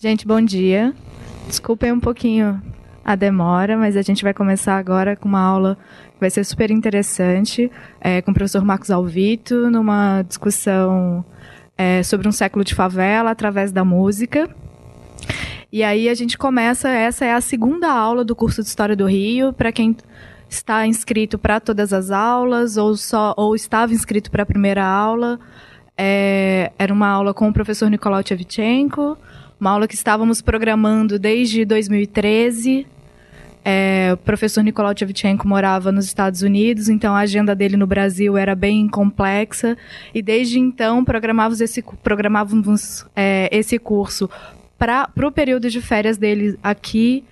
Gente, bom dia. Desculpem um pouquinho a demora, mas a gente vai começar agora com uma aula que vai ser super interessante, é, com o professor Marcos Alvito, numa discussão é, sobre um século de favela através da música. E aí a gente começa, essa é a segunda aula do curso de História do Rio, para quem está inscrito para todas as aulas ou só ou estava inscrito para a primeira aula. É, era uma aula com o professor Nicolau Tchevchenko, uma aula que estávamos programando desde 2013. É, o professor Nicolau Tchevchenko morava nos Estados Unidos, então a agenda dele no Brasil era bem complexa. E desde então programávamos esse, programávamos, é, esse curso para o período de férias dele aqui.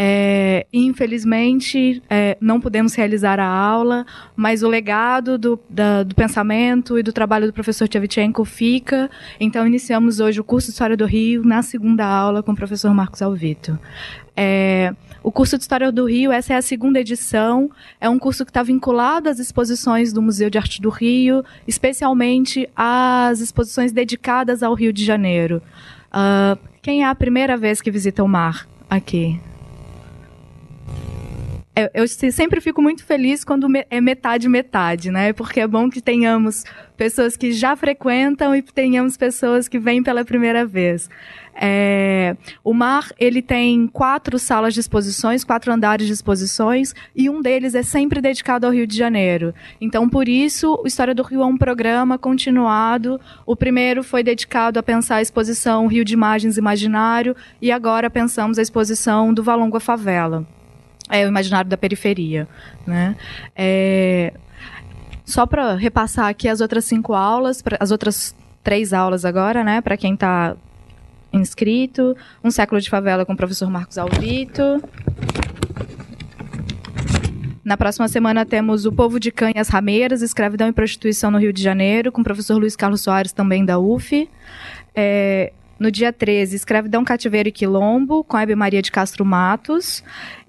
É, infelizmente, é, não pudemos realizar a aula, mas o legado do, da, do pensamento e do trabalho do professor Tchevchenko fica. Então, iniciamos hoje o curso de História do Rio na segunda aula com o professor Marcos Alvito. É, o curso de História do Rio, essa é a segunda edição, é um curso que está vinculado às exposições do Museu de Arte do Rio, especialmente às exposições dedicadas ao Rio de Janeiro. Uh, quem é a primeira vez que visita o mar aqui? É, eu sempre fico muito feliz quando é metade metade, né? Porque é bom que tenhamos pessoas que já frequentam e tenhamos pessoas que vêm pela primeira vez. É, o mar ele tem quatro salas de exposições, quatro andares de exposições e um deles é sempre dedicado ao Rio de Janeiro. Então por isso, o História do Rio é um programa continuado. O primeiro foi dedicado a pensar a exposição Rio de Imagens Imaginário e agora pensamos a exposição do Valongo Favela é, o imaginário da periferia, né? É, só para repassar aqui as outras cinco aulas, pra, as outras três aulas agora, né? Para quem está inscrito, um século de favela com o professor Marcos Alvito. Na próxima semana temos O Povo de Canhas Rameiras, Escravidão e Prostituição no Rio de Janeiro, com o professor Luiz Carlos Soares, também da UF. É, no dia 13, Escravidão, Cativeiro e Quilombo, com a Hebe Maria de Castro Matos.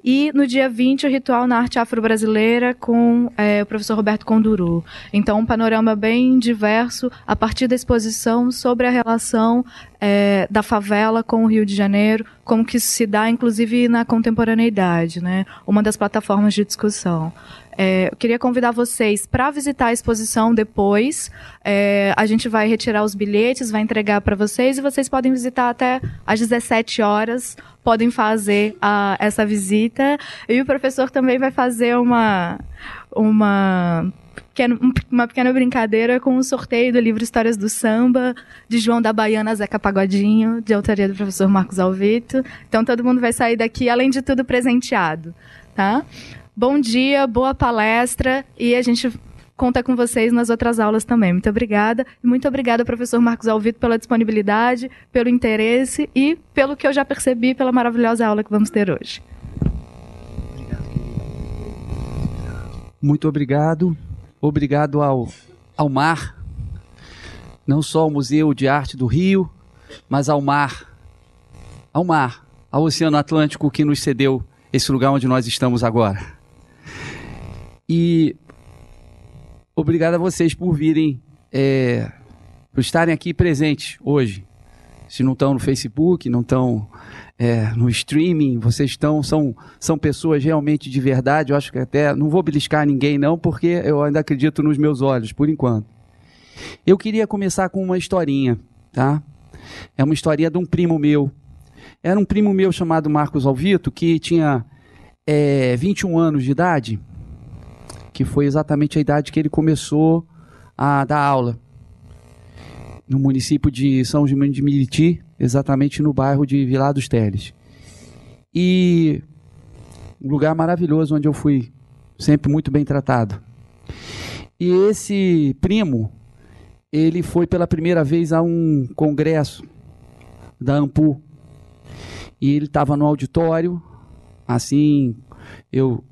E no dia 20, o ritual na arte afro-brasileira com é, o professor Roberto Conduru. Então, um panorama bem diverso a partir da exposição sobre a relação é, da favela com o Rio de Janeiro, como que isso se dá, inclusive, na contemporaneidade, né? Uma das plataformas de discussão. É, eu queria convidar vocês para visitar a exposição depois. É, a gente vai retirar os bilhetes, vai entregar para vocês e vocês podem visitar até às 17 horas. Podem fazer a, essa visita. E o professor também vai fazer uma. uma uma pequena brincadeira com o sorteio do livro Histórias do Samba, de João da Baiana, Zeca Pagodinho, de autoria do professor Marcos Alvito. Então todo mundo vai sair daqui, além de tudo, presenteado. Tá? Bom dia, boa palestra e a gente conta com vocês nas outras aulas também. Muito obrigada. muito obrigada, professor Marcos Alvito, pela disponibilidade, pelo interesse e pelo que eu já percebi pela maravilhosa aula que vamos ter hoje. Muito obrigado. Obrigado ao, ao mar, não só ao Museu de Arte do Rio, mas ao mar, ao mar, ao Oceano Atlântico que nos cedeu esse lugar onde nós estamos agora. E obrigado a vocês por virem, é, por estarem aqui presentes hoje. Se não estão no Facebook, não estão é, no streaming, vocês estão, são, são pessoas realmente de verdade. Eu acho que até não vou beliscar ninguém, não, porque eu ainda acredito nos meus olhos, por enquanto. Eu queria começar com uma historinha, tá? É uma historinha de um primo meu. Era um primo meu chamado Marcos Alvito, que tinha é, 21 anos de idade que foi exatamente a idade que ele começou a dar aula. No município de São Jiménez de Militi, exatamente no bairro de Vila dos Teles. E um lugar maravilhoso onde eu fui sempre muito bem tratado. E esse primo, ele foi pela primeira vez a um congresso da AMPU. E ele estava no auditório, assim, eu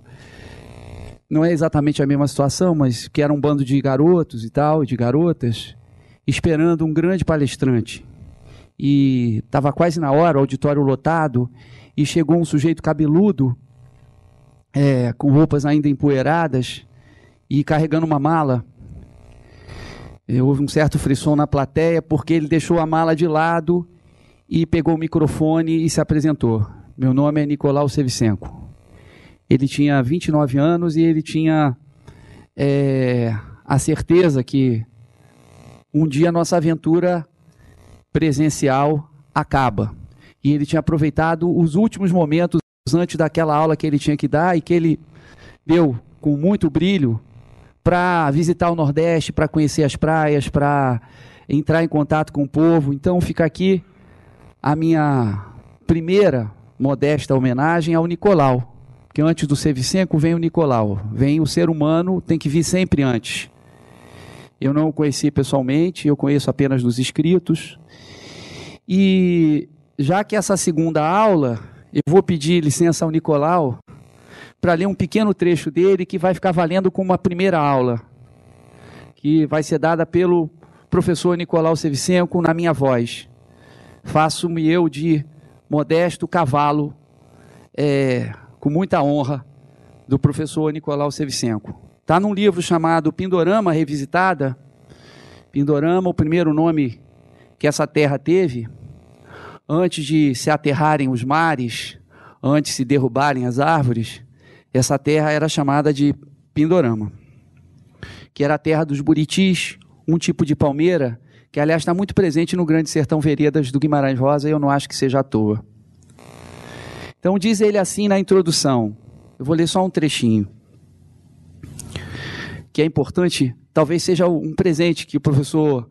não é exatamente a mesma situação, mas que era um bando de garotos e tal, de garotas, esperando um grande palestrante. E estava quase na hora, auditório lotado, e chegou um sujeito cabeludo, é, com roupas ainda empoeiradas, e carregando uma mala. E é, houve um certo frisson na plateia, porque ele deixou a mala de lado e pegou o microfone e se apresentou. Meu nome é Nicolau Sevicenko. Ele tinha 29 anos e ele tinha é, a certeza que um dia nossa aventura presencial acaba. E ele tinha aproveitado os últimos momentos antes daquela aula que ele tinha que dar e que ele deu com muito brilho para visitar o Nordeste, para conhecer as praias, para entrar em contato com o povo. Então fica aqui a minha primeira modesta homenagem ao Nicolau, que antes do Sevicenco vem o Nicolau, vem o ser humano, tem que vir sempre antes. Eu não o conheci pessoalmente, eu conheço apenas dos escritos. E já que essa segunda aula, eu vou pedir licença ao Nicolau para ler um pequeno trecho dele que vai ficar valendo como a primeira aula, que vai ser dada pelo professor Nicolau Sevicenco na minha voz. Faço-me eu de modesto cavalo. É, com muita honra, do professor Nicolau Sevicenco. Está num livro chamado Pindorama Revisitada. Pindorama, o primeiro nome que essa terra teve, antes de se aterrarem os mares, antes de se derrubarem as árvores, essa terra era chamada de Pindorama, que era a terra dos buritis, um tipo de palmeira que, aliás, está muito presente no Grande Sertão Veredas do Guimarães Rosa e eu não acho que seja à toa. Então diz ele assim na introdução. Eu vou ler só um trechinho. Que é importante, talvez seja um presente que o professor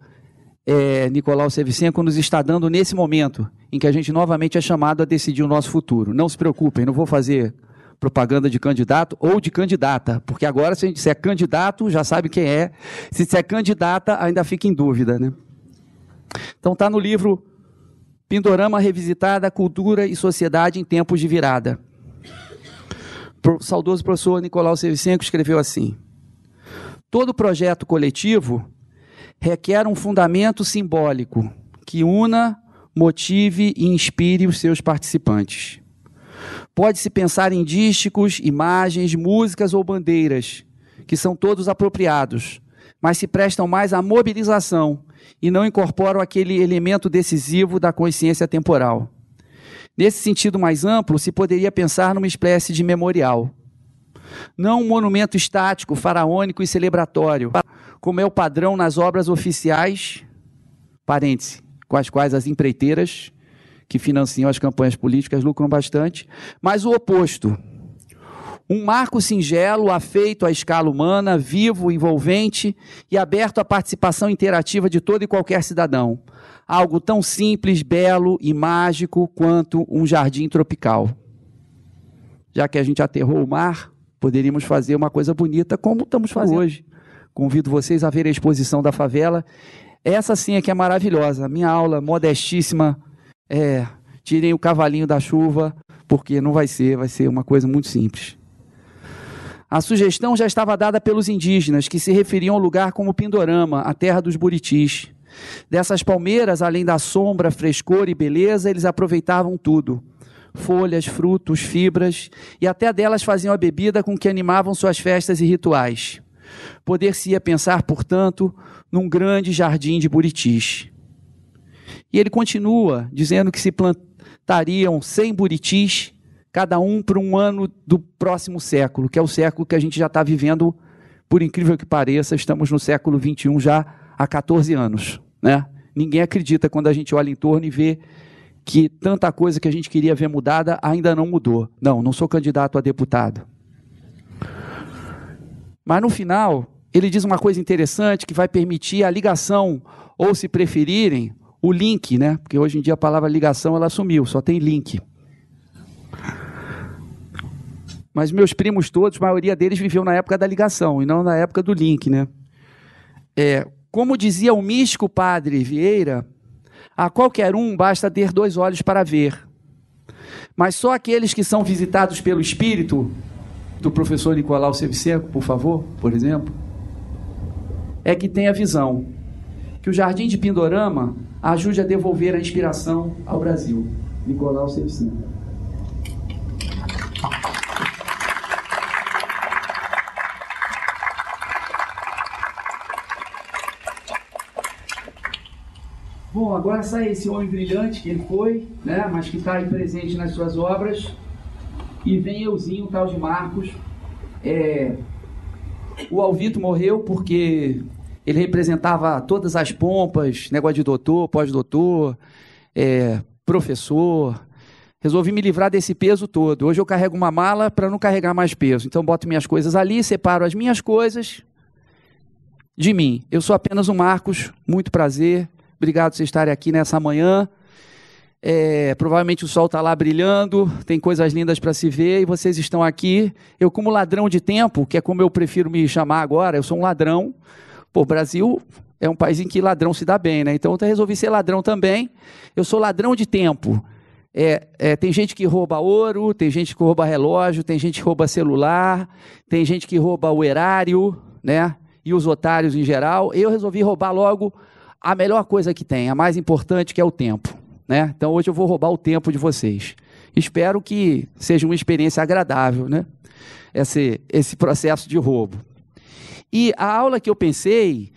é, Nicolau Sevicenco nos está dando nesse momento em que a gente novamente é chamado a decidir o nosso futuro. Não se preocupem, não vou fazer propaganda de candidato ou de candidata, porque agora se a gente disser é candidato, já sabe quem é. Se disser é candidata, ainda fica em dúvida, né? Então está no livro Pindorama revisitada, cultura e sociedade em tempos de virada. O saudoso professor Nicolau Sevicenco escreveu assim: Todo projeto coletivo requer um fundamento simbólico que una, motive e inspire os seus participantes. Pode-se pensar em dísticos, imagens, músicas ou bandeiras, que são todos apropriados, mas se prestam mais à mobilização e não incorporam aquele elemento decisivo da consciência temporal. Nesse sentido mais amplo, se poderia pensar numa espécie de memorial. Não um monumento estático, faraônico e celebratório, como é o padrão nas obras oficiais, parêntese, com as quais as empreiteiras que financiam as campanhas políticas lucram bastante, mas o oposto um marco singelo, afeito à escala humana, vivo, envolvente e aberto à participação interativa de todo e qualquer cidadão. Algo tão simples, belo e mágico quanto um jardim tropical. Já que a gente aterrou o mar, poderíamos fazer uma coisa bonita como estamos fazendo hoje. Convido vocês a ver a exposição da favela. Essa sim é que é maravilhosa. Minha aula modestíssima. É, tirem o cavalinho da chuva, porque não vai ser, vai ser uma coisa muito simples. A sugestão já estava dada pelos indígenas, que se referiam ao lugar como Pindorama, a terra dos buritis. Dessas palmeiras, além da sombra, frescor e beleza, eles aproveitavam tudo: folhas, frutos, fibras, e até delas faziam a bebida com que animavam suas festas e rituais. Poder-se-ia pensar, portanto, num grande jardim de buritis. E ele continua dizendo que se plantariam 100 buritis cada um para um ano do próximo século, que é o século que a gente já está vivendo, por incrível que pareça, estamos no século 21 já há 14 anos. Né? Ninguém acredita quando a gente olha em torno e vê que tanta coisa que a gente queria ver mudada ainda não mudou. Não, não sou candidato a deputado. Mas no final, ele diz uma coisa interessante que vai permitir a ligação, ou se preferirem, o link, né? Porque hoje em dia a palavra ligação ela sumiu, só tem link. Mas meus primos todos, a maioria deles viveu na época da ligação e não na época do link, né? É, como dizia o místico padre Vieira, a qualquer um basta ter dois olhos para ver. Mas só aqueles que são visitados pelo espírito do professor Nicolau Sevseco, por favor, por exemplo, é que tem a visão. Que o Jardim de Pindorama ajude a devolver a inspiração ao Brasil. Nicolau Sevseco. Bom, agora sai esse homem brilhante que ele foi, né, mas que está aí presente nas suas obras, e vem Euzinho, tal de Marcos. É... O Alvito morreu porque ele representava todas as pompas, negócio de doutor, pós-doutor, é, professor. Resolvi me livrar desse peso todo. Hoje eu carrego uma mala para não carregar mais peso. Então boto minhas coisas ali, separo as minhas coisas de mim. Eu sou apenas um Marcos, muito prazer. Obrigado por vocês estarem aqui nessa manhã. É, provavelmente o sol está lá brilhando, tem coisas lindas para se ver e vocês estão aqui. Eu, como ladrão de tempo, que é como eu prefiro me chamar agora, eu sou um ladrão. Pô, Brasil é um país em que ladrão se dá bem, né? Então eu resolvi ser ladrão também. Eu sou ladrão de tempo. É, é, tem gente que rouba ouro, tem gente que rouba relógio, tem gente que rouba celular, tem gente que rouba o erário, né? E os otários em geral. Eu resolvi roubar logo a melhor coisa que tem, a mais importante, que é o tempo. Né? Então hoje eu vou roubar o tempo de vocês. Espero que seja uma experiência agradável, né? Esse, esse processo de roubo. E a aula que eu pensei,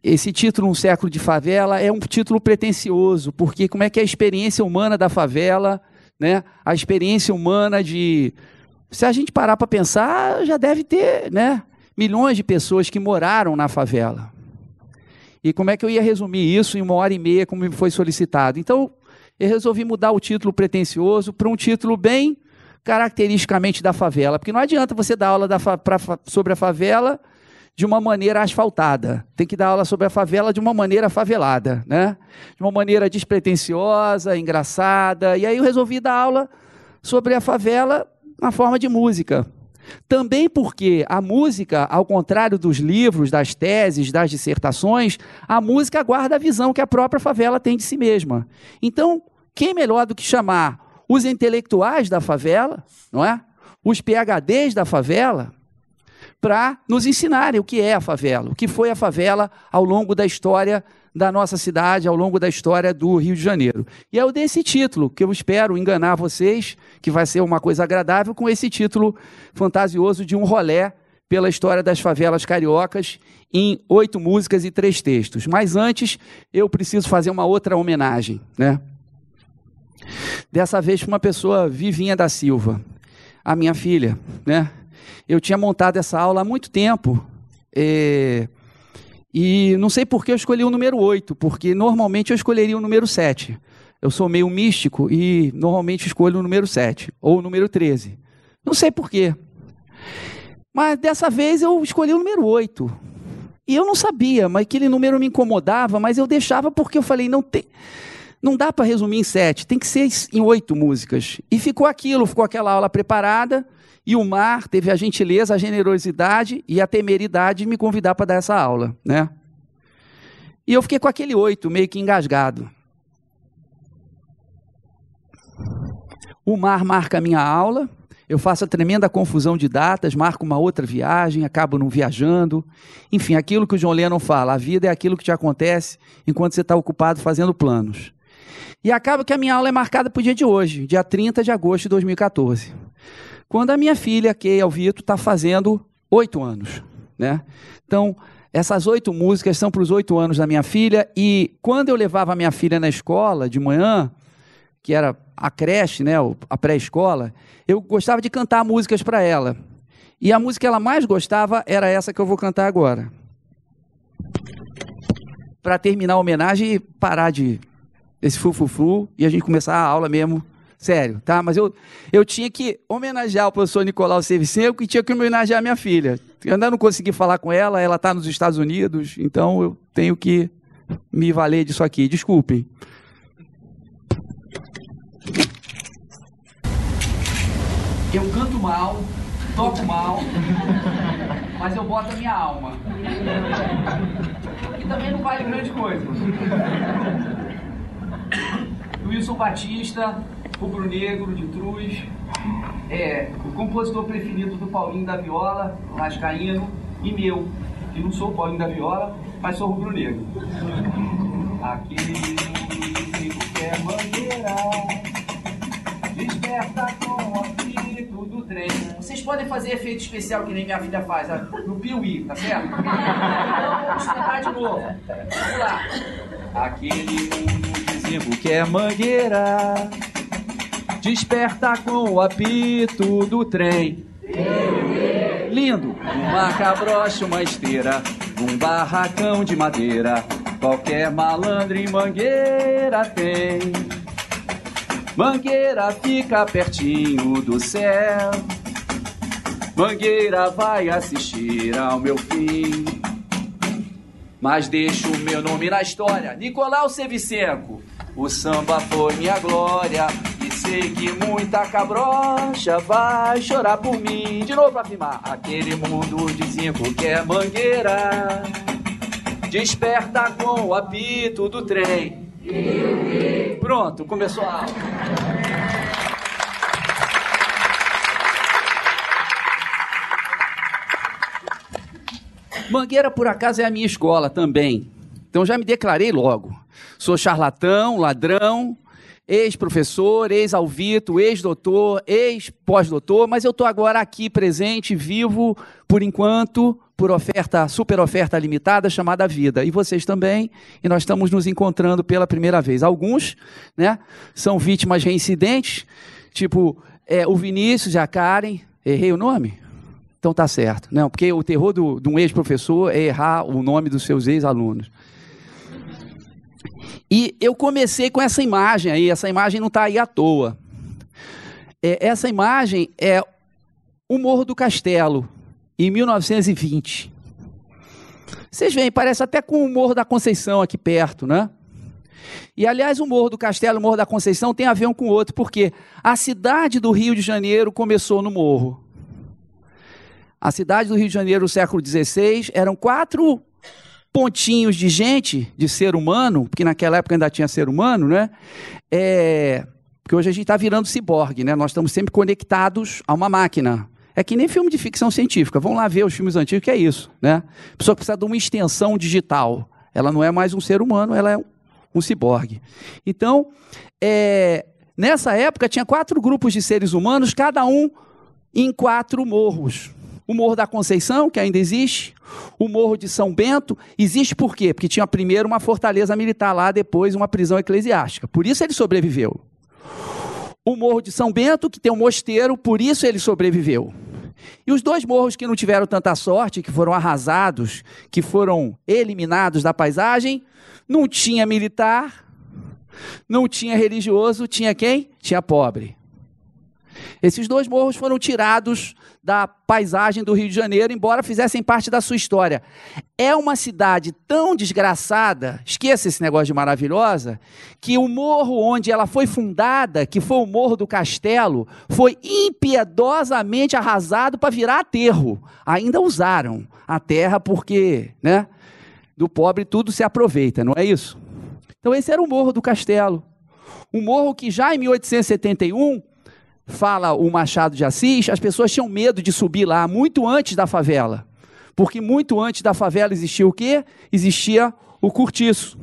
esse título Um Século de Favela, é um título pretencioso, porque como é que é a experiência humana da favela, né? A experiência humana de. Se a gente parar para pensar, já deve ter, né? Milhões de pessoas que moraram na favela. E como é que eu ia resumir isso em uma hora e meia, como me foi solicitado? Então, eu resolvi mudar o título pretencioso para um título bem caracteristicamente da favela, porque não adianta você dar aula da pra, sobre a favela de uma maneira asfaltada. Tem que dar aula sobre a favela de uma maneira favelada, né? De uma maneira despretensiosa, engraçada. E aí eu resolvi dar aula sobre a favela na forma de música. Também porque a música, ao contrário dos livros, das teses, das dissertações, a música guarda a visão que a própria favela tem de si mesma. Então, quem melhor do que chamar os intelectuais da favela, não é? Os PhDs da favela, para nos ensinarem o que é a favela, o que foi a favela ao longo da história da nossa cidade ao longo da história do Rio de Janeiro. E é o desse título, que eu espero enganar vocês, que vai ser uma coisa agradável, com esse título fantasioso de um rolé pela história das favelas cariocas em oito músicas e três textos. Mas antes, eu preciso fazer uma outra homenagem, né? Dessa vez para uma pessoa vivinha da Silva, a minha filha, né? Eu tinha montado essa aula há muito tempo. Eh, e não sei por que eu escolhi o número 8, porque normalmente eu escolheria o número 7. Eu sou meio místico e normalmente escolho o número 7 ou o número 13. Não sei por quê. Mas dessa vez eu escolhi o número 8. E eu não sabia, mas aquele número me incomodava, mas eu deixava porque eu falei, não tem. Não dá para resumir em sete, tem que ser em oito músicas. E ficou aquilo, ficou aquela aula preparada. E o Mar teve a gentileza, a generosidade e a temeridade de me convidar para dar essa aula, né? E eu fiquei com aquele oito, meio que engasgado. O Mar marca a minha aula, eu faço a tremenda confusão de datas, marco uma outra viagem, acabo não viajando. Enfim, aquilo que o João Lennon fala, a vida é aquilo que te acontece enquanto você está ocupado fazendo planos. E acaba que a minha aula é marcada para o dia de hoje, dia 30 de agosto de 2014. Quando a minha filha, Keia Alvito, é está fazendo oito anos. Né? Então, essas oito músicas são para os oito anos da minha filha. E quando eu levava a minha filha na escola de manhã, que era a creche, né, a pré-escola, eu gostava de cantar músicas para ela. E a música que ela mais gostava era essa que eu vou cantar agora. Para terminar a homenagem e parar de esse fufufu e a gente começar a aula mesmo sério, tá? Mas eu, eu tinha que homenagear o professor Nicolau Servicenco e tinha que homenagear minha filha. Eu ainda não consegui falar com ela, ela está nos Estados Unidos, então eu tenho que me valer disso aqui. Desculpem. Eu canto mal, toco mal, mas eu boto a minha alma. E também não vale grande coisa. Wilson Batista, rubro-negro de Truz, é, o compositor preferido do Paulinho da Viola, Rascaíno, e meu, que não sou o Paulinho da Viola, mas sou rubro-negro. Aquele músico que é bandeira, desperta com o apito do trem. Vocês podem fazer efeito especial que nem minha filha faz, no piuí, tá certo? Vamos tentar de novo. Vamos lá. Aquele mundo que é mangueira desperta com o apito do trem. Lindo! Uma cabrocha, uma esteira, um barracão de madeira. Qualquer malandro em mangueira tem. Mangueira fica pertinho do céu. Mangueira vai assistir ao meu fim. Mas deixo o meu nome na história, Nicolau Cevicenco, O samba foi minha glória e sei que muita cabrocha vai chorar por mim. De novo pra afirmar, aquele mundo de zinco que é mangueira. Desperta com o apito do trem. Pronto, começou a aula. Mangueira, por acaso, é a minha escola também. Então já me declarei logo. Sou charlatão, ladrão, ex-professor, ex-alvito, ex-doutor, ex-pós-doutor, mas eu estou agora aqui presente, vivo, por enquanto, por oferta, super oferta limitada, chamada vida. E vocês também, e nós estamos nos encontrando pela primeira vez. Alguns né, são vítimas reincidentes, tipo é, o Vinícius e a Karen. Errei o nome? então tá certo. Não, porque o terror do, de um ex-professor é errar o nome dos seus ex-alunos. E eu comecei com essa imagem aí, essa imagem não está aí à toa. É, essa imagem é o Morro do Castelo, em 1920. Vocês veem, parece até com o Morro da Conceição aqui perto, né? E aliás, o Morro do Castelo e o Morro da Conceição tem a ver um com o outro, porque a cidade do Rio de Janeiro começou no morro. A cidade do Rio de Janeiro no século XVI eram quatro pontinhos de gente, de ser humano, porque naquela época ainda tinha ser humano, né? É, porque hoje a gente está virando ciborgue, né? Nós estamos sempre conectados a uma máquina. É que nem filme de ficção científica. Vamos lá ver os filmes antigos, que é isso, né? A pessoa precisa de uma extensão digital. Ela não é mais um ser humano, ela é um ciborgue. Então, é, nessa época tinha quatro grupos de seres humanos, cada um em quatro morros o Morro da Conceição, que ainda existe, o Morro de São Bento, existe por quê? Porque tinha primeiro uma fortaleza militar lá, depois uma prisão eclesiástica. Por isso ele sobreviveu. O Morro de São Bento, que tem um mosteiro, por isso ele sobreviveu. E os dois morros que não tiveram tanta sorte, que foram arrasados, que foram eliminados da paisagem, não tinha militar, não tinha religioso, tinha quem? Tinha pobre. Esses dois morros foram tirados da paisagem do Rio de Janeiro, embora fizessem parte da sua história. É uma cidade tão desgraçada, esqueça esse negócio de maravilhosa, que o morro onde ela foi fundada, que foi o Morro do Castelo, foi impiedosamente arrasado para virar aterro. Ainda usaram a terra porque, né, do pobre tudo se aproveita, não é isso? Então esse era o Morro do Castelo. Um morro que já em 1871 fala o Machado de Assis, as pessoas tinham medo de subir lá muito antes da favela. Porque muito antes da favela existia o quê? Existia o cortiço.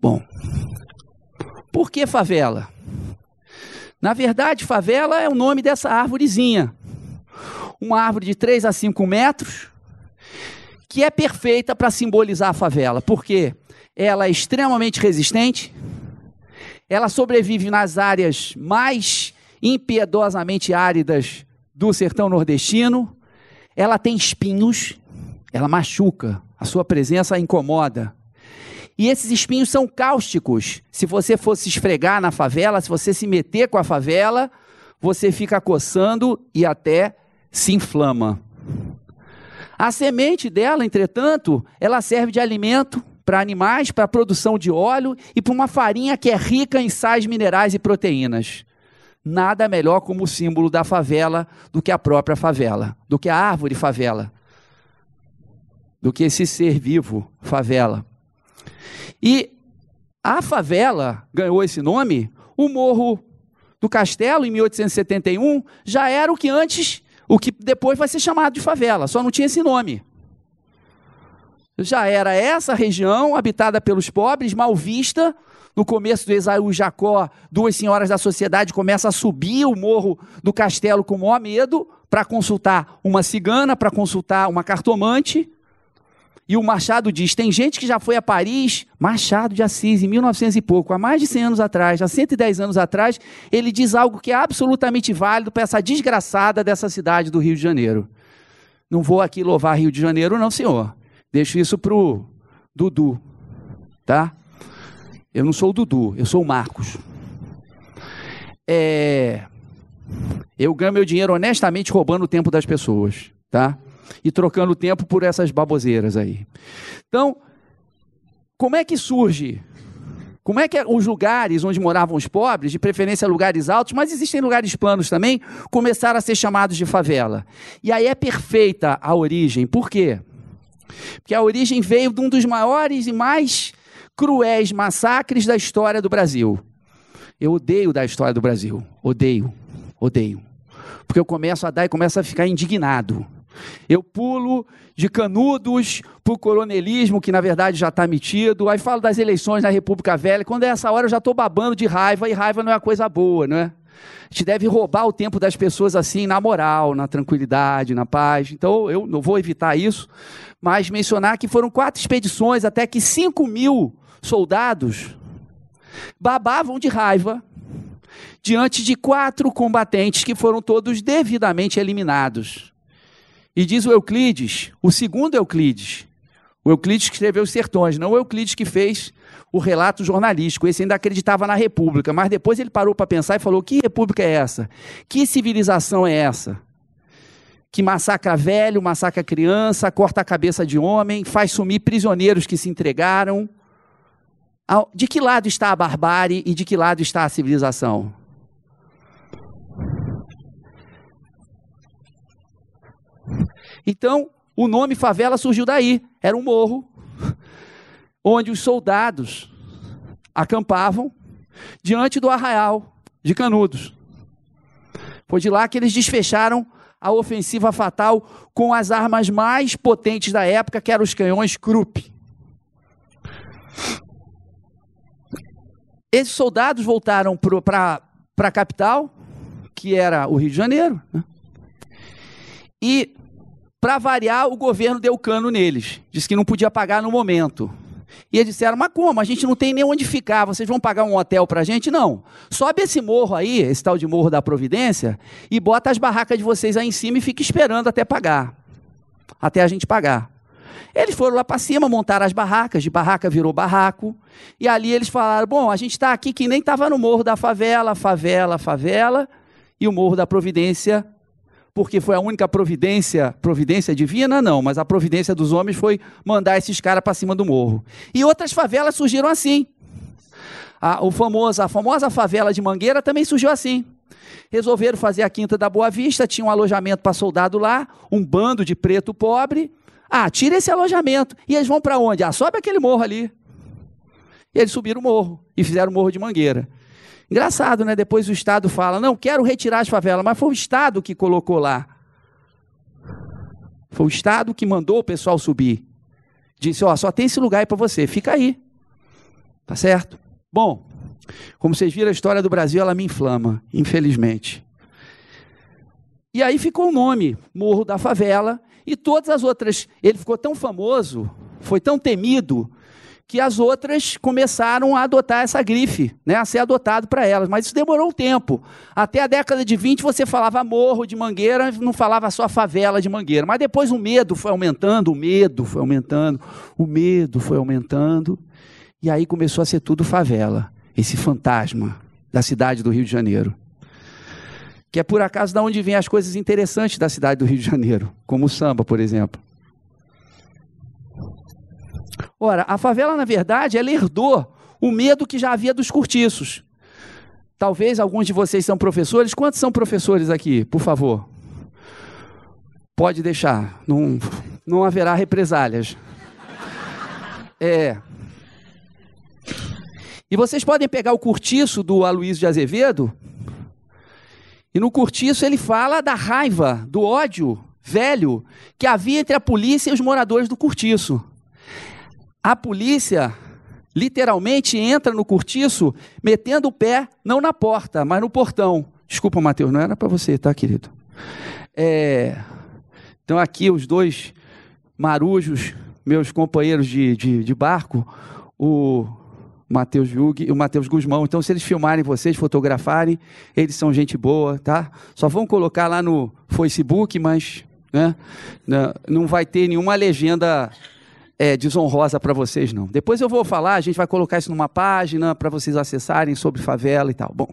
Bom, por que favela? Na verdade, favela é o nome dessa árvorezinha. Uma árvore de 3 a 5 metros, que é perfeita para simbolizar a favela. Por quê? ela é extremamente resistente, ela sobrevive nas áreas mais impiedosamente áridas do sertão nordestino, ela tem espinhos, ela machuca, a sua presença a incomoda. E esses espinhos são cáusticos. Se você fosse esfregar na favela, se você se meter com a favela, você fica coçando e até se inflama. A semente dela, entretanto, ela serve de alimento para animais, para a produção de óleo e para uma farinha que é rica em sais minerais e proteínas. Nada melhor como símbolo da favela do que a própria favela, do que a árvore favela, do que esse ser vivo favela. E a favela ganhou esse nome, o Morro do Castelo, em 1871, já era o que antes, o que depois vai ser chamado de favela, só não tinha esse nome já era essa região habitada pelos pobres, mal vista. No começo do Esaú Jacó, duas senhoras da sociedade começam a subir o morro do castelo com o maior medo para consultar uma cigana, para consultar uma cartomante. E o Machado diz: tem gente que já foi a Paris, Machado de Assis, em 1900 e pouco, há mais de 100 anos atrás, há 110 anos atrás, ele diz algo que é absolutamente válido para essa desgraçada dessa cidade do Rio de Janeiro. Não vou aqui louvar Rio de Janeiro, não, senhor. Deixo isso pro Dudu, tá? Eu não sou o Dudu, eu sou o Marcos. É, eu ganho meu dinheiro honestamente roubando o tempo das pessoas, tá? E trocando o tempo por essas baboseiras aí. Então, como é que surge? Como é que é os lugares onde moravam os pobres, de preferência lugares altos, mas existem lugares planos também, começaram a ser chamados de favela? E aí é perfeita a origem. Por quê? Porque a origem veio de um dos maiores e mais cruéis massacres da história do Brasil. Eu odeio da história do Brasil. Odeio. Odeio. Porque eu começo a dar e começo a ficar indignado. Eu pulo de canudos para o coronelismo, que na verdade já está metido. Aí falo das eleições na República Velha. Quando é essa hora eu já estou babando de raiva, e raiva não é uma coisa boa, não é? A gente deve roubar o tempo das pessoas assim, na moral, na tranquilidade, na paz. Então, eu não vou evitar isso, mas mencionar que foram quatro expedições até que 5 mil soldados babavam de raiva diante de quatro combatentes que foram todos devidamente eliminados. E diz o Euclides, o segundo Euclides, o Euclides que escreveu os Sertões, não o Euclides que fez o relato jornalístico. Esse ainda acreditava na República, mas depois ele parou para pensar e falou: que República é essa? Que civilização é essa? Que massacra velho, massacra criança, corta a cabeça de homem, faz sumir prisioneiros que se entregaram. De que lado está a barbárie e de que lado está a civilização? Então, o nome favela surgiu daí. Era um morro onde os soldados acampavam diante do arraial de Canudos. Foi de lá que eles desfecharam a ofensiva fatal com as armas mais potentes da época, que eram os canhões Krupp. Esses soldados voltaram para a capital, que era o Rio de Janeiro, né? e, para variar, o governo deu cano neles. Disse que não podia pagar no momento. E eles disseram: Mas como? A gente não tem nem onde ficar, vocês vão pagar um hotel para a gente? Não. Sobe esse morro aí, esse tal de Morro da Providência, e bota as barracas de vocês aí em cima e fica esperando até pagar. Até a gente pagar. Eles foram lá para cima, montaram as barracas, de barraca virou barraco, e ali eles falaram: Bom, a gente está aqui que nem estava no Morro da Favela, favela, favela, e o Morro da Providência porque foi a única providência, providência divina, não, mas a providência dos homens foi mandar esses caras para cima do morro. E outras favelas surgiram assim. A, o famoso, a famosa favela de Mangueira também surgiu assim. Resolveram fazer a Quinta da Boa Vista, tinha um alojamento para soldado lá, um bando de preto pobre. Ah, tira esse alojamento. E eles vão para onde? Ah, sobe aquele morro ali. E eles subiram o morro e fizeram o morro de Mangueira. Engraçado, né? Depois o Estado fala: não, quero retirar as favelas, mas foi o Estado que colocou lá. Foi o Estado que mandou o pessoal subir. Disse: ó, só tem esse lugar aí para você, fica aí. Tá certo? Bom, como vocês viram, a história do Brasil ela me inflama, infelizmente. E aí ficou o nome, Morro da Favela, e todas as outras. Ele ficou tão famoso, foi tão temido, que as outras começaram a adotar essa grife, né, a ser adotado para elas. Mas isso demorou um tempo. Até a década de 20 você falava morro de mangueira, não falava só favela de mangueira. Mas depois o medo foi aumentando, o medo foi aumentando, o medo foi aumentando. E aí começou a ser tudo favela, esse fantasma da cidade do Rio de Janeiro. Que é por acaso da onde vêm as coisas interessantes da cidade do Rio de Janeiro, como o samba, por exemplo. Ora, a favela, na verdade, ela herdou o medo que já havia dos cortiços. Talvez alguns de vocês são professores. Quantos são professores aqui, por favor? Pode deixar, não, não haverá represálias. É. E vocês podem pegar o curtiço do Aloysio de Azevedo, e no curtiço ele fala da raiva, do ódio velho que havia entre a polícia e os moradores do curtiço a polícia literalmente entra no cortiço metendo o pé, não na porta, mas no portão. Desculpa, Mateus, não era para você, tá, querido? É... Então, aqui os dois marujos, meus companheiros de, de, de barco, o Matheus Jug e o Matheus Guzmão. Então, se eles filmarem vocês, fotografarem, eles são gente boa, tá? Só vão colocar lá no Facebook, mas né, não vai ter nenhuma legenda é, desonrosa para vocês, não. Depois eu vou falar, a gente vai colocar isso numa página para vocês acessarem sobre favela e tal. Bom,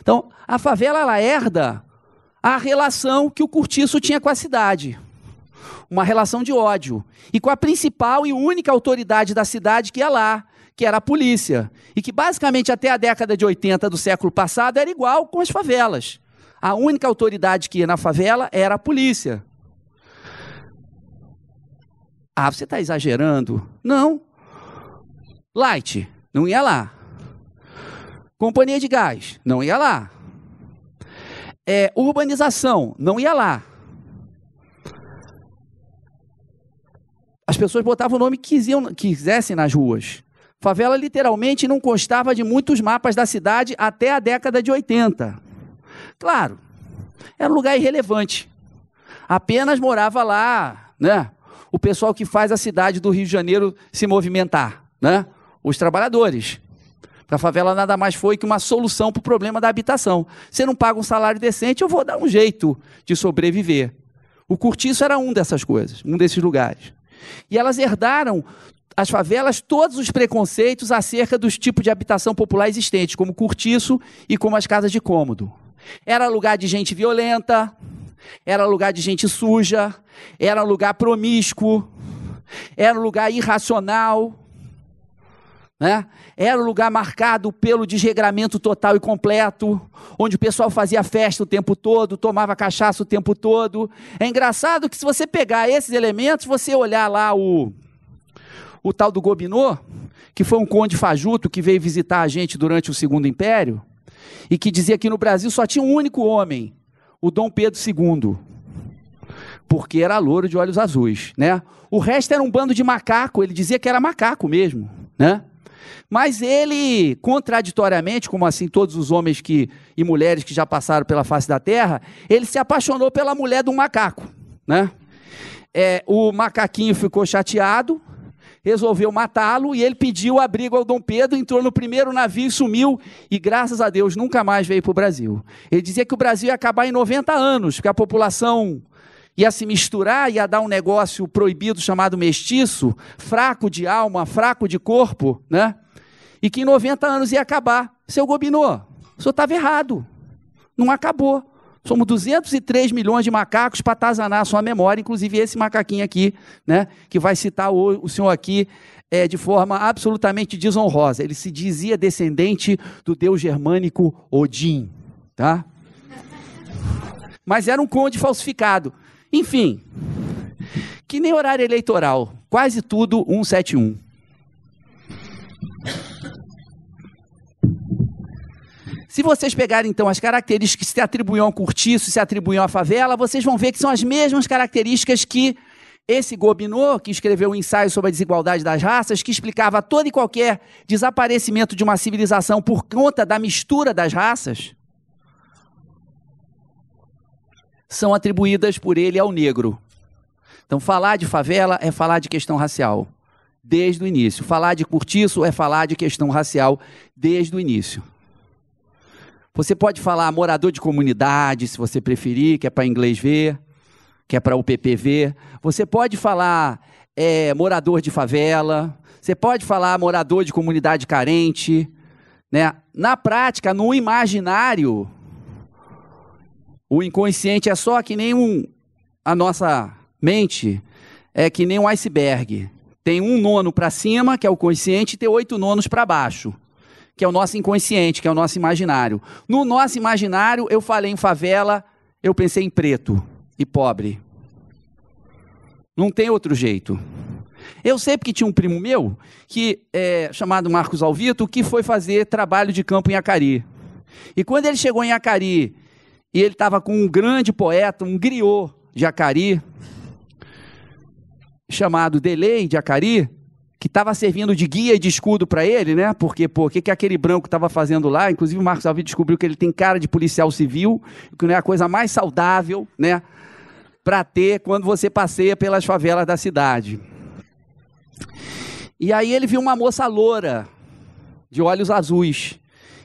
então, a favela ela herda a relação que o curtiço tinha com a cidade. Uma relação de ódio. E com a principal e única autoridade da cidade que é lá, que era a polícia. E que basicamente até a década de 80 do século passado era igual com as favelas. A única autoridade que ia na favela era a polícia. Ah, você está exagerando. Não. Light, não ia lá. Companhia de gás, não ia lá. É, urbanização, não ia lá. As pessoas botavam o nome que quisessem nas ruas. Favela literalmente não constava de muitos mapas da cidade até a década de 80. Claro, era um lugar irrelevante. Apenas morava lá, né? o pessoal que faz a cidade do Rio de Janeiro se movimentar, né? Os trabalhadores. Para a favela nada mais foi que uma solução para o problema da habitação. Você não paga um salário decente, eu vou dar um jeito de sobreviver. O cortiço era um dessas coisas, um desses lugares. E elas herdaram as favelas todos os preconceitos acerca dos tipos de habitação popular existentes, como cortiço e como as casas de cômodo. Era lugar de gente violenta, era lugar de gente suja, era lugar promíscuo, era lugar irracional, né? Era um lugar marcado pelo desregramento total e completo, onde o pessoal fazia festa o tempo todo, tomava cachaça o tempo todo. É engraçado que se você pegar esses elementos, você olhar lá o o tal do Gobineau, que foi um conde fajuto que veio visitar a gente durante o Segundo Império, e que dizia que no Brasil só tinha um único homem o Dom Pedro II, porque era louro de olhos azuis, né? O resto era um bando de macaco, ele dizia que era macaco mesmo, né? Mas ele, contraditoriamente, como assim todos os homens que, e mulheres que já passaram pela face da terra, ele se apaixonou pela mulher do macaco, né? É, o macaquinho ficou chateado, resolveu matá-lo e ele pediu abrigo ao Dom Pedro, entrou no primeiro navio e sumiu, e graças a Deus nunca mais veio para o Brasil. Ele dizia que o Brasil ia acabar em 90 anos, porque a população ia se misturar, ia dar um negócio proibido chamado mestiço, fraco de alma, fraco de corpo, né? E que em 90 anos ia acabar. Seu Gobineau, o senhor estava errado. Não acabou. Somos 203 milhões de macacos para atazanar a sua memória, inclusive esse macaquinho aqui, né, que vai citar o, o senhor aqui é, de forma absolutamente desonrosa. Ele se dizia descendente do deus germânico Odin, tá? Mas era um conde falsificado. Enfim, que nem horário eleitoral, quase tudo 171. Se vocês pegarem, então, as características que se atribuíam ao cortiço, se atribuíam à favela, vocês vão ver que são as mesmas características que esse Gobineau, que escreveu um ensaio sobre a desigualdade das raças, que explicava todo e qualquer desaparecimento de uma civilização por conta da mistura das raças, são atribuídas por ele ao negro. Então, falar de favela é falar de questão racial, desde o início. Falar de cortiço é falar de questão racial, desde o início. Você pode falar morador de comunidade, se você preferir, que é para inglês ver, que é para o PPV. Você pode falar é, morador de favela. Você pode falar morador de comunidade carente. Né? Na prática, no imaginário, o inconsciente é só que nem um. A nossa mente é que nem um iceberg. Tem um nono para cima, que é o consciente, e tem oito nonos para baixo que é o nosso inconsciente, que é o nosso imaginário. No nosso imaginário, eu falei em favela, eu pensei em preto e pobre. Não tem outro jeito. Eu sei que tinha um primo meu, que é, chamado Marcos Alvito, que foi fazer trabalho de campo em Acari. E quando ele chegou em Acari, e ele estava com um grande poeta, um griot de Acari, chamado Delay de Acari, que estava servindo de guia e de escudo para ele, né? Porque, pô, o que, que aquele branco estava fazendo lá? Inclusive, o Marcos Alves descobriu que ele tem cara de policial civil, que não é a coisa mais saudável, né? Para ter quando você passeia pelas favelas da cidade. E aí ele viu uma moça loura, de olhos azuis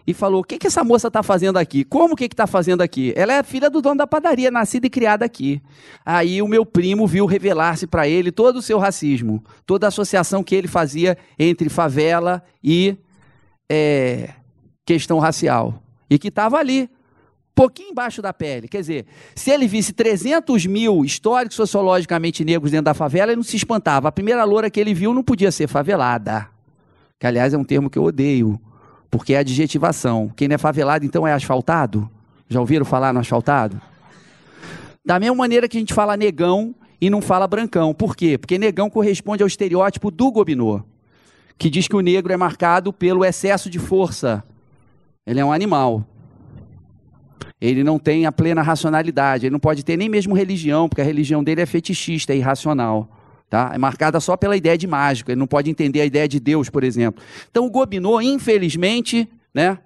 e falou: O que, que essa moça está fazendo aqui? Como que está fazendo aqui? Ela é filha do dono da padaria, nascida e criada aqui. Aí o meu primo viu revelar-se para ele todo o seu racismo, toda a associação que ele fazia entre favela e é, questão racial. E que estava ali, pouquinho embaixo da pele. Quer dizer, se ele visse 300 mil históricos sociologicamente negros dentro da favela, ele não se espantava. A primeira loura que ele viu não podia ser favelada. Que, aliás, é um termo que eu odeio porque é adjetivação. Quem não é favelado, então, é asfaltado? Já ouviram falar no asfaltado? Da mesma maneira que a gente fala negão e não fala brancão. Por quê? Porque negão corresponde ao estereótipo do Gobineau, que diz que o negro é marcado pelo excesso de força. Ele é um animal. Ele não tem a plena racionalidade, ele não pode ter nem mesmo religião, porque a religião dele é fetichista, e irracional. Tá? É marcada só pela ideia de mágico. Ele não pode entender a ideia de Deus, por exemplo. Então, o Gobineau, infelizmente, né?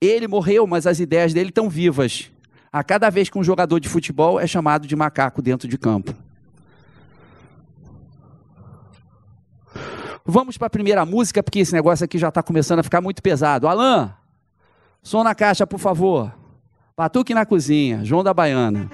Ele morreu, mas as ideias dele estão vivas. A cada vez que um jogador de futebol é chamado de macaco dentro de campo. Vamos para a primeira música, porque esse negócio aqui já está começando a ficar muito pesado. Alain, som na caixa, por favor. Batuque na cozinha, João da Baiana.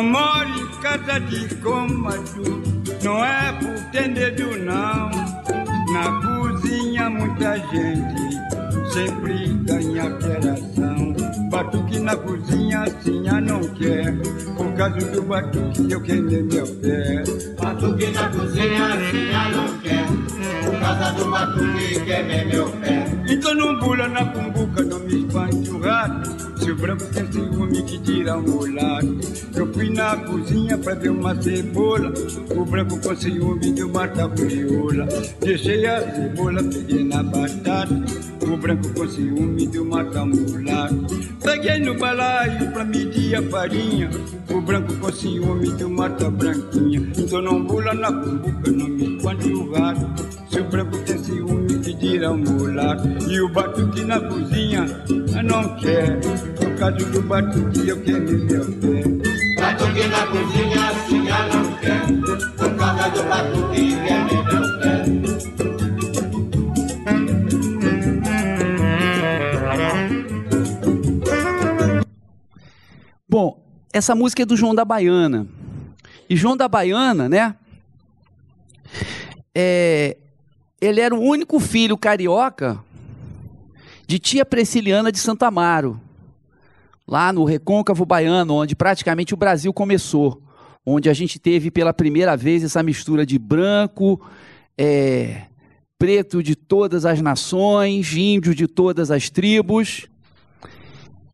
em casa de comaduro, não é por ter medo não. Na cozinha muita gente sempre ganha alteração. Batuque na cozinha assim a não quer, por causa do batuque eu queimei meu pé. Batuque na cozinha assim a não quer, por causa do batuque queimei meu pé. Então não bula na cumbuca, não me espante o rato. Seu branco tem ciúme que tira um mulato. Eu fui na cozinha pra ver uma cebola. O branco com ciúme deu uma capriola. Deixei a cebola, peguei na batata. O branco com ciúme deu uma camulata. Peguei no balaio pra medir a farinha. O branco com ciúme deu uma branquinha. Então não bula na cumbuca, não me esconde o rato. Seu branco tem ciúme pediram lar E o batuque na cozinha não quer Por causa do batuque eu queimei meu pé Batuque na cozinha a assim senhora não quer Por causa do batuque quer meu pé Bom, essa música é do João da Baiana. E João da Baiana, né? É, ele era o único filho carioca de tia Prisciliana de Santa Amaro, lá no recôncavo baiano, onde praticamente o Brasil começou, onde a gente teve pela primeira vez essa mistura de branco, é, preto de todas as nações, índio de todas as tribos.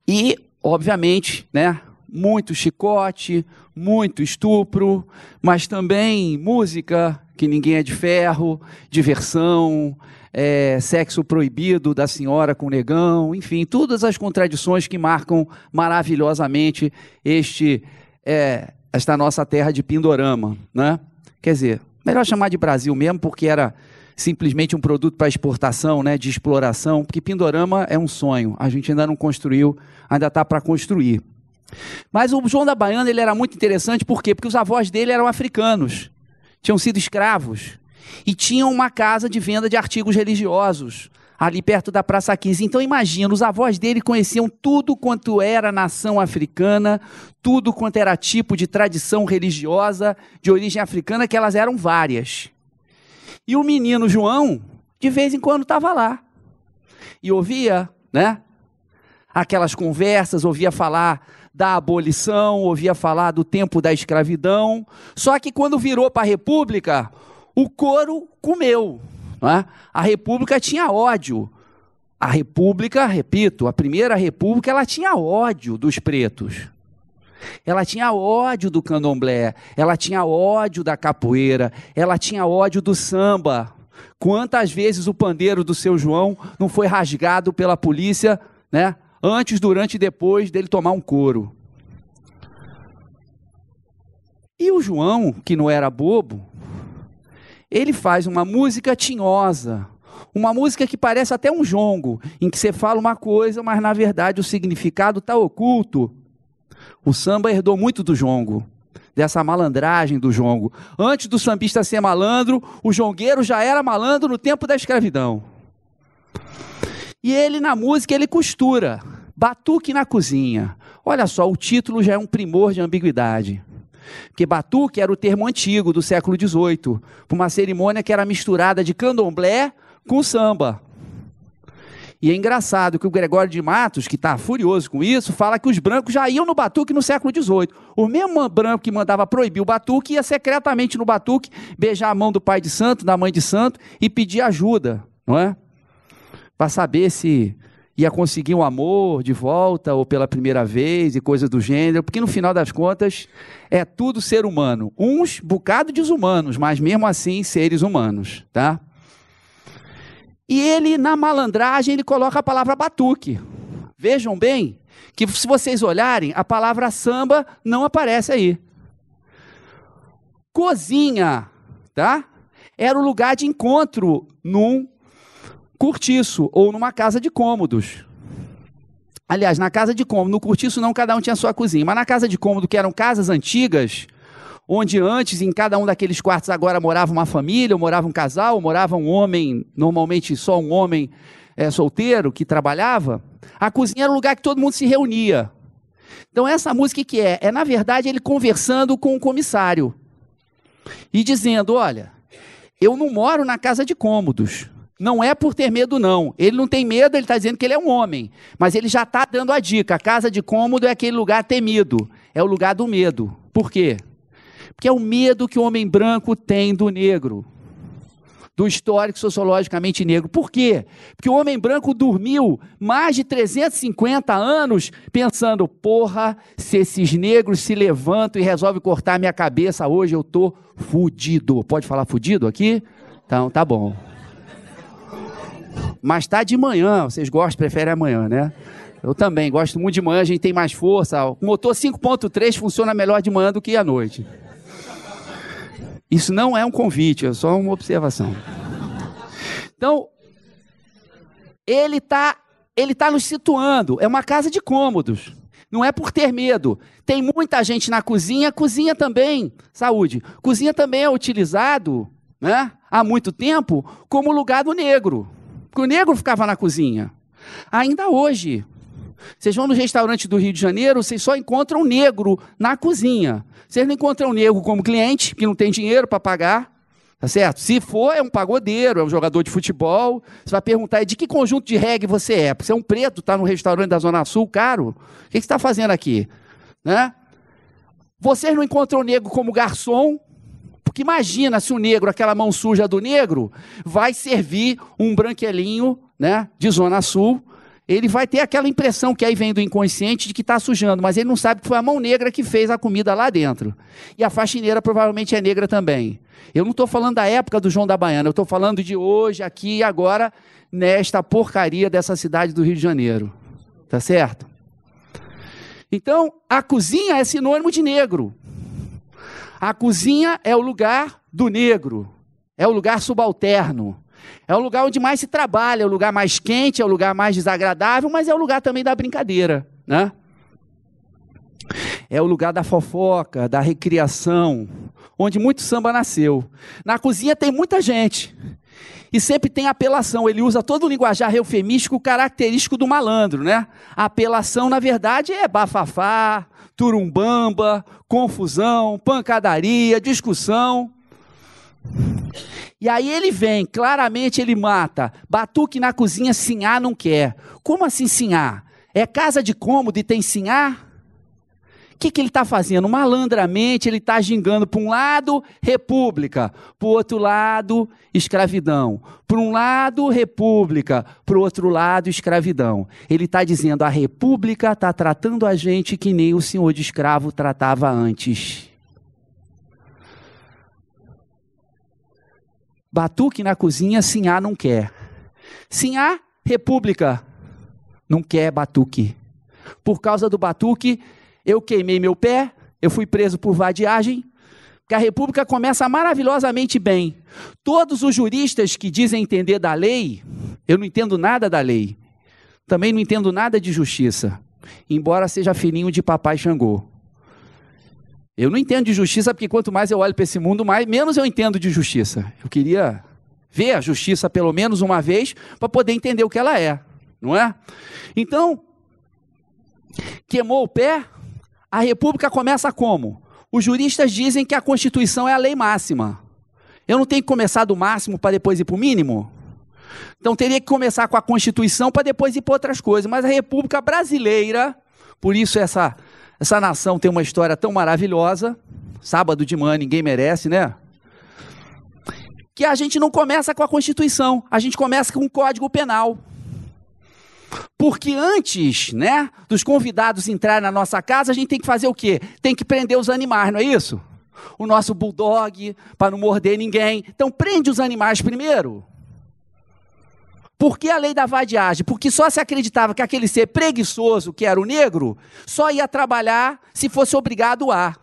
E, obviamente, né, muito chicote, muito estupro, mas também música, que ninguém é de ferro, diversão, é, sexo proibido da senhora com negão, enfim, todas as contradições que marcam maravilhosamente este é, esta nossa terra de Pindorama, né? Quer dizer, melhor chamar de Brasil mesmo, porque era simplesmente um produto para exportação, né, de exploração, porque Pindorama é um sonho, a gente ainda não construiu, ainda está para construir. Mas o João da Baiana ele era muito interessante, por quê? Porque os avós dele eram africanos tinham sido escravos e tinham uma casa de venda de artigos religiosos ali perto da Praça 15. Então imagina, os avós dele conheciam tudo quanto era nação africana, tudo quanto era tipo de tradição religiosa de origem africana, que elas eram várias. E o menino João, de vez em quando, estava lá e ouvia, né? Aquelas conversas, ouvia falar da abolição, ouvia falar do tempo da escravidão. Só que quando virou para a República, o couro comeu. É? A República tinha ódio. A República, repito, a primeira República, ela tinha ódio dos pretos. Ela tinha ódio do candomblé, ela tinha ódio da capoeira, ela tinha ódio do samba. Quantas vezes o pandeiro do seu João não foi rasgado pela polícia, né? antes, durante e depois dele tomar um couro. E o João, que não era bobo, ele faz uma música tinhosa, uma música que parece até um jongo, em que você fala uma coisa, mas na verdade o significado está oculto. O samba herdou muito do jongo, dessa malandragem do jongo. Antes do sambista ser malandro, o jongueiro já era malandro no tempo da escravidão. E ele, na música, ele costura. Batuque na cozinha. Olha só, o título já é um primor de ambiguidade. Porque batuque era o termo antigo do século XVIII, para uma cerimônia que era misturada de candomblé com samba. E é engraçado que o Gregório de Matos, que está furioso com isso, fala que os brancos já iam no batuque no século XVIII. O mesmo branco que mandava proibir o batuque ia secretamente no batuque beijar a mão do pai de santo, da mãe de santo e pedir ajuda, não é? para saber se ia conseguir um amor de volta ou pela primeira vez e coisas do gênero, porque no final das contas é tudo ser humano, uns bocado desumanos, mas mesmo assim seres humanos, tá? E ele na malandragem ele coloca a palavra batuque. Vejam bem que se vocês olharem, a palavra samba não aparece aí. Cozinha, tá? Era o lugar de encontro num curtiço ou numa casa de cômodos. Aliás, na casa de cômodo, no curtiço não, cada um tinha sua cozinha, mas na casa de cômodo, que eram casas antigas, onde antes em cada um daqueles quartos agora morava uma família, ou morava um casal, ou morava um homem, normalmente só um homem é, solteiro que trabalhava, a cozinha era o lugar que todo mundo se reunia. Então essa música que é? É na verdade ele conversando com o comissário e dizendo, olha, eu não moro na casa de cômodos, não é por ter medo, não. Ele não tem medo, ele está dizendo que ele é um homem. Mas ele já está dando a dica: a casa de cômodo é aquele lugar temido, é o lugar do medo. Por quê? Porque é o medo que o homem branco tem do negro, do histórico sociologicamente negro. Por quê? Porque o homem branco dormiu mais de 350 anos pensando: porra, se esses negros se levantam e resolvem cortar minha cabeça hoje, eu tô fudido. Pode falar fudido aqui? Então, tá bom mas tá de manhã. Vocês gostam, preferem amanhã, né? Eu também gosto muito de manhã, a gente tem mais força. O motor 5.3 funciona melhor de manhã do que à noite. Isso não é um convite, é só uma observação. Então, ele está ele tá nos situando. É uma casa de cômodos. Não é por ter medo. Tem muita gente na cozinha, cozinha também, saúde. Cozinha também é utilizado né, há muito tempo como lugar do negro. Porque o negro ficava na cozinha. Ainda hoje. Vocês vão no restaurante do Rio de Janeiro, vocês só encontram negro na cozinha. Vocês não encontram negro como cliente, que não tem dinheiro para pagar. Tá certo? Se for, é um pagodeiro, é um jogador de futebol. Você vai perguntar de que conjunto de reggae você é? você é um preto, está no restaurante da Zona Sul, caro. O que você está fazendo aqui? Né? Vocês não encontram negro como garçom, porque imagina se o negro, aquela mão suja do negro, vai servir um branquelinho né, de Zona Sul. Ele vai ter aquela impressão que aí vem do inconsciente de que está sujando, mas ele não sabe que foi a mão negra que fez a comida lá dentro. E a faxineira provavelmente é negra também. Eu não estou falando da época do João da Baiana, eu estou falando de hoje, aqui e agora, nesta porcaria dessa cidade do Rio de Janeiro. Tá certo? Então, a cozinha é sinônimo de negro. A cozinha é o lugar do negro, é o lugar subalterno, é o lugar onde mais se trabalha, é o lugar mais quente, é o lugar mais desagradável, mas é o lugar também da brincadeira, né? É o lugar da fofoca, da recriação, onde muito samba nasceu. Na cozinha tem muita gente. E sempre tem apelação. Ele usa todo o linguajar eufemístico característico do malandro, né? A apelação, na verdade, é bafafá, turumbamba, confusão, pancadaria, discussão. E aí ele vem, claramente ele mata. Batuque na cozinha, sinhá não quer. Como assim sinhá? É casa de cômodo e tem sinhá? que, que ele está fazendo? Malandramente, ele está gingando para um lado, república, para o outro lado, escravidão. Para um lado, república, para o outro lado, escravidão. Ele está dizendo: a república está tratando a gente que nem o senhor de escravo tratava antes. Batuque na cozinha, sim, A não quer. Sim, A, república. Não quer batuque. Por causa do batuque, eu queimei meu pé, eu fui preso por vadiagem, porque a República começa maravilhosamente bem. Todos os juristas que dizem entender da lei, eu não entendo nada da lei. Também não entendo nada de justiça, embora seja filhinho de papai Xangô. Eu não entendo de justiça porque quanto mais eu olho para esse mundo, mais menos eu entendo de justiça. Eu queria ver a justiça pelo menos uma vez para poder entender o que ela é, não é? Então, queimou o pé, a república começa como? Os juristas dizem que a Constituição é a lei máxima. Eu não tenho que começar do máximo para depois ir para o mínimo? Então teria que começar com a Constituição para depois ir para outras coisas. Mas a República Brasileira, por isso essa, essa nação tem uma história tão maravilhosa. Sábado de manhã ninguém merece, né? Que a gente não começa com a Constituição, a gente começa com o um Código Penal. Porque antes, né, dos convidados entrarem na nossa casa, a gente tem que fazer o quê? Tem que prender os animais, não é isso? O nosso bulldog, para não morder ninguém. Então prende os animais primeiro. Por que a lei da vadiagem? Porque só se acreditava que aquele ser preguiçoso, que era o negro, só ia trabalhar se fosse obrigado a.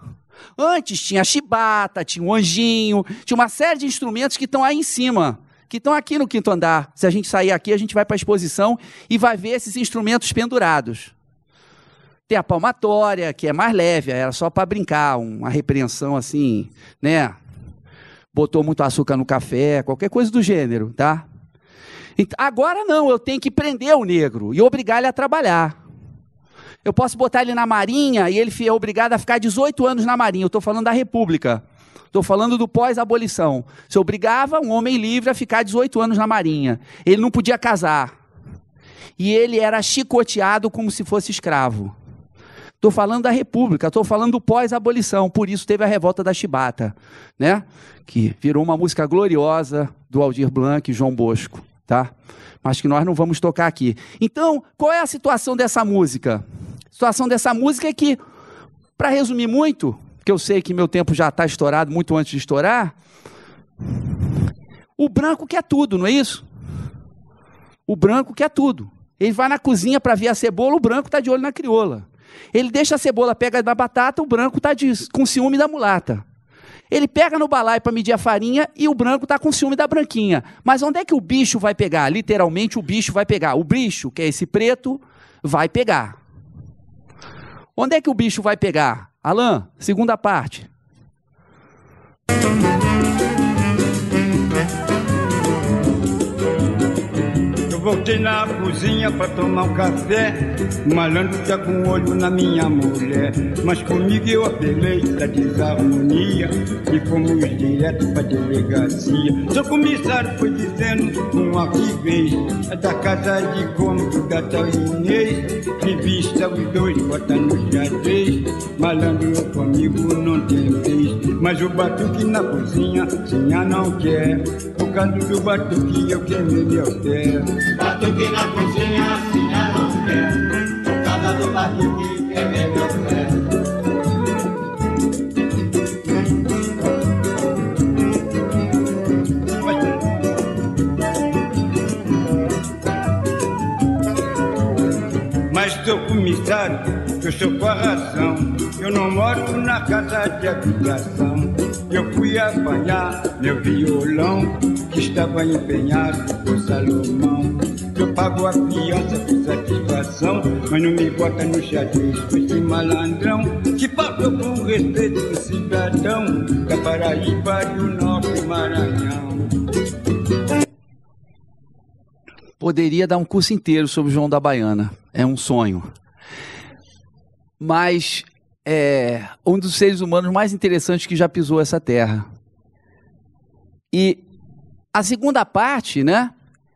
Antes tinha chibata, tinha um anjinho, tinha uma série de instrumentos que estão aí em cima que estão aqui no quinto andar. Se a gente sair aqui, a gente vai para a exposição e vai ver esses instrumentos pendurados. Tem a palmatória, que é mais leve, era só para brincar, uma repreensão assim, né? Botou muito açúcar no café, qualquer coisa do gênero, tá? Agora não, eu tenho que prender o negro e obrigar ele a trabalhar. Eu posso botar ele na marinha e ele é obrigado a ficar 18 anos na marinha. Eu estou falando da República. Estou falando do pós-abolição. Se obrigava um homem livre a ficar 18 anos na Marinha. Ele não podia casar. E ele era chicoteado como se fosse escravo. Estou falando da República, estou falando do pós-abolição, por isso teve a revolta da Chibata, né? que virou uma música gloriosa do Aldir Blanc e João Bosco, tá? mas que nós não vamos tocar aqui. Então, qual é a situação dessa música? A situação dessa música é que, para resumir muito, porque eu sei que meu tempo já está estourado muito antes de estourar. O branco quer tudo, não é isso? O branco quer tudo. Ele vai na cozinha para ver a cebola, o branco está de olho na crioula. Ele deixa a cebola, pega da batata, o branco está com ciúme da mulata. Ele pega no balai para medir a farinha e o branco está com ciúme da branquinha. Mas onde é que o bicho vai pegar? Literalmente o bicho vai pegar. O bicho, que é esse preto, vai pegar. Onde é que o bicho vai pegar? Alain, segunda parte. voltei na cozinha pra tomar um café. Malando já com o olho na minha mulher. Mas comigo eu apelei da desarmonia. E fomos direto pra delegacia. Seu comissário foi dizendo: um aqui É da casa de cômico da tal Inês. Revista os dois, bota no três. Malandro comigo não tem vez. Mas o batuque na cozinha, tinha não quer. Por causa do batuque eu queimei meu pé. Gato que na cozinha assim não quer Casa do barril que quer ver meu pé seu comissário, eu sou com a razão. Eu não moro na casa de habitação. Eu fui apanhar meu violão que estava empenhado por Salomão. Eu pago a fiança por satisfação, mas não me bota no xadrez com esse malandrão que pagou com respeito um cidadão da Paraíba e do Norte Maranhão. Poderia dar um curso inteiro sobre João da Baiana, é um sonho. Mas é um dos seres humanos mais interessantes que já pisou essa terra. E a segunda parte, né,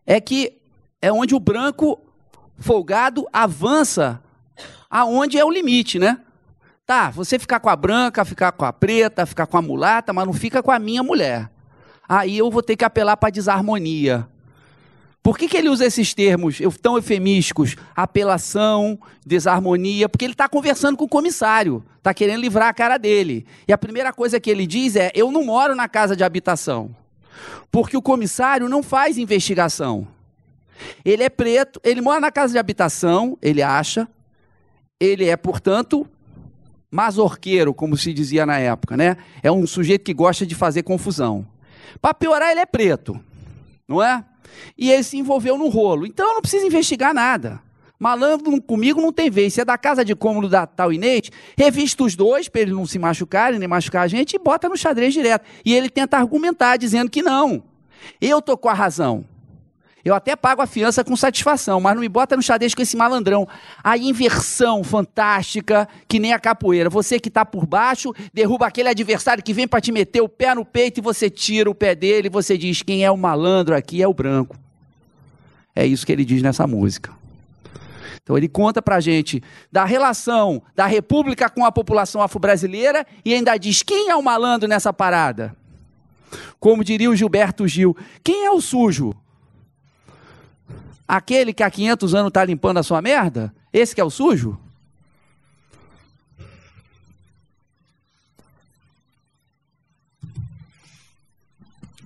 é que é onde o branco folgado avança aonde é o limite, né? Tá, você ficar com a branca, ficar com a preta, ficar com a mulata, mas não fica com a minha mulher. Aí eu vou ter que apelar para desarmonia. Por que, que ele usa esses termos tão eufemísticos? Apelação, desarmonia, porque ele está conversando com o comissário, está querendo livrar a cara dele. E a primeira coisa que ele diz é: eu não moro na casa de habitação. Porque o comissário não faz investigação. Ele é preto, ele mora na casa de habitação, ele acha. Ele é, portanto, mazorqueiro, como se dizia na época, né? É um sujeito que gosta de fazer confusão. Para piorar, ele é preto, não é? E ele se envolveu no rolo. Então não precisa investigar nada. Malandro comigo não tem vez. Se é da casa de cômodo da tal Inês, revista os dois para eles não se machucarem, nem machucar a gente, e bota no xadrez direto. E ele tenta argumentar, dizendo que não. Eu tô com a razão. Eu até pago a fiança com satisfação, mas não me bota no xadrez com esse malandrão. A inversão fantástica, que nem a capoeira. Você que está por baixo, derruba aquele adversário que vem para te meter o pé no peito e você tira o pé dele e você diz: quem é o malandro aqui é o branco. É isso que ele diz nessa música. Então ele conta para a gente da relação da República com a população afro-brasileira e ainda diz quem é o malandro nessa parada. Como diria o Gilberto Gil, quem é o sujo? Aquele que há 500 anos está limpando a sua merda? Esse que é o sujo?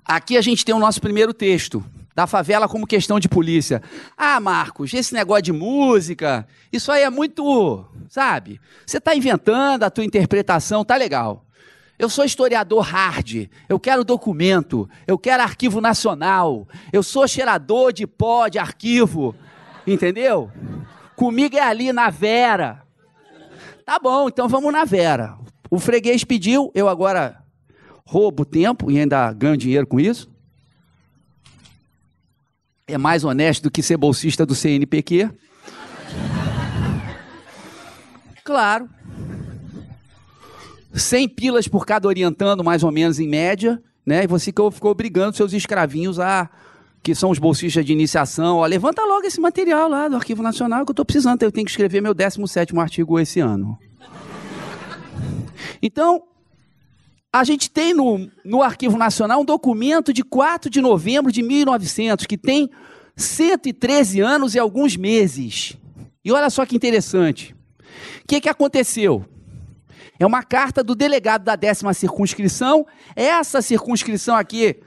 Aqui a gente tem o nosso primeiro texto da favela como questão de polícia. Ah, Marcos, esse negócio de música, isso aí é muito, sabe? Você está inventando, a tua interpretação tá legal. Eu sou historiador hard, eu quero documento, eu quero arquivo nacional, eu sou cheirador de pó de arquivo, entendeu? Comigo é ali na Vera. Tá bom, então vamos na Vera. O freguês pediu, eu agora roubo tempo e ainda ganho dinheiro com isso é mais honesto do que ser bolsista do CNPq. Claro. 100 pilas por cada orientando, mais ou menos, em média, né? E você ficou, ficou obrigando seus escravinhos a. Ah, que são os bolsistas de iniciação, ó, levanta logo esse material lá do Arquivo Nacional que eu estou precisando, eu tenho que escrever meu 17 artigo esse ano. Então, a gente tem no, no Arquivo Nacional um documento de 4 de novembro de 1900, que tem 113 anos e alguns meses. E olha só que interessante. O que, que aconteceu? É uma carta do delegado da décima circunscrição. Essa circunscrição aqui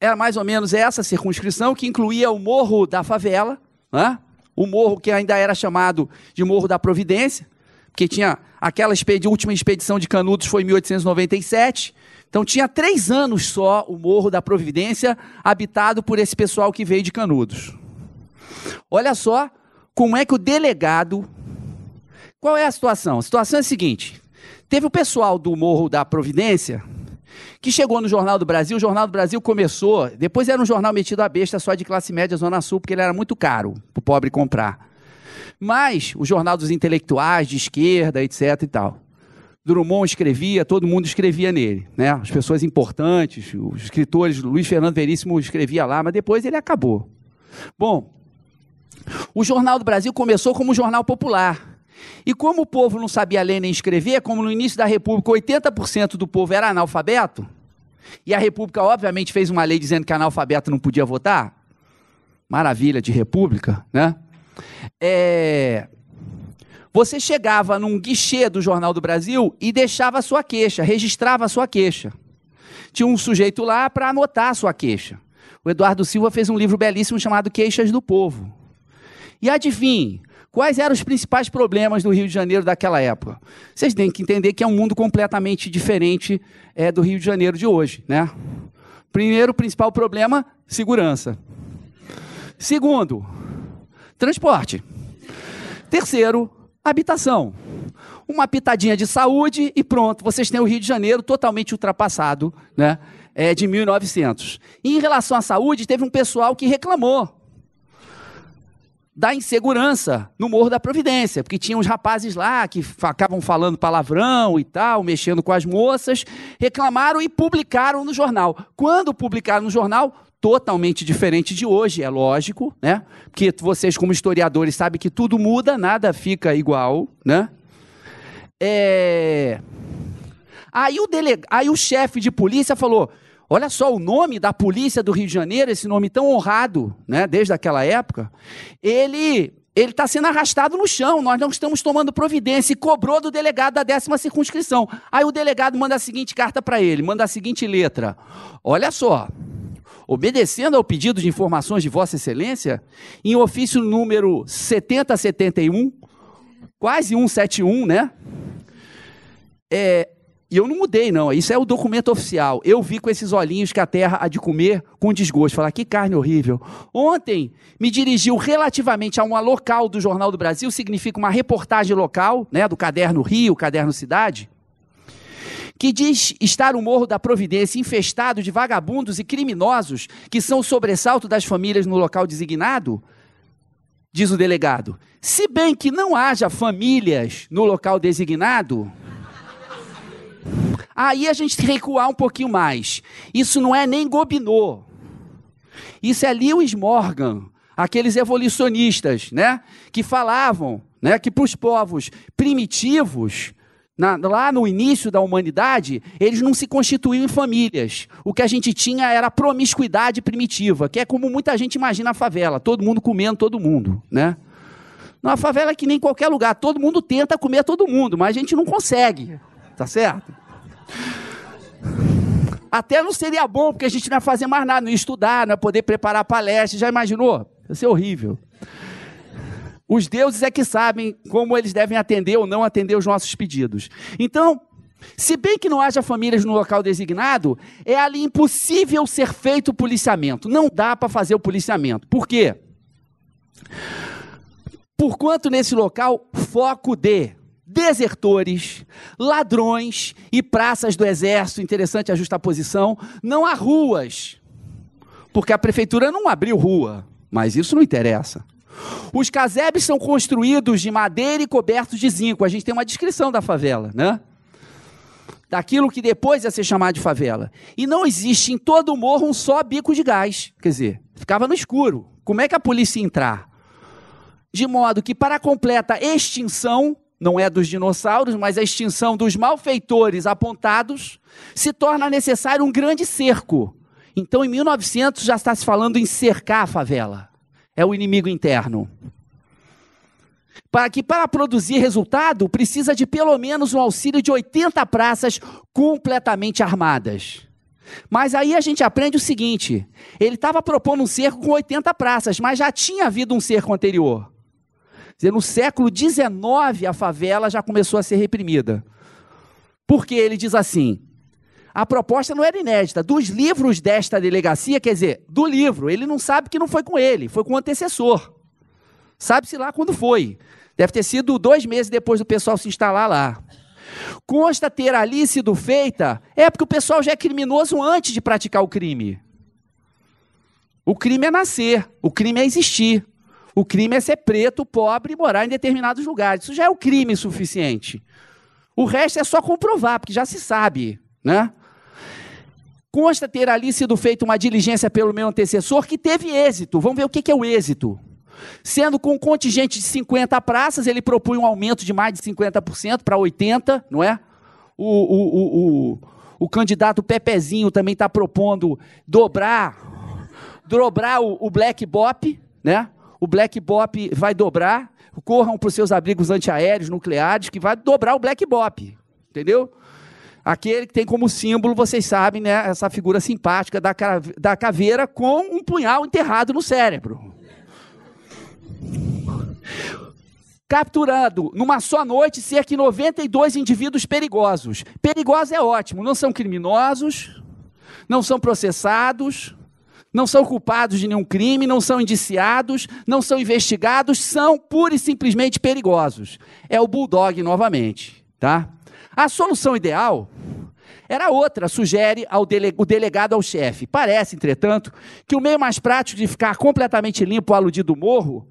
era é mais ou menos essa circunscrição que incluía o morro da favela, né? o morro que ainda era chamado de Morro da Providência, porque tinha aquela expedi última expedição de Canudos foi em 1897. Então tinha três anos só o Morro da Providência habitado por esse pessoal que veio de Canudos. Olha só como é que o delegado. Qual é a situação? A situação é a seguinte: teve o pessoal do Morro da Providência que chegou no Jornal do Brasil. O Jornal do Brasil começou, depois era um jornal metido à besta só de classe média Zona Sul, porque ele era muito caro para o pobre comprar. Mas o jornal dos intelectuais de esquerda, etc e tal. Drummond escrevia, todo mundo escrevia nele, né? As pessoas importantes, os escritores, Luiz Fernando Veríssimo escrevia lá, mas depois ele acabou. Bom, o Jornal do Brasil começou como um jornal popular. E como o povo não sabia ler nem escrever, como no início da República 80% do povo era analfabeto, e a República obviamente fez uma lei dizendo que analfabeto não podia votar, maravilha de República, né? É, você chegava num guichê do Jornal do Brasil e deixava a sua queixa, registrava a sua queixa. Tinha um sujeito lá para anotar a sua queixa. O Eduardo Silva fez um livro belíssimo chamado Queixas do Povo. E adivinhe, quais eram os principais problemas do Rio de Janeiro daquela época? Vocês têm que entender que é um mundo completamente diferente é, do Rio de Janeiro de hoje, né? Primeiro, principal problema, segurança. Segundo, transporte. Terceiro, habitação. Uma pitadinha de saúde e pronto, vocês têm o Rio de Janeiro totalmente ultrapassado, né? É, de 1900. E em relação à saúde, teve um pessoal que reclamou da insegurança no Morro da Providência, porque tinha uns rapazes lá que ficavam falando palavrão e tal, mexendo com as moças, reclamaram e publicaram no jornal. Quando publicaram no jornal, totalmente diferente de hoje, é lógico, né? Porque vocês como historiadores sabem que tudo muda, nada fica igual, né? É... Aí o, delega... Aí o chefe de polícia falou: Olha só o nome da polícia do Rio de Janeiro, esse nome tão honrado, né, desde aquela época. Ele ele está sendo arrastado no chão, nós não estamos tomando providência, e cobrou do delegado da décima circunscrição. Aí o delegado manda a seguinte carta para ele, manda a seguinte letra: Olha só, obedecendo ao pedido de informações de Vossa Excelência, em ofício número 7071, quase 171, né? É, e eu não mudei, não. Isso é o documento oficial. Eu vi com esses olhinhos que a terra há de comer com desgosto. Falar, que carne horrível. Ontem me dirigiu relativamente a uma local do Jornal do Brasil, significa uma reportagem local, né, do Caderno Rio, Caderno Cidade, que diz estar o Morro da Providência infestado de vagabundos e criminosos que são o sobressalto das famílias no local designado, diz o delegado. Se bem que não haja famílias no local designado, Aí a gente recuar um pouquinho mais. Isso não é nem Gobineau. Isso é Lewis Morgan, aqueles evolucionistas, né, que falavam, né, que para os povos primitivos, na, lá no início da humanidade, eles não se constituíam em famílias. O que a gente tinha era promiscuidade primitiva, que é como muita gente imagina a favela, todo mundo comendo todo mundo, né? Na favela é que nem qualquer lugar, todo mundo tenta comer todo mundo, mas a gente não consegue, tá certo? Até não seria bom, porque a gente não ia fazer mais nada, não ia estudar, não ia poder preparar palestra. Já imaginou? Ia ser horrível. Os deuses é que sabem como eles devem atender ou não atender os nossos pedidos. Então, se bem que não haja famílias no local designado, é ali impossível ser feito o policiamento. Não dá para fazer o policiamento. Por quê? Porquanto nesse local, foco de desertores, ladrões e praças do exército. Interessante a justaposição. Não há ruas, porque a prefeitura não abriu rua, mas isso não interessa. Os casebres são construídos de madeira e cobertos de zinco. A gente tem uma descrição da favela, né? Daquilo que depois ia ser chamado de favela. E não existe em todo o morro um só bico de gás. Quer dizer, ficava no escuro. Como é que a polícia ia entrar? De modo que, para completa extinção, não é dos dinossauros, mas a extinção dos malfeitores apontados, se torna necessário um grande cerco. Então, em 1900 já está se falando em cercar a favela. É o inimigo interno. Para que para produzir resultado, precisa de pelo menos um auxílio de 80 praças completamente armadas. Mas aí a gente aprende o seguinte: ele estava propondo um cerco com 80 praças, mas já tinha havido um cerco anterior dizer, no século XIX, a favela já começou a ser reprimida. Porque ele diz assim: a proposta não era inédita. Dos livros desta delegacia, quer dizer, do livro, ele não sabe que não foi com ele, foi com o antecessor. Sabe-se lá quando foi. Deve ter sido dois meses depois do pessoal se instalar lá. Consta ter ali sido feita é porque o pessoal já é criminoso antes de praticar o crime. O crime é nascer, o crime é existir. O crime é ser preto, pobre e morar em determinados lugares. Isso já é um crime suficiente. O resto é só comprovar, porque já se sabe, né? Consta ter ali sido feita uma diligência pelo meu antecessor que teve êxito. Vamos ver o que é o êxito. Sendo com um contingente de 50 praças, ele propõe um aumento de mais de 50% para 80%, não é? O, o, o, o, o candidato Pepezinho também está propondo dobrar dobrar o, o Black Bop, né? o Black Bop vai dobrar, corram para os seus abrigos antiaéreos, nucleares, que vai dobrar o Black Bop, entendeu? Aquele que tem como símbolo, vocês sabem, né, essa figura simpática da, da caveira com um punhal enterrado no cérebro. Capturando, numa só noite, cerca de 92 indivíduos perigosos. Perigosos é ótimo, não são criminosos, não são processados, não são culpados de nenhum crime, não são indiciados, não são investigados, são pura e simplesmente perigosos. É o bulldog novamente, tá? A solução ideal era outra, sugere dele, o delegado ao chefe. Parece, entretanto, que o meio mais prático de ficar completamente limpo o aludido morro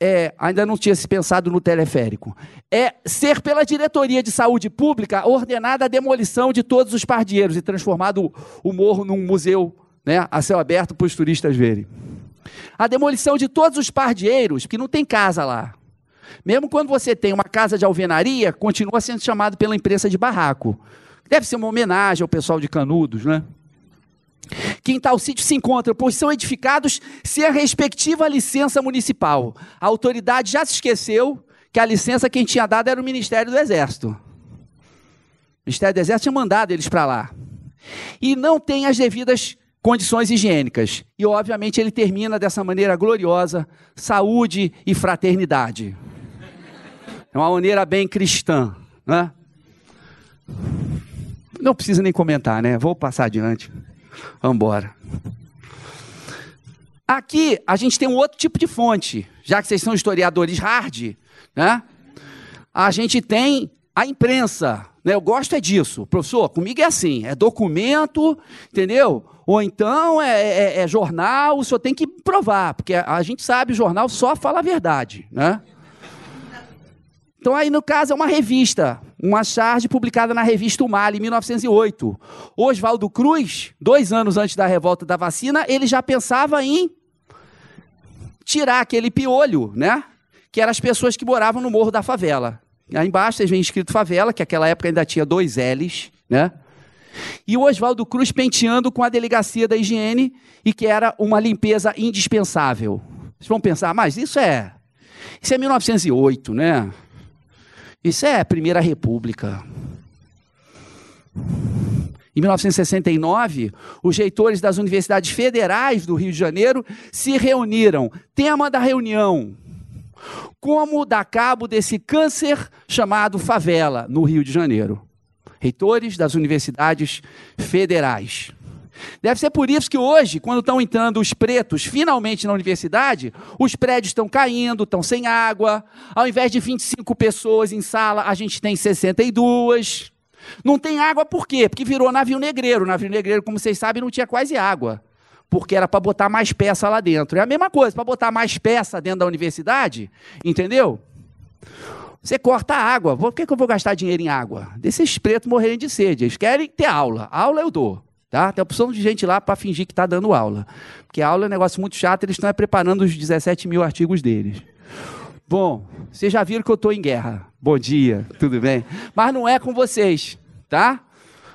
é, ainda não tinha se pensado no teleférico, é ser pela diretoria de saúde pública ordenada a demolição de todos os pardieiros e transformado o morro num museu né, a céu aberto para os turistas verem. A demolição de todos os pardieiros, porque não tem casa lá. Mesmo quando você tem uma casa de alvenaria, continua sendo chamado pela imprensa de barraco. Deve ser uma homenagem ao pessoal de Canudos, né? Que em tal sítio se encontra, pois são edificados sem a respectiva licença municipal. A autoridade já se esqueceu que a licença quem tinha dado era o Ministério do Exército. O Ministério do Exército tinha mandado eles para lá. E não tem as devidas condições higiênicas. E, obviamente, ele termina dessa maneira gloriosa: saúde e fraternidade. É uma maneira bem cristã, né? Não precisa nem comentar, né? Vou passar adiante. Vamos embora. Aqui a gente tem um outro tipo de fonte, já que vocês são historiadores hard, né? A gente tem a imprensa, né? Eu gosto é disso. Professor, comigo é assim: é documento, entendeu? Ou então é, é, é jornal, o senhor tem que provar, porque a, a gente sabe, o jornal só fala a verdade. Né? Então, aí, no caso, é uma revista, uma charge publicada na revista Mali, em 1908. Oswaldo Cruz, dois anos antes da revolta da vacina, ele já pensava em tirar aquele piolho, né? Que eram as pessoas que moravam no morro da favela. Aí embaixo vem escrito favela, que naquela época ainda tinha dois L's, né? E o Oswaldo Cruz penteando com a delegacia da higiene e que era uma limpeza indispensável. Vocês vão pensar, mas isso é. Isso é 1908, né? Isso é Primeira República. Em 1969, os reitores das universidades federais do Rio de Janeiro se reuniram. Tema da reunião: como dar cabo desse câncer chamado favela no Rio de Janeiro? Reitores das universidades federais. Deve ser por isso que hoje, quando estão entrando os pretos finalmente na universidade, os prédios estão caindo, estão sem água. Ao invés de 25 pessoas em sala, a gente tem 62. Não tem água por quê? Porque virou navio negreiro. O navio negreiro, como vocês sabem, não tinha quase água porque era para botar mais peça lá dentro. É a mesma coisa, para botar mais peça dentro da universidade, entendeu? Você corta a água. Por que, que eu vou gastar dinheiro em água? Desses pretos morrerem de sede. Eles querem ter aula. Aula eu dou. Tá? Tem a opção de gente lá para fingir que está dando aula. Porque aula é um negócio muito chato, eles estão preparando os 17 mil artigos deles. Bom, vocês já viram que eu estou em guerra. Bom dia, tudo bem? Mas não é com vocês, tá?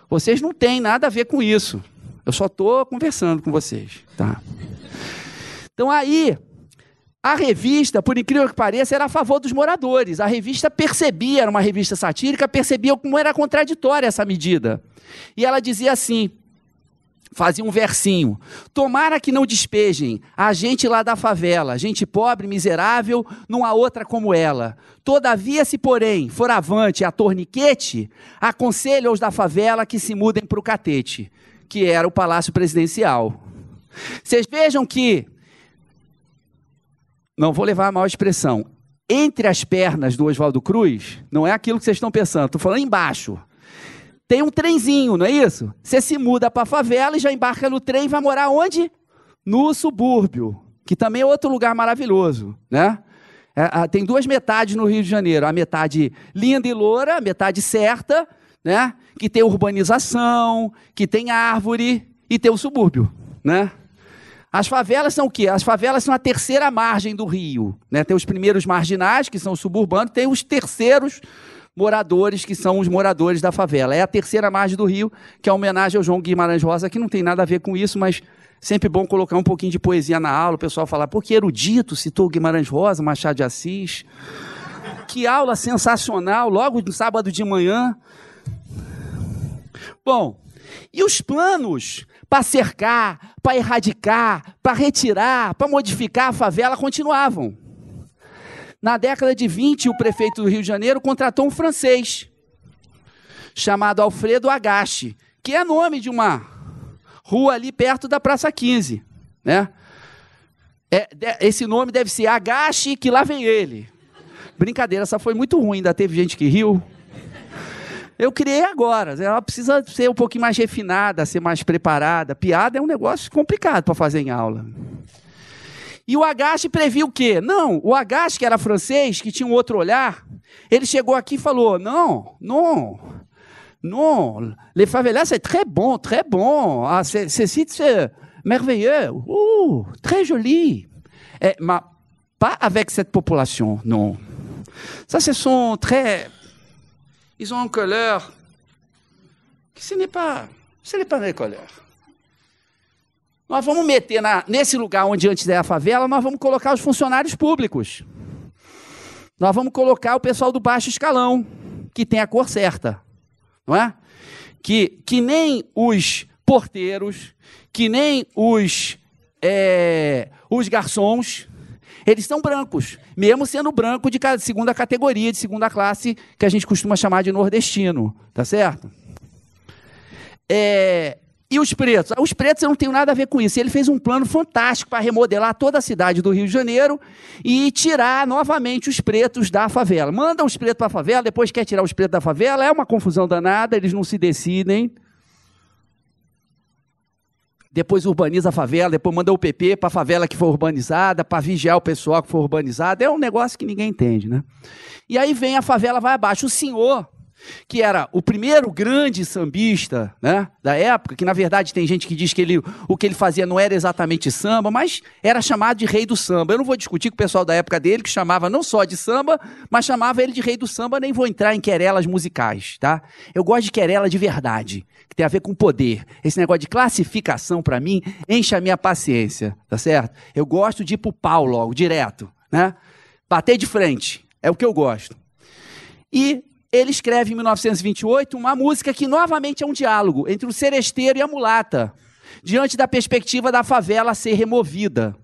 Vocês não têm nada a ver com isso. Eu só estou conversando com vocês. Tá? Então aí, a revista, por incrível que pareça, era a favor dos moradores. A revista percebia, era uma revista satírica, percebia como era contraditória essa medida. E ela dizia assim: fazia um versinho. Tomara que não despejem a gente lá da favela, gente pobre, miserável, não há outra como ela. Todavia, se porém for avante a torniquete, aconselho aos da favela que se mudem para o catete que era o Palácio Presidencial. Vocês vejam que, não vou levar a maior expressão, entre as pernas do Oswaldo Cruz, não é aquilo que vocês estão pensando, estou falando embaixo. Tem um trenzinho, não é isso? Você se muda para a favela e já embarca no trem e vai morar onde? No subúrbio, que também é outro lugar maravilhoso, né? É, ah, tem duas metades no Rio de Janeiro, a metade linda e loura, a metade certa, né? que tem urbanização, que tem árvore e tem o subúrbio, né? As favelas são o quê? As favelas são a terceira margem do Rio. Né? Tem os primeiros marginais, que são os suburbanos, tem os terceiros moradores, que são os moradores da favela. É a terceira margem do Rio, que é a homenagem ao João Guimarães Rosa, que não tem nada a ver com isso, mas sempre bom colocar um pouquinho de poesia na aula, o pessoal falar, porque erudito citou Guimarães Rosa, Machado de Assis. Que aula sensacional, logo no sábado de manhã. Bom, e os planos para cercar, para erradicar, para retirar, para modificar a favela continuavam. Na década de 20, o prefeito do Rio de Janeiro contratou um francês chamado Alfredo Agache, que é nome de uma rua ali perto da Praça 15, né? É, esse nome deve ser Agache, que lá vem ele. Brincadeira, essa foi muito ruim, ainda teve gente que riu. Eu criei agora. Ela precisa ser um pouquinho mais refinada, ser mais preparada. Piada é um negócio complicado para fazer em aula. E o Agache previu o quê? Não, o Agache, que era francês, que tinha um outro olhar, ele chegou aqui e falou: não, não, não, les favelas é très bon, très bon, ah, c'est, c'est, merveilleux, uh, très joli. É, eh, mas pas avec cette population, não. Ça, ce sont très ils sont en colère. Ce n'est pas, ce n'est pas une colère. Nós vamos meter na, nesse lugar onde antes era a favela, nós vamos colocar os funcionários públicos. Nós vamos colocar o pessoal do baixo escalão, que tem a cor certa, não é? Que, que nem os porteiros, que nem os, é, os garçons, eles são brancos, mesmo sendo branco de segunda categoria, de segunda classe, que a gente costuma chamar de nordestino, tá certo? É, e os pretos? Ah, os pretos eu não tenho nada a ver com isso. Ele fez um plano fantástico para remodelar toda a cidade do Rio de Janeiro e tirar novamente os pretos da favela. Manda os pretos para a favela, depois quer tirar os pretos da favela, é uma confusão danada, eles não se decidem depois urbaniza a favela, depois manda o PP para a favela que foi urbanizada, para vigiar o pessoal que foi urbanizado. É um negócio que ninguém entende, né? E aí vem a favela, vai abaixo. O senhor que era o primeiro grande sambista né, da época, que na verdade tem gente que diz que ele, o que ele fazia não era exatamente samba, mas era chamado de rei do samba. Eu não vou discutir com o pessoal da época dele, que chamava não só de samba, mas chamava ele de rei do samba, nem vou entrar em querelas musicais, tá? Eu gosto de querela de verdade, que tem a ver com poder. Esse negócio de classificação, para mim, enche a minha paciência, tá certo? Eu gosto de ir pro pau logo, direto, né? Bater de frente, é o que eu gosto. E ele escreve em 1928 uma música que novamente é um diálogo entre o seresteiro e a mulata, diante da perspectiva da favela ser removida.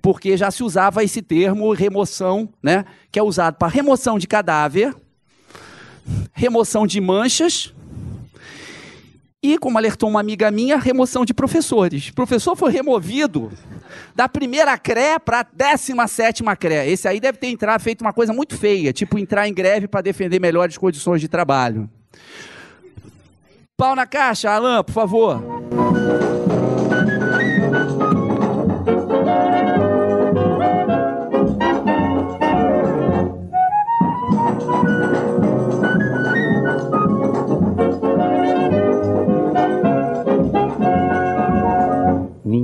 Porque já se usava esse termo remoção, né, que é usado para remoção de cadáver, remoção de manchas e, como alertou uma amiga minha, remoção de professores. O professor foi removido da primeira CRE para a 17 CRE. Esse aí deve ter entrado, feito uma coisa muito feia, tipo entrar em greve para defender melhores condições de trabalho. Pau na caixa, Alan, por favor.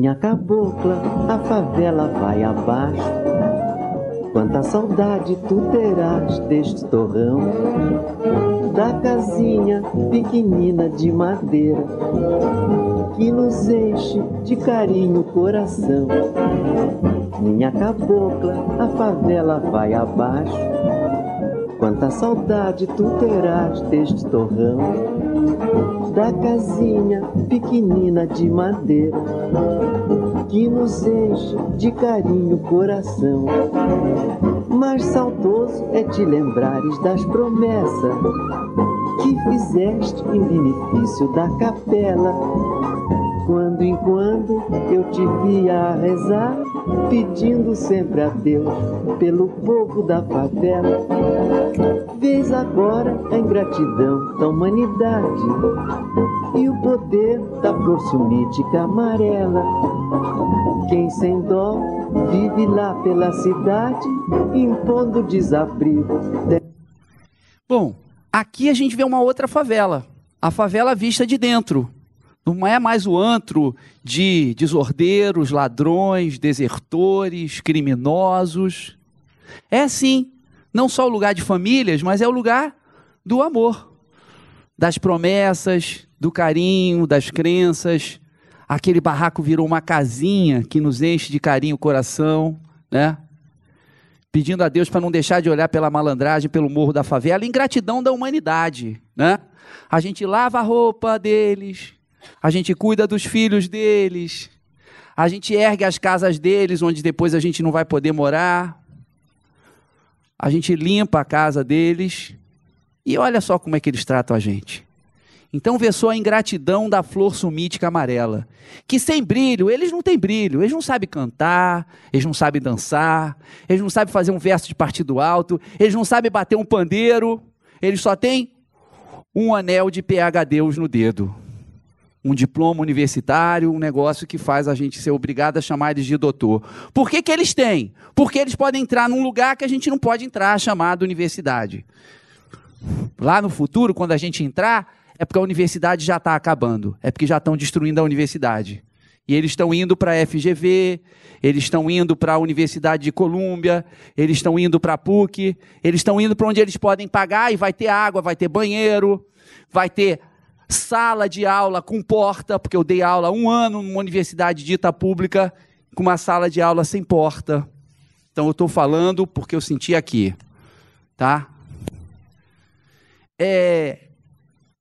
minha cabocla, a favela vai abaixo. Quanta saudade tu terás deste torrão, da casinha pequenina de madeira, que nos enche de carinho o coração. Minha cabocla, a favela vai abaixo. Quanta saudade tu terás deste torrão, da casinha pequenina de madeira que nos enche de carinho o coração. Mas saudoso é te lembrares das promessas que fizeste em benefício da capela quando em quando eu te via rezar, pedindo sempre a Deus pelo povo da favela. Vês agora a ingratidão da humanidade e o poder da flor sunítica amarela. Quem sem dó vive lá pela cidade, impondo desabrigo. Bom, aqui a gente vê uma outra favela, a favela vista de dentro. Não é mais o antro de desordeiros, ladrões, desertores, criminosos. É sim, não só o lugar de famílias, mas é o lugar do amor, das promessas, do carinho, das crenças. Aquele barraco virou uma casinha que nos enche de carinho o coração, né? Pedindo a Deus para não deixar de olhar pela malandragem, pelo morro da favela, ingratidão da humanidade, né? A gente lava a roupa deles, a gente cuida dos filhos deles, a gente ergue as casas deles, onde depois a gente não vai poder morar, a gente limpa a casa deles, e olha só como é que eles tratam a gente. Então vê só a ingratidão da flor sumítica amarela, que sem brilho, eles não têm brilho, eles não sabem cantar, eles não sabem dançar, eles não sabem fazer um verso de partido alto, eles não sabem bater um pandeiro, eles só têm um anel de PH Deus no dedo um diploma universitário, um negócio que faz a gente ser obrigado a chamar eles de doutor. Por que, que eles têm? Porque eles podem entrar num lugar que a gente não pode entrar, chamado universidade. Lá no futuro, quando a gente entrar, é porque a universidade já está acabando, é porque já estão destruindo a universidade. E eles estão indo para a FGV, eles estão indo para a Universidade de Colômbia, eles estão indo para a PUC, eles estão indo para onde eles podem pagar e vai ter água, vai ter banheiro, vai ter sala de aula com porta, porque eu dei aula um ano numa universidade dita pública, com uma sala de aula sem porta. Então eu estou falando porque eu senti aqui, tá? É,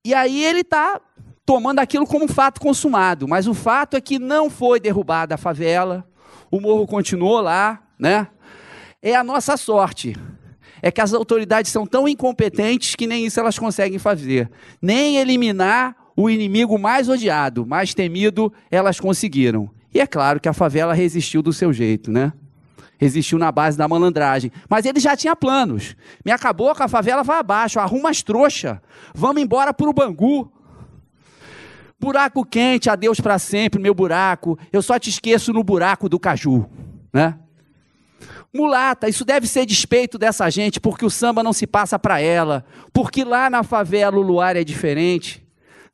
e aí ele está tomando aquilo como um fato consumado, mas o fato é que não foi derrubada a favela, o morro continuou lá, né? É a nossa sorte é que as autoridades são tão incompetentes que nem isso elas conseguem fazer. Nem eliminar o inimigo mais odiado, mais temido, elas conseguiram. E é claro que a favela resistiu do seu jeito, né? Resistiu na base da malandragem. Mas ele já tinha planos. Me acabou com a favela, vai abaixo, arruma as trouxas. Vamos embora para o Bangu. Buraco quente, adeus para sempre, meu buraco. Eu só te esqueço no buraco do caju, né? Mulata, isso deve ser despeito dessa gente, porque o samba não se passa para ela, porque lá na favela o luar é diferente.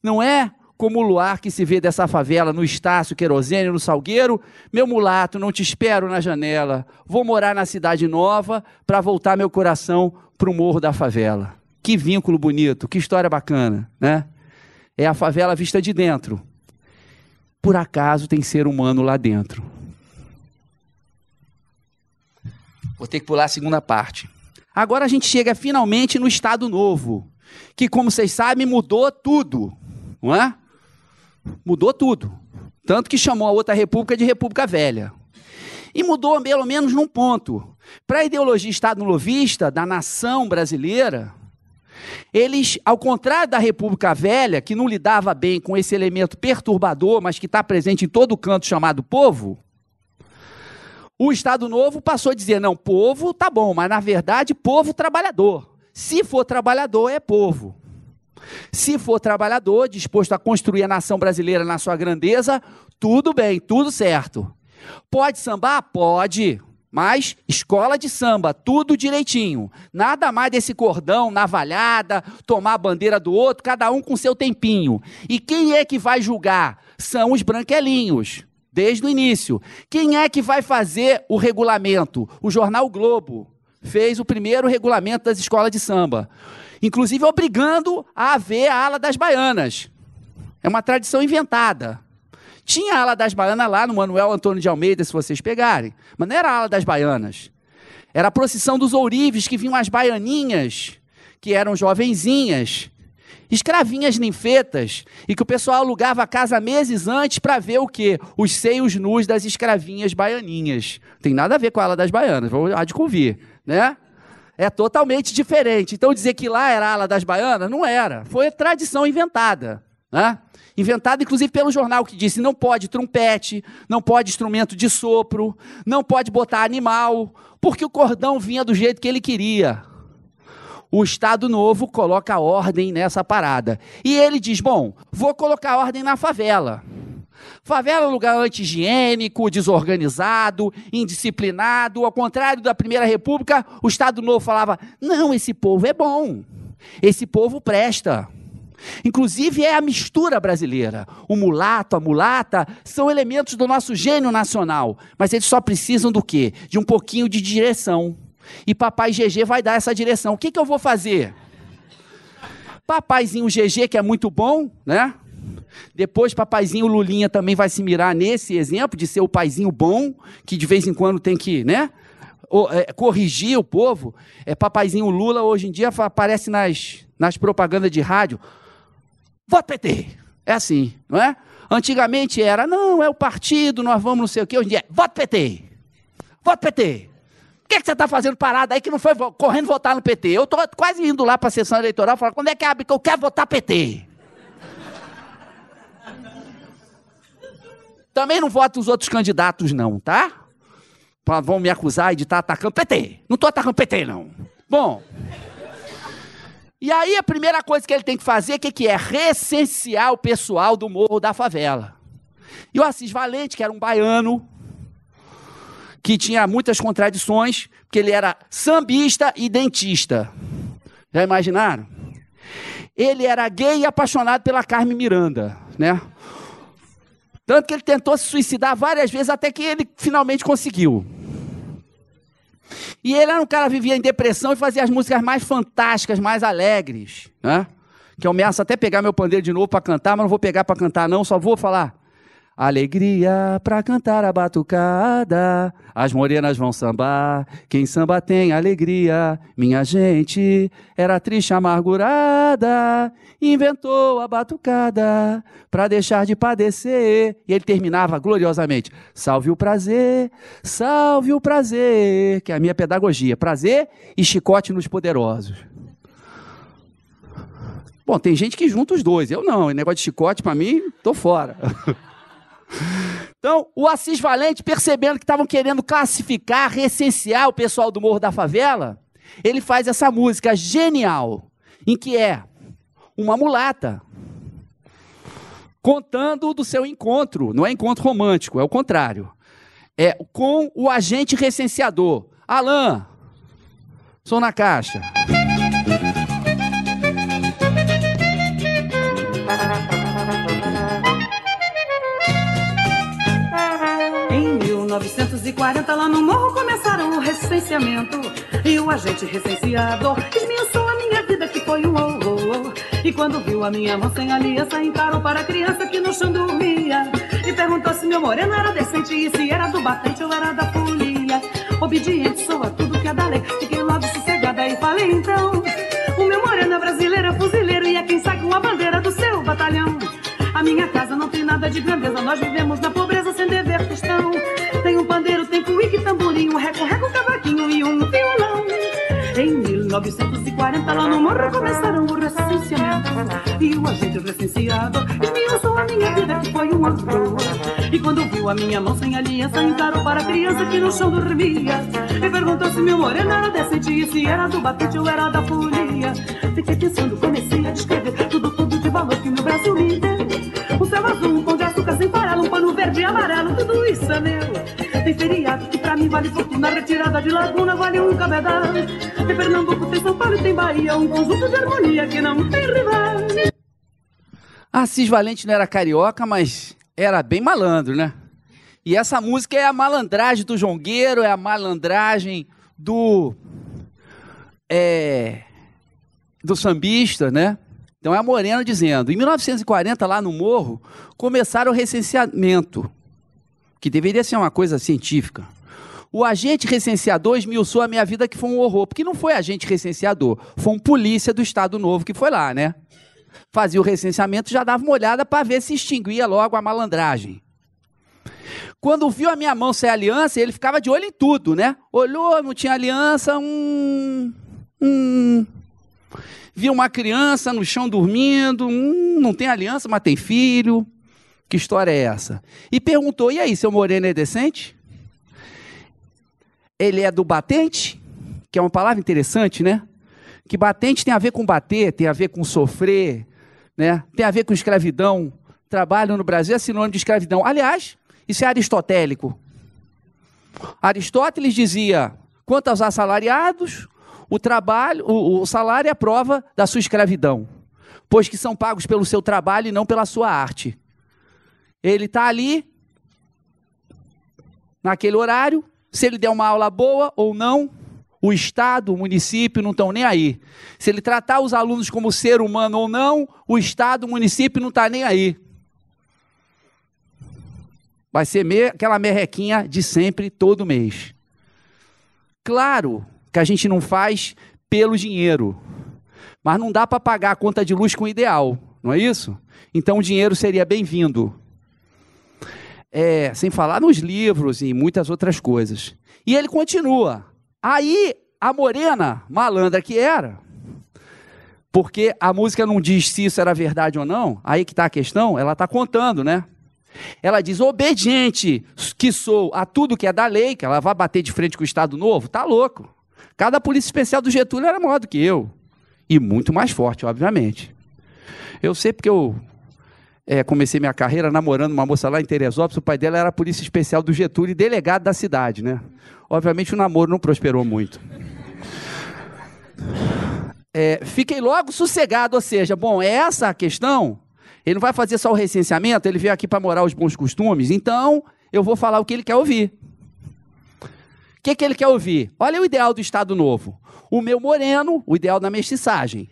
Não é como o luar que se vê dessa favela, no Estácio, Querosene, no Salgueiro. Meu mulato, não te espero na janela. Vou morar na Cidade Nova para voltar meu coração para o morro da favela. Que vínculo bonito, que história bacana, né? É a favela vista de dentro. Por acaso tem ser humano lá dentro. Vou ter que pular a segunda parte. Agora a gente chega finalmente no Estado Novo, que, como vocês sabem, mudou tudo, não é? Mudou tudo. Tanto que chamou a outra república de República Velha. E mudou pelo menos num ponto. Para a ideologia estado-novista da nação brasileira, eles, ao contrário da República Velha, que não lidava bem com esse elemento perturbador, mas que está presente em todo canto chamado povo, o Estado Novo passou a dizer: não, povo tá bom, mas na verdade, povo trabalhador. Se for trabalhador, é povo. Se for trabalhador, disposto a construir a nação brasileira na sua grandeza, tudo bem, tudo certo. Pode sambar? Pode. Mas escola de samba, tudo direitinho. Nada mais desse cordão, navalhada, tomar a bandeira do outro, cada um com seu tempinho. E quem é que vai julgar? São os branquelinhos desde o início. Quem é que vai fazer o regulamento? O jornal Globo fez o primeiro regulamento das escolas de samba, inclusive obrigando a haver a ala das baianas. É uma tradição inventada. Tinha a ala das baianas lá no Manuel Antônio de Almeida, se vocês pegarem, mas não era a ala das baianas. Era a procissão dos ourives que vinham as baianinhas, que eram jovenzinhas, escravinhas ninfetas e que o pessoal alugava a casa meses antes para ver o quê? Os seios nus das escravinhas baianinhas. Tem nada a ver com a ala das baianas, vou há de convir, né? É totalmente diferente. Então dizer que lá era a ala das baianas não era, foi tradição inventada, né? Inventada inclusive pelo jornal que disse não pode trompete, não pode instrumento de sopro, não pode botar animal, porque o cordão vinha do jeito que ele queria. O Estado Novo coloca ordem nessa parada. E ele diz: bom, vou colocar ordem na favela. Favela é um lugar anti-higiênico, desorganizado, indisciplinado. Ao contrário da Primeira República, o Estado Novo falava: não, esse povo é bom, esse povo presta. Inclusive é a mistura brasileira. O mulato, a mulata são elementos do nosso gênio nacional, mas eles só precisam do quê? De um pouquinho de direção. E papai GG vai dar essa direção. O que, que eu vou fazer? Papaizinho GG, que é muito bom, né? Depois, papaizinho Lulinha também vai se mirar nesse exemplo de ser o paizinho bom, que de vez em quando tem que, né? É, corrigir o povo. É, papaizinho Lula, hoje em dia, aparece nas, nas propagandas de rádio. Vota PT! É assim, não é? Antigamente era, não, é o partido, nós vamos não sei o quê. Hoje em dia é, vota PT! Vota PT! que, que você está fazendo parada aí que não foi correndo votar no PT? Eu estou quase indo lá para a sessão eleitoral falar, quando é que abre que eu quero votar PT? Também não voto os outros candidatos, não, tá? Pra, vão me acusar de estar tá atacando PT. Não estou atacando PT, não. Bom. E aí a primeira coisa que ele tem que fazer, o que, que é? Recensear o pessoal do Morro da Favela. E o Assis Valente, que era um baiano, que tinha muitas contradições, porque ele era sambista e dentista. Já imaginaram? Ele era gay e apaixonado pela Carmen Miranda, né? Tanto que ele tentou se suicidar várias vezes até que ele finalmente conseguiu. E ele era um cara que vivia em depressão e fazia as músicas mais fantásticas, mais alegres, né? Que eu ameaço até pegar meu pandeiro de novo para cantar, mas não vou pegar para cantar não, só vou falar. Alegria pra cantar a batucada, as morenas vão sambar, quem samba tem alegria. Minha gente era triste, amargurada, inventou a batucada pra deixar de padecer. E ele terminava gloriosamente: Salve o prazer, salve o prazer, que é a minha pedagogia, prazer e chicote nos poderosos. Bom, tem gente que junta os dois, eu não, e negócio de chicote para mim, tô fora. Então, o Assis Valente, percebendo que estavam querendo classificar, recensear o pessoal do Morro da Favela, ele faz essa música genial, em que é uma mulata contando do seu encontro, não é encontro romântico, é o contrário. É com o agente recenseador. Alain, sou na caixa. 1940, lá no morro, começaram o recenseamento. E o agente recenseador esmiuçou a minha vida, que foi um horror. Oh, oh, oh. E quando viu a minha mão sem aliança, encarou para a criança que no chão dormia. E perguntou se meu moreno era decente e se era do batente ou era da folia. Obediente, sou a tudo que é da lei. Fiquei logo sossegada e falei então: O meu moreno é brasileiro, é fuzileiro e é quem sai com a bandeira do seu batalhão. A minha casa não tem nada de grandeza, nós vivemos na pobreza sem dever cristão. Tem um pandeiro, tem cuíque, tamborim, um reco, reco, cavaquinho e um violão. Em 1940, lá no morro, começaram o recenseamento. E o agente recenseado esmiuçou a minha vida, que foi um horror. E quando viu a minha mão sem aliança, encarou para a criança que no chão dormia. E perguntou se meu moreno era decente e se era do batente ou era da folia. Fiquei pensando, comecei a descrever tudo, tudo de valor que meu Brasil me deu céu azul, um pão de açúcar sem parar, um pano verde e amarelo, tudo isso é meu. Tem feriado que pra mim vale fortuna, retirada de laguna vale um cabedal. Tem Pernambuco, tem São Paulo, tem Bahia, um conjunto de harmonia que não tem rival. Assis Valente não era carioca, mas era bem malandro, né? E essa música é a malandragem do jongueiro, é a malandragem do. É, do sambista, né? Então é a Moreno dizendo: em 1940, lá no Morro, começaram o recenseamento, que deveria ser uma coisa científica. O agente recenseador esmiuçou a minha vida que foi um horror, porque não foi agente recenseador, foi um polícia do Estado Novo que foi lá, né? Fazia o recenseamento, já dava uma olhada para ver se extinguia logo a malandragem. Quando viu a minha mão sem aliança, ele ficava de olho em tudo, né? Olhou, não tinha aliança, hum. Hum via uma criança no chão dormindo, hum, não tem aliança, mas tem filho. Que história é essa? E perguntou: e aí, seu Moreno é decente? Ele é do batente, que é uma palavra interessante, né? Que batente tem a ver com bater, tem a ver com sofrer, né? tem a ver com escravidão. Trabalho no Brasil é sinônimo de escravidão. Aliás, isso é aristotélico. Aristóteles dizia: quanto aos assalariados, o trabalho, o, o salário é a prova da sua escravidão, pois que são pagos pelo seu trabalho e não pela sua arte. Ele está ali naquele horário, se ele der uma aula boa ou não, o Estado, o município não estão nem aí. Se ele tratar os alunos como ser humano ou não, o Estado, o município não está nem aí. Vai ser aquela merrequinha de sempre, todo mês. Claro que a gente não faz pelo dinheiro. Mas não dá para pagar a conta de luz com o ideal, não é isso? Então o dinheiro seria bem-vindo. É, sem falar nos livros e muitas outras coisas. E ele continua. Aí a morena, malandra que era, porque a música não diz se isso era verdade ou não, aí que está a questão, ela está contando, né? Ela diz: obediente que sou a tudo que é da lei, que ela vai bater de frente com o Estado Novo, tá louco. Cada polícia especial do Getúlio era maior do que eu. E muito mais forte, obviamente. Eu sei porque eu é, comecei minha carreira namorando uma moça lá em Teresópolis. O pai dela era polícia especial do Getúlio e delegado da cidade, né? Obviamente o namoro não prosperou muito. É, fiquei logo sossegado, ou seja, bom, é essa a questão. Ele não vai fazer só o recenseamento, ele veio aqui para morar os bons costumes, então eu vou falar o que ele quer ouvir que, que ele quer ouvir? Olha o ideal do Estado Novo. O meu moreno, o ideal da mestiçagem.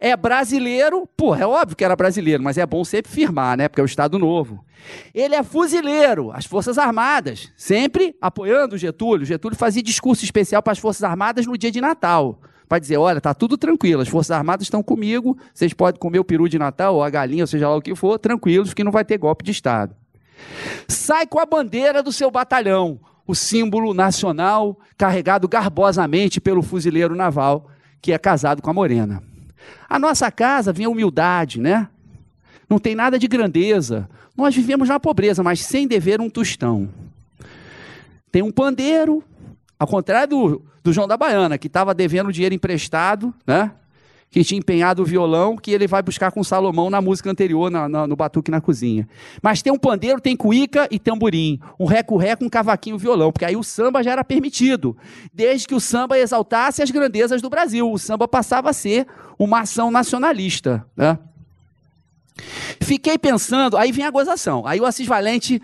É brasileiro, porra, é óbvio que era brasileiro, mas é bom sempre firmar, né? Porque é o Estado Novo. Ele é fuzileiro, as Forças Armadas, sempre apoiando o Getúlio. Getúlio fazia discurso especial para as Forças Armadas no dia de Natal para dizer: olha, tá tudo tranquilo, as Forças Armadas estão comigo, vocês podem comer o peru de Natal ou a galinha, ou seja lá o que for, tranquilos, que não vai ter golpe de Estado. Sai com a bandeira do seu batalhão o símbolo nacional carregado garbosamente pelo fuzileiro naval, que é casado com a morena. A nossa casa vinha humildade, né? Não tem nada de grandeza. Nós vivemos na pobreza, mas sem dever um tostão. Tem um pandeiro, ao contrário do, do João da Baiana, que estava devendo dinheiro emprestado, né? que tinha empenhado o violão, que ele vai buscar com Salomão na música anterior, na, na, no Batuque na Cozinha. Mas tem um pandeiro, tem cuíca e tamborim, um recu ré um cavaquinho, o violão, porque aí o samba já era permitido, desde que o samba exaltasse as grandezas do Brasil. O samba passava a ser uma ação nacionalista, né? Fiquei pensando, aí vem a gozação. Aí o Assis Valente,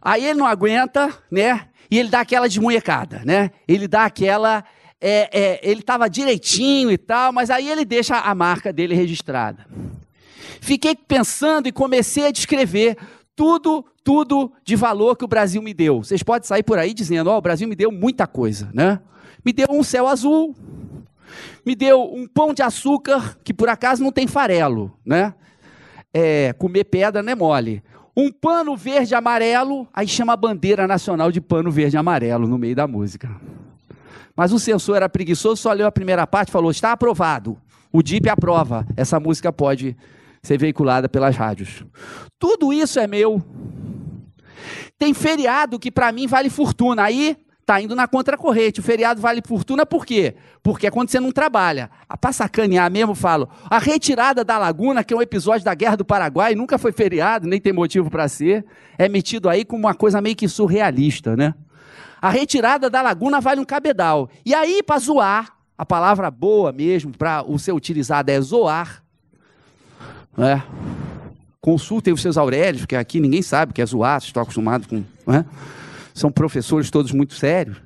aí ele não aguenta, né? E ele dá aquela desmunhecada, né? Ele dá aquela é, é, ele estava direitinho e tal, mas aí ele deixa a marca dele registrada. Fiquei pensando e comecei a descrever tudo, tudo de valor que o Brasil me deu. Vocês podem sair por aí dizendo: Ó, oh, o Brasil me deu muita coisa, né? Me deu um céu azul, me deu um pão de açúcar, que por acaso não tem farelo, né? É, comer pedra não é mole. Um pano verde amarelo, aí chama a bandeira nacional de pano verde amarelo no meio da música. Mas o censor era preguiçoso, só leu a primeira parte e falou: está aprovado. O DIP aprova. Essa música pode ser veiculada pelas rádios. Tudo isso é meu. Tem feriado que para mim vale fortuna. Aí tá indo na contracorrente. O feriado vale fortuna por quê? Porque é quando você não trabalha. Para sacanear mesmo, falo. A retirada da Laguna, que é um episódio da Guerra do Paraguai, nunca foi feriado, nem tem motivo para ser. É metido aí como uma coisa meio que surrealista, né? A retirada da laguna vale um cabedal. E aí, para zoar, a palavra boa mesmo para o ser utilizada é zoar. Né? Consultem os seus aurélios, porque aqui ninguém sabe o que é zoar, estou acostumado com. Né? São professores todos muito sérios.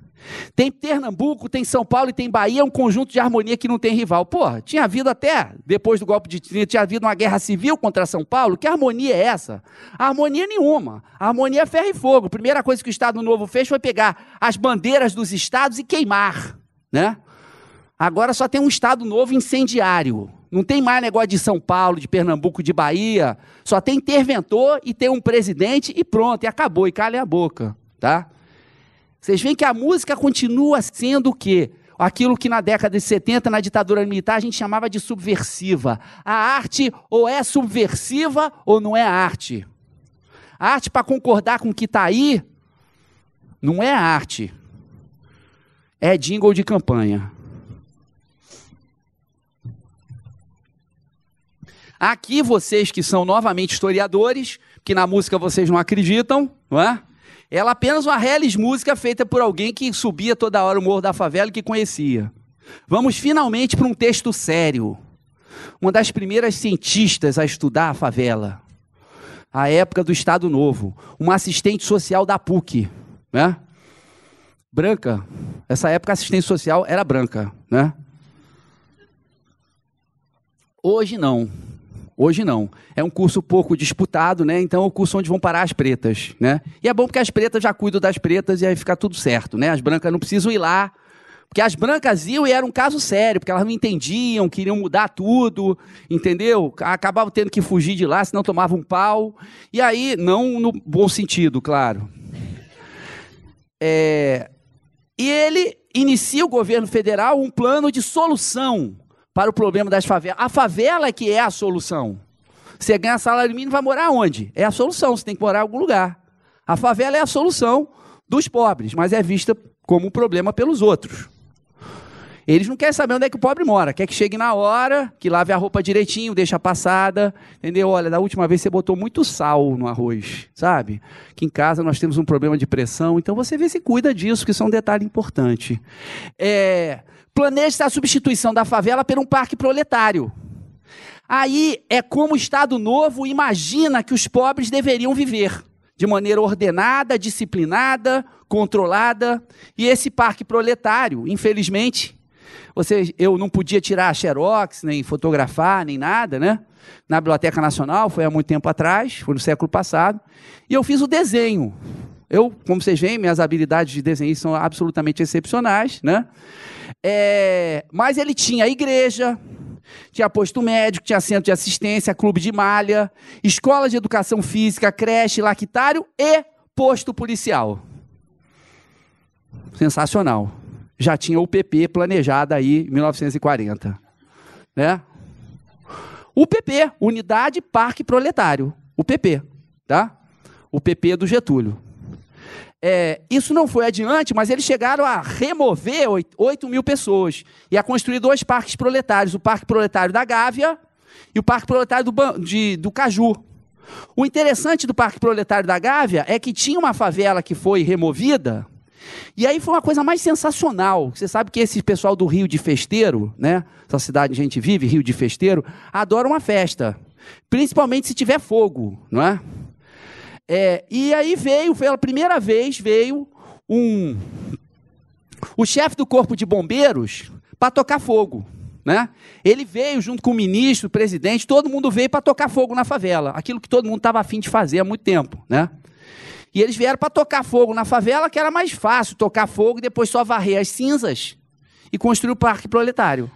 Tem Pernambuco, tem São Paulo e tem Bahia, é um conjunto de harmonia que não tem rival. Porra, tinha havido até, depois do golpe de 30, tinha havido uma guerra civil contra São Paulo. Que harmonia é essa? Harmonia nenhuma. Harmonia é ferro e fogo. A primeira coisa que o Estado Novo fez foi pegar as bandeiras dos estados e queimar, né? Agora só tem um Estado Novo incendiário. Não tem mais negócio de São Paulo, de Pernambuco, de Bahia. Só tem interventor e tem um presidente e pronto, e acabou, e calha a boca, tá? Vocês veem que a música continua sendo o quê? Aquilo que na década de 70, na ditadura militar, a gente chamava de subversiva. A arte ou é subversiva ou não é arte. A arte para concordar com o que está aí não é arte. É jingle de campanha. Aqui vocês que são novamente historiadores, que na música vocês não acreditam, não é? Ela apenas uma reles música feita por alguém que subia toda hora o morro da favela e que conhecia. Vamos finalmente para um texto sério. Uma das primeiras cientistas a estudar a favela, a época do Estado Novo, uma assistente social da PUC, né? Branca. Essa época a assistente social era branca, né? Hoje não. Hoje não. É um curso pouco disputado, né? Então é o curso onde vão parar as pretas, né? E é bom porque as pretas já cuidam das pretas e aí fica tudo certo, né? As brancas não precisam ir lá. Porque as brancas iam e era um caso sério, porque elas não entendiam, queriam mudar tudo, entendeu? Acabavam tendo que fugir de lá, senão tomavam um pau. E aí, não no bom sentido, claro. É... E ele inicia o governo federal um plano de solução para o problema das favelas. A favela que é a solução. Você ganha salário mínimo, vai morar onde? É a solução, você tem que morar em algum lugar. A favela é a solução dos pobres, mas é vista como um problema pelos outros. Eles não querem saber onde é que o pobre mora, quer que chegue na hora, que lave a roupa direitinho, deixa passada, entendeu? Olha, da última vez você botou muito sal no arroz, sabe? Que em casa nós temos um problema de pressão, então você vê se cuida disso, que isso é um detalhe importante. É, planeja a substituição da favela por um parque proletário. Aí é como o Estado Novo imagina que os pobres deveriam viver, de maneira ordenada, disciplinada, controlada. E esse parque proletário, infelizmente, vocês, eu não podia tirar a xerox, nem fotografar, nem nada, né? Na Biblioteca Nacional, foi há muito tempo atrás, foi no século passado, e eu fiz o desenho. Eu, como vocês veem, minhas habilidades de desenho são absolutamente excepcionais, né? É, mas ele tinha igreja, tinha posto médico, tinha centro de assistência, clube de malha, escola de educação física, creche, lactário e posto policial. Sensacional. Já tinha o PP planejado aí em 1940. Né? O PP, Unidade Parque Proletário. O PP, tá? O PP do Getúlio é, isso não foi adiante, mas eles chegaram a remover 8, 8 mil pessoas e a construir dois parques proletários, o Parque Proletário da Gávea e o Parque Proletário do, de, do Caju. O interessante do Parque Proletário da Gávea é que tinha uma favela que foi removida, e aí foi uma coisa mais sensacional. Você sabe que esse pessoal do Rio de Festeiro, né? Essa cidade que a gente vive, Rio de Festeiro, adora uma festa. Principalmente se tiver fogo, não é? É, e aí veio, pela primeira vez, veio um o chefe do corpo de bombeiros para tocar fogo. Né? Ele veio junto com o ministro, o presidente, todo mundo veio para tocar fogo na favela, aquilo que todo mundo estava afim de fazer há muito tempo. Né? E eles vieram para tocar fogo na favela, que era mais fácil tocar fogo e depois só varrer as cinzas e construir o parque proletário.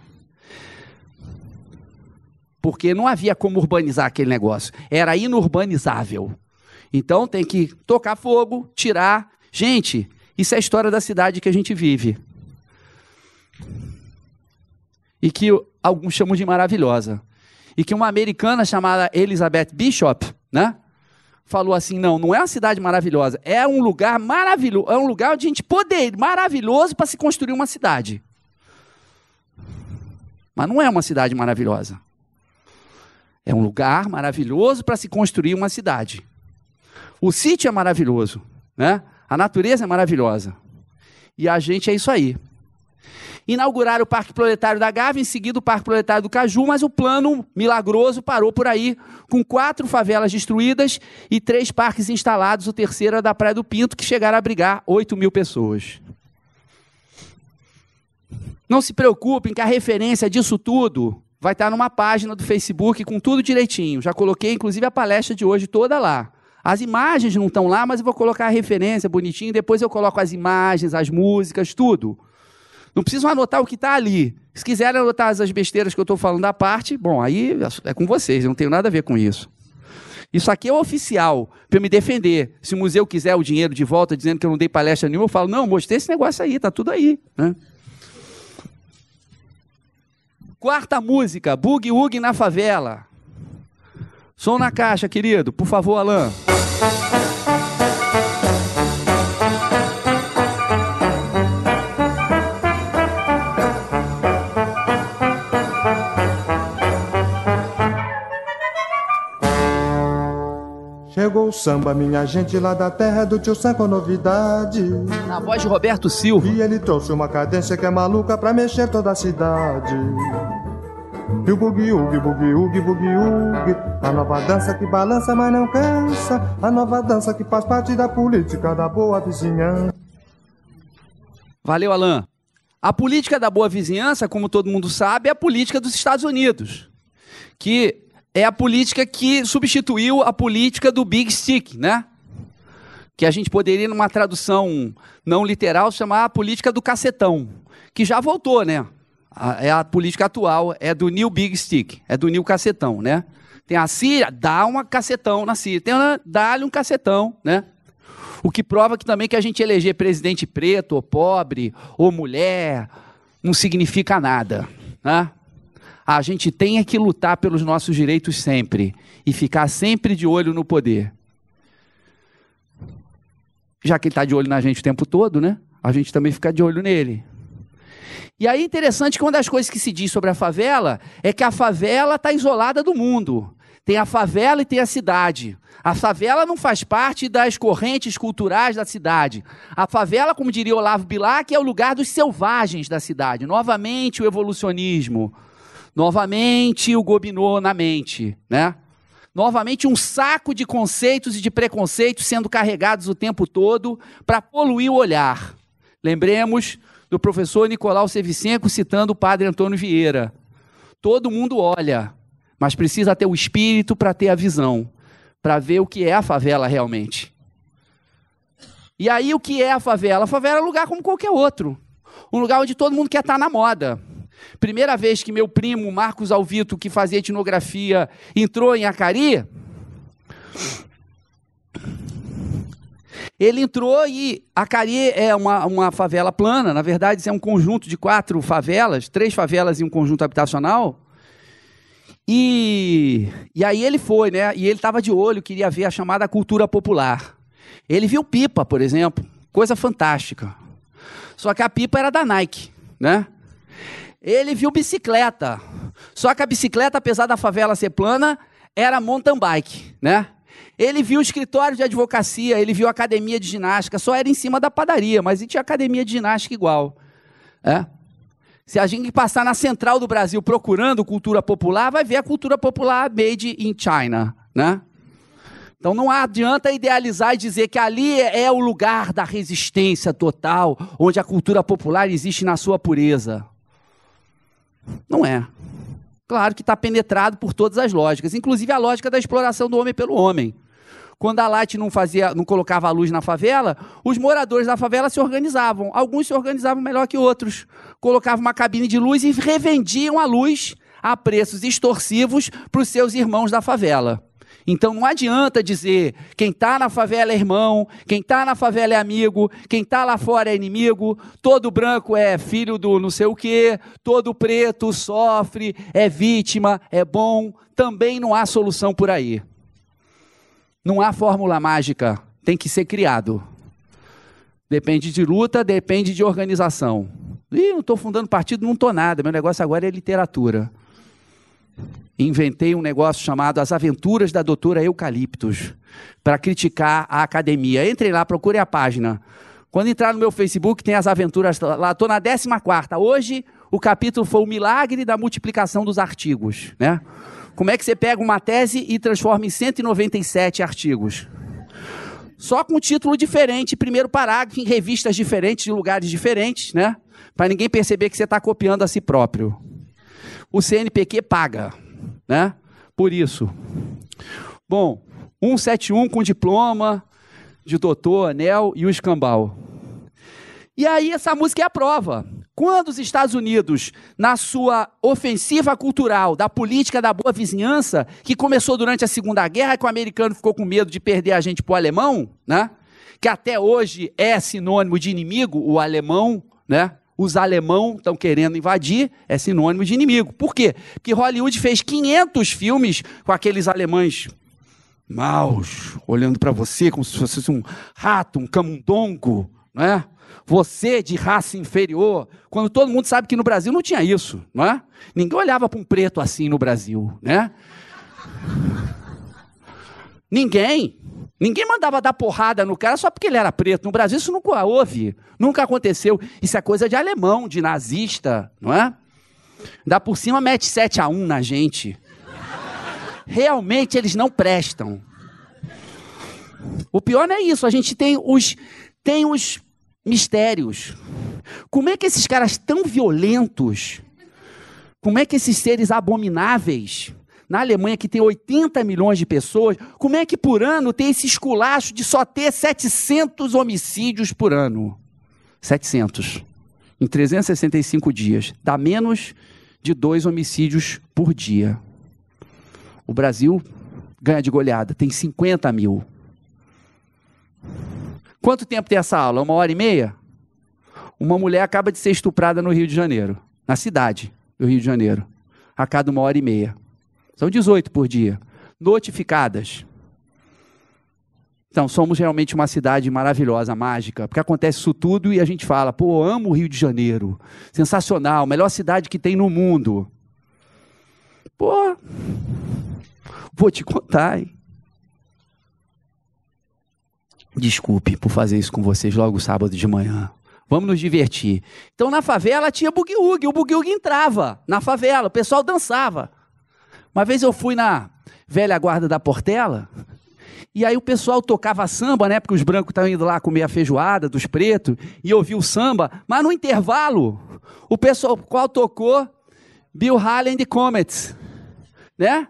Porque não havia como urbanizar aquele negócio. Era inurbanizável. Então tem que tocar fogo, tirar. Gente, isso é a história da cidade que a gente vive. E que alguns chamam de maravilhosa. E que uma americana chamada Elizabeth Bishop, né? Falou assim: não, não é uma cidade maravilhosa, é um lugar maravilhoso, é um lugar onde a gente poder, maravilhoso para se construir uma cidade. Mas não é uma cidade maravilhosa. É um lugar maravilhoso para se construir uma cidade. O sítio é maravilhoso, né? A natureza é maravilhosa. E a gente é isso aí. Inauguraram o Parque Proletário da Gávea, em seguida o Parque Proletário do Caju, mas o plano milagroso parou por aí, com quatro favelas destruídas e três parques instalados, o terceiro é da Praia do Pinto, que chegaram a abrigar 8 mil pessoas. Não se preocupem que a referência disso tudo vai estar numa página do Facebook com tudo direitinho. Já coloquei, inclusive, a palestra de hoje toda lá. As imagens não estão lá, mas eu vou colocar a referência bonitinho, depois eu coloco as imagens, as músicas, tudo. Não precisam anotar o que está ali. Se quiserem anotar as besteiras que eu estou falando à parte, bom, aí é com vocês, eu não tenho nada a ver com isso. Isso aqui é oficial, para me defender. Se o museu quiser o dinheiro de volta, dizendo que eu não dei palestra nenhuma, eu falo, não, mostrei esse negócio aí, Está tudo aí. Né? Quarta música, Boogie Woogie na Favela. Som na caixa, querido. Por favor, Alain. Chegou o samba, minha gente, lá da terra do tio Sam com novidade. Na voz de Roberto Silva. E ele trouxe uma cadência que é maluca pra mexer toda a cidade. E o bugue ugue, bugue ugue, bugue ugue A nova dança que balança, mas não cansa A nova dança que faz parte da política da boa vizinhança Valeu, Alain. A política da boa vizinhança, como todo mundo sabe, é a política dos Estados Unidos, que é a política que substituiu a política do Big Stick, né? Que a gente poderia, numa tradução não literal, chamar a política do cacetão, que já voltou, né? é a política atual, é do New Big Stick, é do New Cacetão, né? Tem a Síria, dá uma cacetão na Síria. Tem dá-lhe um cacetão, né? O que prova que também que a gente eleger presidente preto, ou pobre, ou mulher, não significa nada. Né? A gente tem é que lutar pelos nossos direitos sempre e ficar sempre de olho no poder. Já que ele está de olho na gente o tempo todo, né? A gente também fica de olho nele. E aí é interessante que uma das coisas que se diz sobre a favela é que a favela está isolada do mundo. Tem a favela e tem a cidade. A favela não faz parte das correntes culturais da cidade. A favela, como diria Olavo Bilac, é o lugar dos selvagens da cidade. Novamente o evolucionismo. Novamente o Gobineau na mente, né? Novamente um saco de conceitos e de preconceitos sendo carregados o tempo todo para poluir o olhar. Lembremos do professor Nicolau Sevicenco citando o padre Antônio Vieira. Todo mundo olha, mas precisa ter o espírito para ter a visão, para ver o que é a favela realmente. E aí o que é a favela? A favela é um lugar como qualquer outro. Um lugar onde todo mundo quer estar tá na moda. Primeira vez que meu primo Marcos Alvito, que fazia etnografia, entrou em Acari, ele entrou e Acari é uma, uma favela plana, na verdade, é um conjunto de quatro favelas, três favelas e um conjunto habitacional. E, e aí ele foi, né? E ele estava de olho, queria ver a chamada cultura popular. Ele viu pipa, por exemplo, coisa fantástica. Só que a pipa era da Nike, né? Ele viu bicicleta. Só que a bicicleta, apesar da favela ser plana, era mountain bike, né? Ele viu o escritório de advocacia, ele viu a academia de ginástica, só era em cima da padaria, mas tinha academia de ginástica igual. É? Se a gente passar na central do Brasil procurando cultura popular, vai ver a cultura popular made in China, né? Então não adianta idealizar e dizer que ali é o lugar da resistência total, onde a cultura popular existe na sua pureza. Não é. Claro que está penetrado por todas as lógicas, inclusive a lógica da exploração do homem pelo homem. Quando a Light não fazia, não colocava a luz na favela, os moradores da favela se organizavam. Alguns se organizavam melhor que outros. Colocavam uma cabine de luz e revendiam a luz a preços extorsivos para os seus irmãos da favela. Então não adianta dizer quem está na favela é irmão, quem está na favela é amigo, quem está lá fora é inimigo, todo branco é filho do não sei o quê, todo preto sofre, é vítima, é bom. Também não há solução por aí. Não há fórmula mágica, tem que ser criado. Depende de luta, depende de organização. Ih, não estou fundando partido, não estou nada, meu negócio agora é literatura inventei um negócio chamado As Aventuras da Doutora Eucaliptus, para criticar a academia. Entrem lá, procurem a página. Quando entrar no meu Facebook, tem as aventuras lá. Estou na 14. Hoje, o capítulo foi o milagre da multiplicação dos artigos. Né? Como é que você pega uma tese e transforma em 197 artigos? Só com título diferente, primeiro parágrafo, em revistas diferentes, de lugares diferentes, né? Para ninguém perceber que você está copiando a si próprio o CNPq paga, né? Por isso. Bom, 171 com diploma de doutor, anel e o escambau. E aí essa música é a prova. Quando os Estados Unidos, na sua ofensiva cultural da política da boa vizinhança, que começou durante a Segunda Guerra, que o americano ficou com medo de perder a gente para o alemão, né? que até hoje é sinônimo de inimigo, o alemão, né? Os alemão estão querendo invadir, é sinônimo de inimigo. Por quê? Porque Hollywood fez 500 filmes com aqueles alemães maus, olhando para você como se fosse um rato, um camundongo, não é? você de raça inferior, quando todo mundo sabe que no Brasil não tinha isso, não é? Ninguém olhava para um preto assim no Brasil, né? Ninguém. Ninguém mandava dar porrada no cara só porque ele era preto. No Brasil isso nunca houve, nunca aconteceu. Isso é coisa de alemão, de nazista, não é? Dá por cima mete 7 a 1 na gente. Realmente eles não prestam. O pior não é isso, a gente tem os tem os mistérios. Como é que esses caras tão violentos? Como é que esses seres abomináveis na Alemanha, que tem 80 milhões de pessoas, como é que por ano tem esse esculacho de só ter 700 homicídios por ano? 700. Em 365 dias. Dá menos de dois homicídios por dia. O Brasil ganha de goleada, tem 50 mil. Quanto tempo tem essa aula? Uma hora e meia? Uma mulher acaba de ser estuprada no Rio de Janeiro, na cidade do Rio de Janeiro, a cada uma hora e meia. São 18 por dia. Notificadas. Então, somos realmente uma cidade maravilhosa, mágica, porque acontece isso tudo e a gente fala, pô, amo o Rio de Janeiro, sensacional, melhor cidade que tem no mundo. Pô, vou te contar, hein? Desculpe por fazer isso com vocês logo sábado de manhã. Vamos nos divertir. Então, na favela tinha bugue-ugue, o bugue-ugue entrava na favela, o pessoal dançava. Uma vez eu fui na velha guarda da Portela, e aí o pessoal tocava samba, né? Porque os brancos estavam indo lá comer a feijoada dos pretos, e ouvi o samba, mas no intervalo, o pessoal qual tocou Bill Haley and the Comets, né?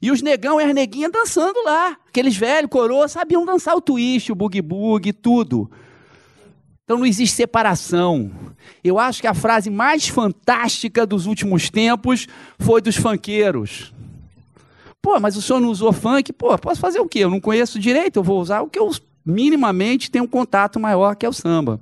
E os negão e as neguinhas dançando lá. Aqueles velhos, coroa, sabiam dançar o twist, o boogie-boogie, tudo. Então não existe separação. Eu acho que a frase mais fantástica dos últimos tempos foi dos funkeiros. Pô, mas o senhor não usou funk? Pô, posso fazer o quê? Eu não conheço direito, eu vou usar o que eu minimamente tenho um contato maior, que é o samba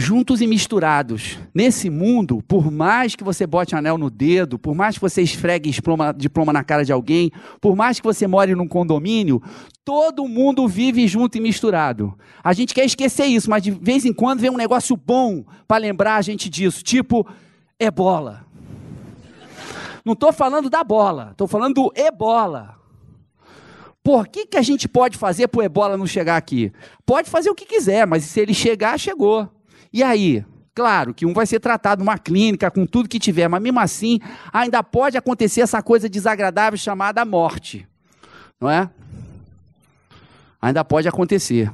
juntos e misturados. Nesse mundo, por mais que você bote anel no dedo, por mais que você esfregue diploma, diploma na cara de alguém, por mais que você more num condomínio, todo mundo vive junto e misturado. A gente quer esquecer isso, mas de vez em quando vem um negócio bom para lembrar a gente disso, tipo ebola. É não estou falando da bola, estou falando do ebola. Por que, que a gente pode fazer para o ebola não chegar aqui? Pode fazer o que quiser, mas se ele chegar, chegou. E aí, claro que um vai ser tratado numa clínica com tudo que tiver, mas mesmo assim ainda pode acontecer essa coisa desagradável chamada morte, não é? Ainda pode acontecer.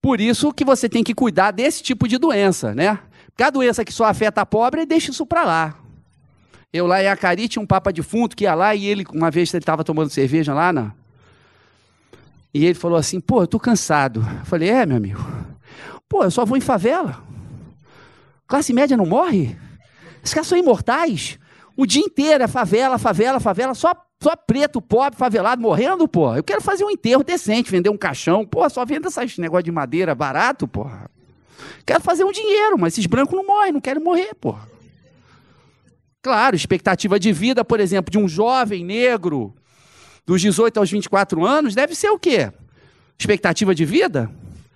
Por isso que você tem que cuidar desse tipo de doença, né? Porque a doença que só afeta a pobre, deixa isso para lá. Eu lá em Acari tinha um papa defunto que ia lá e ele, uma vez ele estava tomando cerveja lá na... E ele falou assim, pô, eu tô cansado. Eu falei, é, meu amigo, Pô, eu só vou em favela. Classe média não morre? Esses caras são imortais. O dia inteiro é favela, favela, favela, só, só preto, pobre, favelado, morrendo, pô. Eu quero fazer um enterro decente, vender um caixão. Pô, só venda esses negócio de madeira barato, pô. Quero fazer um dinheiro, mas esses brancos não morrem, não querem morrer, pô. Claro, expectativa de vida, por exemplo, de um jovem negro dos 18 aos 24 anos deve ser o quê? Expectativa de vida?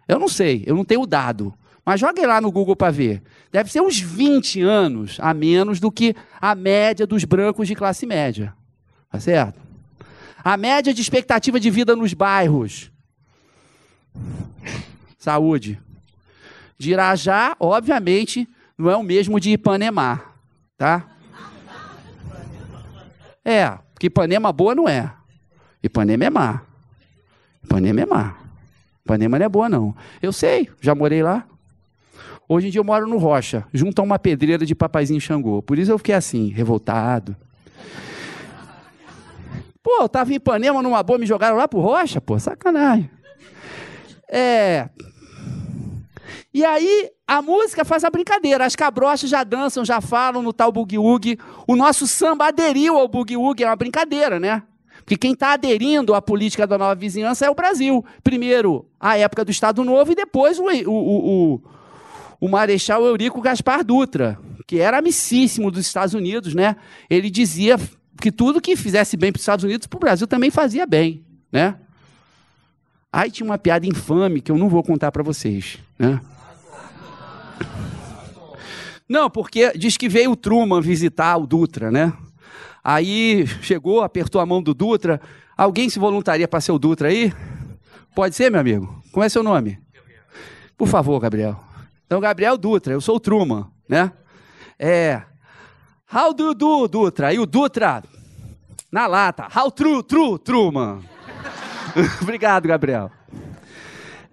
Eu não sei, eu não tenho o dado. Mas jogue lá no Google para ver. Deve ser uns 20 anos a menos do que a média dos brancos de classe média. Tá certo? A média de expectativa de vida nos bairros. Saúde. De Irajá, obviamente, não é o mesmo de Ipanema, tá? É, porque Ipanema boa não é. Ipanema é má. Ipanema é má. Ipanema não é boa, não. Eu sei, já morei lá. Hoje em dia eu moro no Rocha, junto a uma pedreira de papaizinho Xangô. Por isso eu fiquei assim, revoltado. Pô, eu tava em Ipanema numa boa, me jogaram lá pro Rocha, pô, sacanagem. É. E aí a música faz a brincadeira. As cabrochas já dançam, já falam no tal bugue O nosso samba aderiu ao bugue é uma brincadeira, né? que quem está aderindo à política da nova vizinhança é o Brasil. Primeiro, a época do Estado Novo e depois o, o, o, o Marechal Eurico Gaspar Dutra, que era amicíssimo dos Estados Unidos, né? Ele dizia que tudo que fizesse bem para os Estados Unidos, para o Brasil também fazia bem, né? Aí tinha uma piada infame que eu não vou contar para vocês, né? Não, porque diz que veio o Truman visitar o Dutra, né? Aí chegou, apertou a mão do Dutra. Alguém se voluntaria para ser o Dutra aí? Pode ser, meu amigo? Como é seu nome? Por favor, Gabriel. Então, Gabriel Dutra, eu sou o Truman, né? É. How do you do, Dutra? E o Dutra na lata. How true, true, Truman. Obrigado, Gabriel.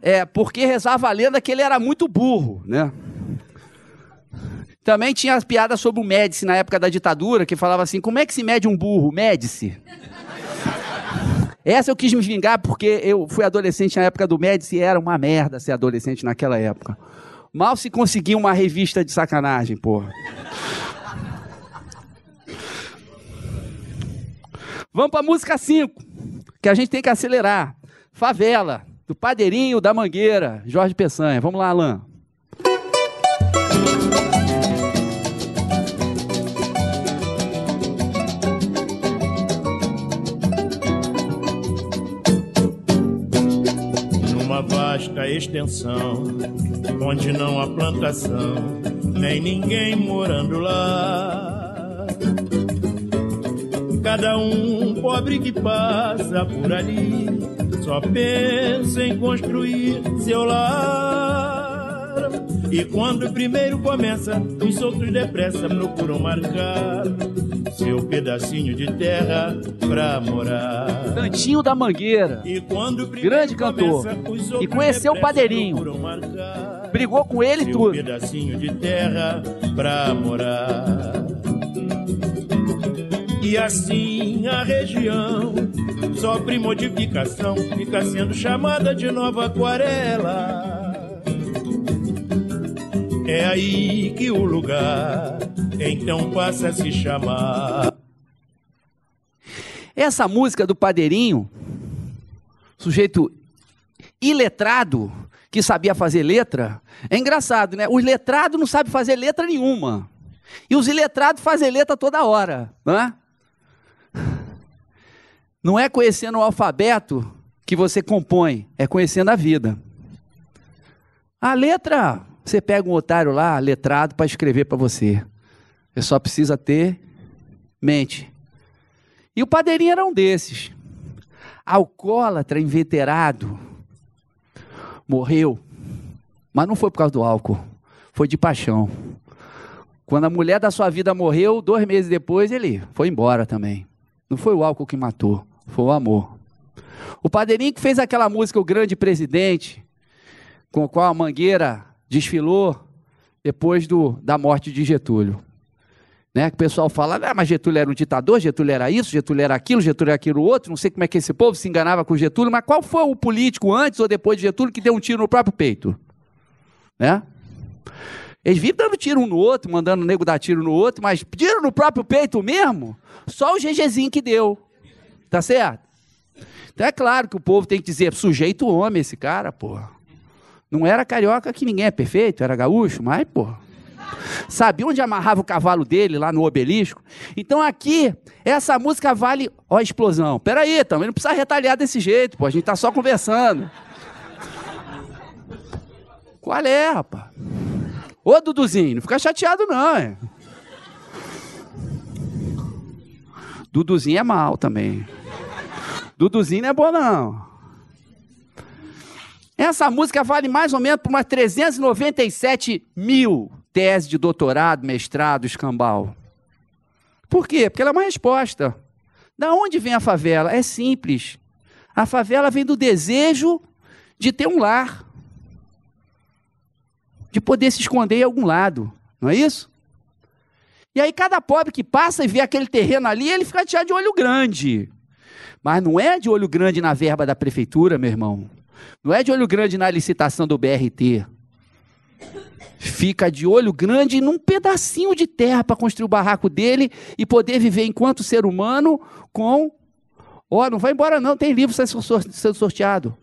É, porque rezava a lenda que ele era muito burro, né? Também tinha as piadas sobre o Médici na época da ditadura, que falava assim: como é que se mede um burro? Médici. Essa eu quis me vingar porque eu fui adolescente na época do Médici e era uma merda ser adolescente naquela época. Mal se conseguia uma revista de sacanagem, porra. Vamos pra música 5, que a gente tem que acelerar. Favela, do Padeirinho da Mangueira, Jorge Peçanha. Vamos lá, Alain. uma vasta extensão, onde não há plantação, nem ninguém morando lá. Cada um pobre que passa por ali, só pensa em construir seu lar. E quando o primeiro começa, os outros depressa procuram marcar seu pedacinho de terra pra morar. Cantinho da Mangueira. Grande cantor. e conheceu o Padeirinho. Brigou com ele seu tudo. pedacinho de terra pra morar. E assim a região sofre modificação, fica sendo chamada de Nova Aquarela. É aí que o lugar então passa a se chamar. Essa música do Padeirinho, sujeito iletrado, que sabia fazer letra, é engraçado, né? Os letrados não sabem fazer letra nenhuma. E os iletrados fazem letra toda hora, não é? Não é conhecendo o alfabeto que você compõe, é conhecendo a vida. A letra, você pega um otário lá, letrado, para escrever para você. Você só precisa ter mente. E o padeirinho era um desses. Alcoólatra, inveterado, morreu. Mas não foi por causa do álcool, foi de paixão. Quando a mulher da sua vida morreu, dois meses depois ele foi embora também. Não foi o álcool que matou, foi o amor. O padeirinho que fez aquela música O Grande Presidente, com a qual a Mangueira desfilou depois do, da morte de Getúlio. Né? Que o pessoal fala, ah, mas Getúlio era um ditador, Getúlio era isso, Getúlio era aquilo, Getúlio era aquilo outro, não sei como é que esse povo se enganava com Getúlio, mas qual foi o político antes ou depois de Getúlio que deu um tiro no próprio peito? Né? Eles vivem dando tiro um no outro, mandando o nego dar tiro no outro, mas tiro no próprio peito mesmo, só o GGzinho que deu. Tá certo? Então é claro que o povo tem que dizer, sujeito homem esse cara, porra. Não era carioca que ninguém é perfeito, era gaúcho, mas, porra. Sabe onde amarrava o cavalo dele lá no obelisco? Então aqui, essa música vale. Ó, a explosão. Peraí, também não precisa retaliar desse jeito, pô. A gente tá só conversando. Qual é, rapaz? Ô, Duduzinho, não fica chateado, não, é. Duduzinho é mal também. Duduzinho não é bom, não. Essa música vale mais ou menos por umas 397 mil tese de doutorado, mestrado, escambau. Por quê? Porque ela é uma resposta. Da onde vem a favela? É simples. A favela vem do desejo de ter um lar, de poder se esconder em algum lado, não é isso? E aí cada pobre que passa e vê aquele terreno ali, ele fica de olho grande. Mas não é de olho grande na verba da prefeitura, meu irmão. Não é de olho grande na licitação do BRT fica de olho grande num pedacinho de terra para construir o barraco dele e poder viver enquanto ser humano com. Ó, oh, não vai embora não, tem livro sendo sorteado.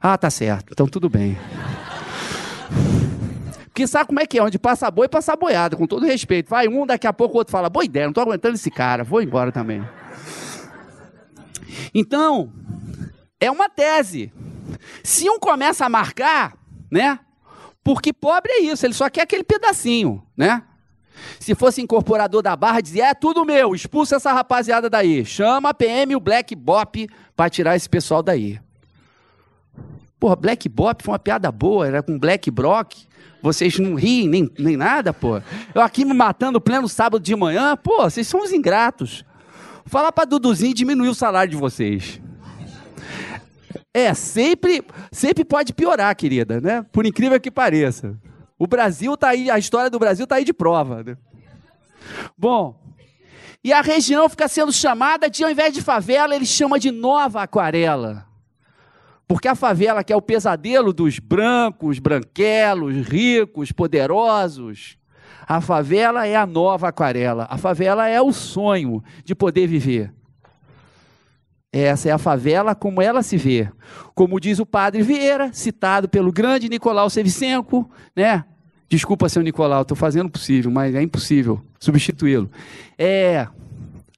Ah, tá certo, então tudo bem. Porque sabe como é que é? Onde passa boi, passa boiada, com todo respeito. Vai um, daqui a pouco o outro fala, boa ideia, não tô aguentando esse cara, vou embora também. Então, é uma tese. Se um começa a marcar, né? Porque pobre é isso, ele só quer aquele pedacinho, né? Se fosse incorporador da barra, dizia: é tudo meu, expulsa essa rapaziada daí. Chama a PM o Black Bop para tirar esse pessoal daí. Porra, Black Bop foi uma piada boa, era com Black Brock. Vocês não riem nem, nem nada, pô. Eu aqui me matando pleno sábado de manhã, pô, vocês são uns ingratos. Falar pra Duduzinho diminuir o salário de vocês. É, sempre, sempre pode piorar, querida, né? Por incrível que pareça. O Brasil tá aí, a história do Brasil tá aí de prova. Né? Bom, e a região fica sendo chamada de, ao invés de favela, ele chama de nova aquarela. Porque a favela, que é o pesadelo dos brancos, branquelos, ricos, poderosos, a favela é a nova aquarela. A favela é o sonho de poder viver. Essa é a favela como ela se vê. Como diz o padre Vieira, citado pelo grande Nicolau Sevicenco, né? Desculpa, seu Nicolau, estou fazendo o possível, mas é impossível substituí-lo. É,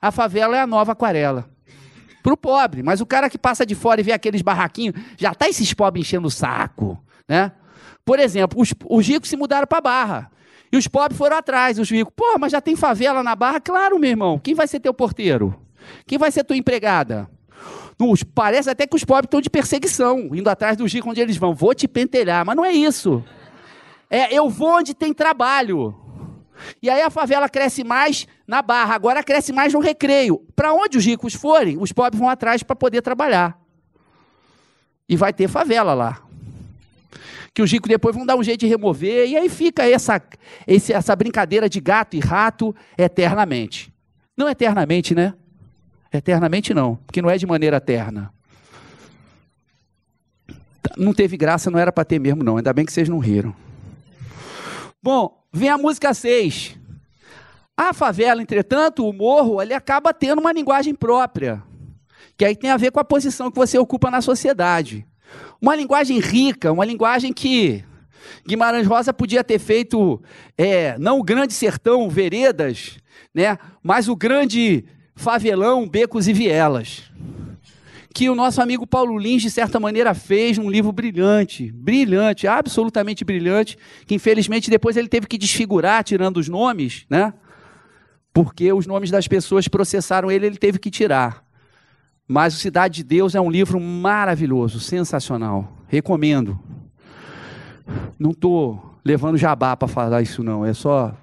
a favela é a nova aquarela. Para o pobre, mas o cara que passa de fora e vê aqueles barraquinhos, já tá esses pobres enchendo o saco, né? Por exemplo, os, os ricos se mudaram para Barra. E os pobres foram atrás, os ricos. Pô, mas já tem favela na Barra? Claro, meu irmão. Quem vai ser teu porteiro? Quem vai ser tua empregada? parece até que os pobres estão de perseguição, indo atrás do rico onde eles vão. Vou te pentelhar, mas não é isso. É, eu vou onde tem trabalho. E aí a favela cresce mais na barra, agora cresce mais no recreio. Para onde os ricos forem, os pobres vão atrás para poder trabalhar. E vai ter favela lá. Que os ricos depois vão dar um jeito de remover, e aí fica essa, essa brincadeira de gato e rato eternamente. Não eternamente, né? Eternamente não, porque não é de maneira eterna. Não teve graça, não era para ter mesmo, não. Ainda bem que vocês não riram. Bom, vem a música 6. A favela, entretanto, o morro, ele acaba tendo uma linguagem própria, que aí tem a ver com a posição que você ocupa na sociedade. Uma linguagem rica, uma linguagem que Guimarães Rosa podia ter feito, é, não o grande sertão, veredas, né, mas o grande favelão, becos e vielas, que o nosso amigo Paulo Lins, de certa maneira, fez num livro brilhante, brilhante, absolutamente brilhante, que infelizmente depois ele teve que desfigurar, tirando os nomes, né? Porque os nomes das pessoas processaram ele, ele teve que tirar. Mas o Cidade de Deus é um livro maravilhoso, sensacional. Recomendo. Não estou levando jabá para falar isso, não. É só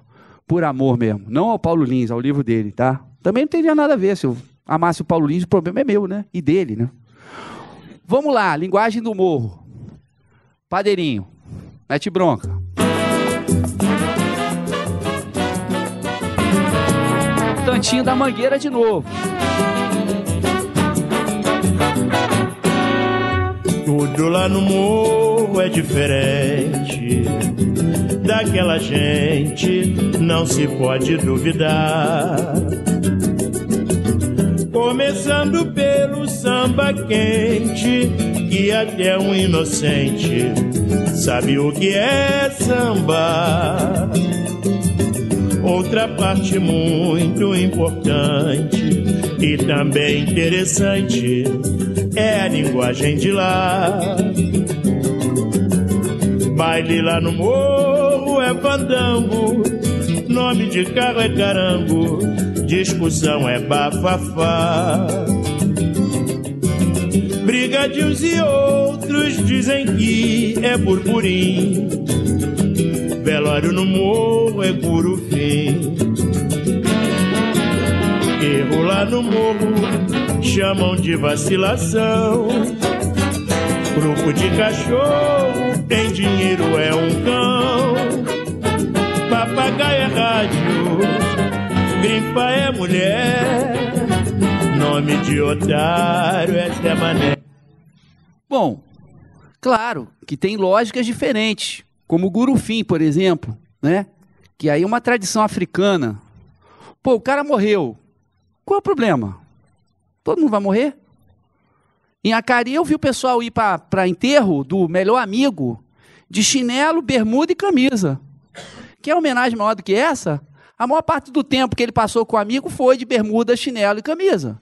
por amor mesmo. Não ao Paulo Lins, ao livro dele, tá? Também não teria nada a ver se eu amasse o Paulo Lins, o problema é meu, né? E dele, né? Vamos lá, linguagem do morro. Padeirinho, mete bronca. Tantinho da Mangueira de novo. Tudo lá no morro é diferente. Daquela gente não se pode duvidar. Começando pelo samba quente, que até um inocente sabe o que é samba. Outra parte muito importante e também interessante é a linguagem de lá. Baile lá no morro é fandango, nome de carro é carango discussão é bafafá. Briga de uns e outros dizem que é burburim. Velório no morro é curufim. Erro lá no morro chamam de vacilação. Grupo de cachorro tem dinheiro é um cão. Papagaio é rádio Grifa é mulher, nome de otário esta é mané. Bom, claro que tem lógicas diferentes, como o gurufim, por exemplo, né? Que aí é uma tradição africana. Pô, o cara morreu. Qual é o problema? Todo mundo vai morrer? Em Acari eu vi o pessoal ir para enterro do melhor amigo de chinelo, bermuda e camisa. Quer homenagem maior do que essa? A maior parte do tempo que ele passou com o amigo foi de bermuda, chinelo e camisa.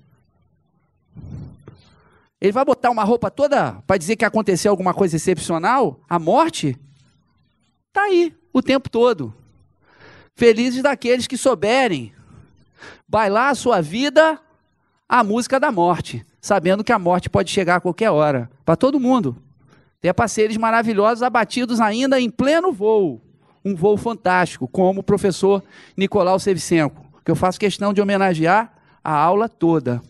Ele vai botar uma roupa toda para dizer que aconteceu alguma coisa excepcional? A morte? Está aí, o tempo todo. Felizes daqueles que souberem bailar a sua vida à música da morte, sabendo que a morte pode chegar a qualquer hora, para todo mundo. Até para seres maravilhosos abatidos ainda em pleno voo um voo fantástico, como o professor Nicolau Sevicenco, que eu faço questão de homenagear a aula toda.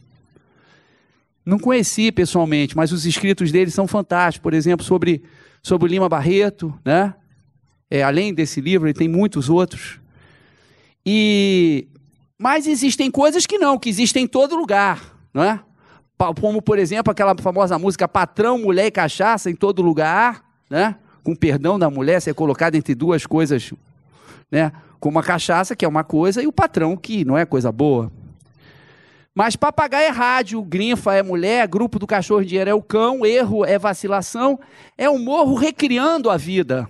Não conheci pessoalmente, mas os escritos dele são fantásticos, por exemplo, sobre, sobre Lima Barreto, né? É, além desse livro, ele tem muitos outros. E mas existem coisas que não, que existem em todo lugar, não é? Como por exemplo aquela famosa música Patrão, Mulher e Cachaça em todo lugar, né? com perdão da mulher, ser colocado entre duas coisas, né? Como a cachaça, que é uma coisa, e o patrão, que não é coisa boa. Mas papagaio é rádio, grinfa é mulher, grupo do cachorro dinheiro é o cão, erro é vacilação, é o um morro recriando a vida.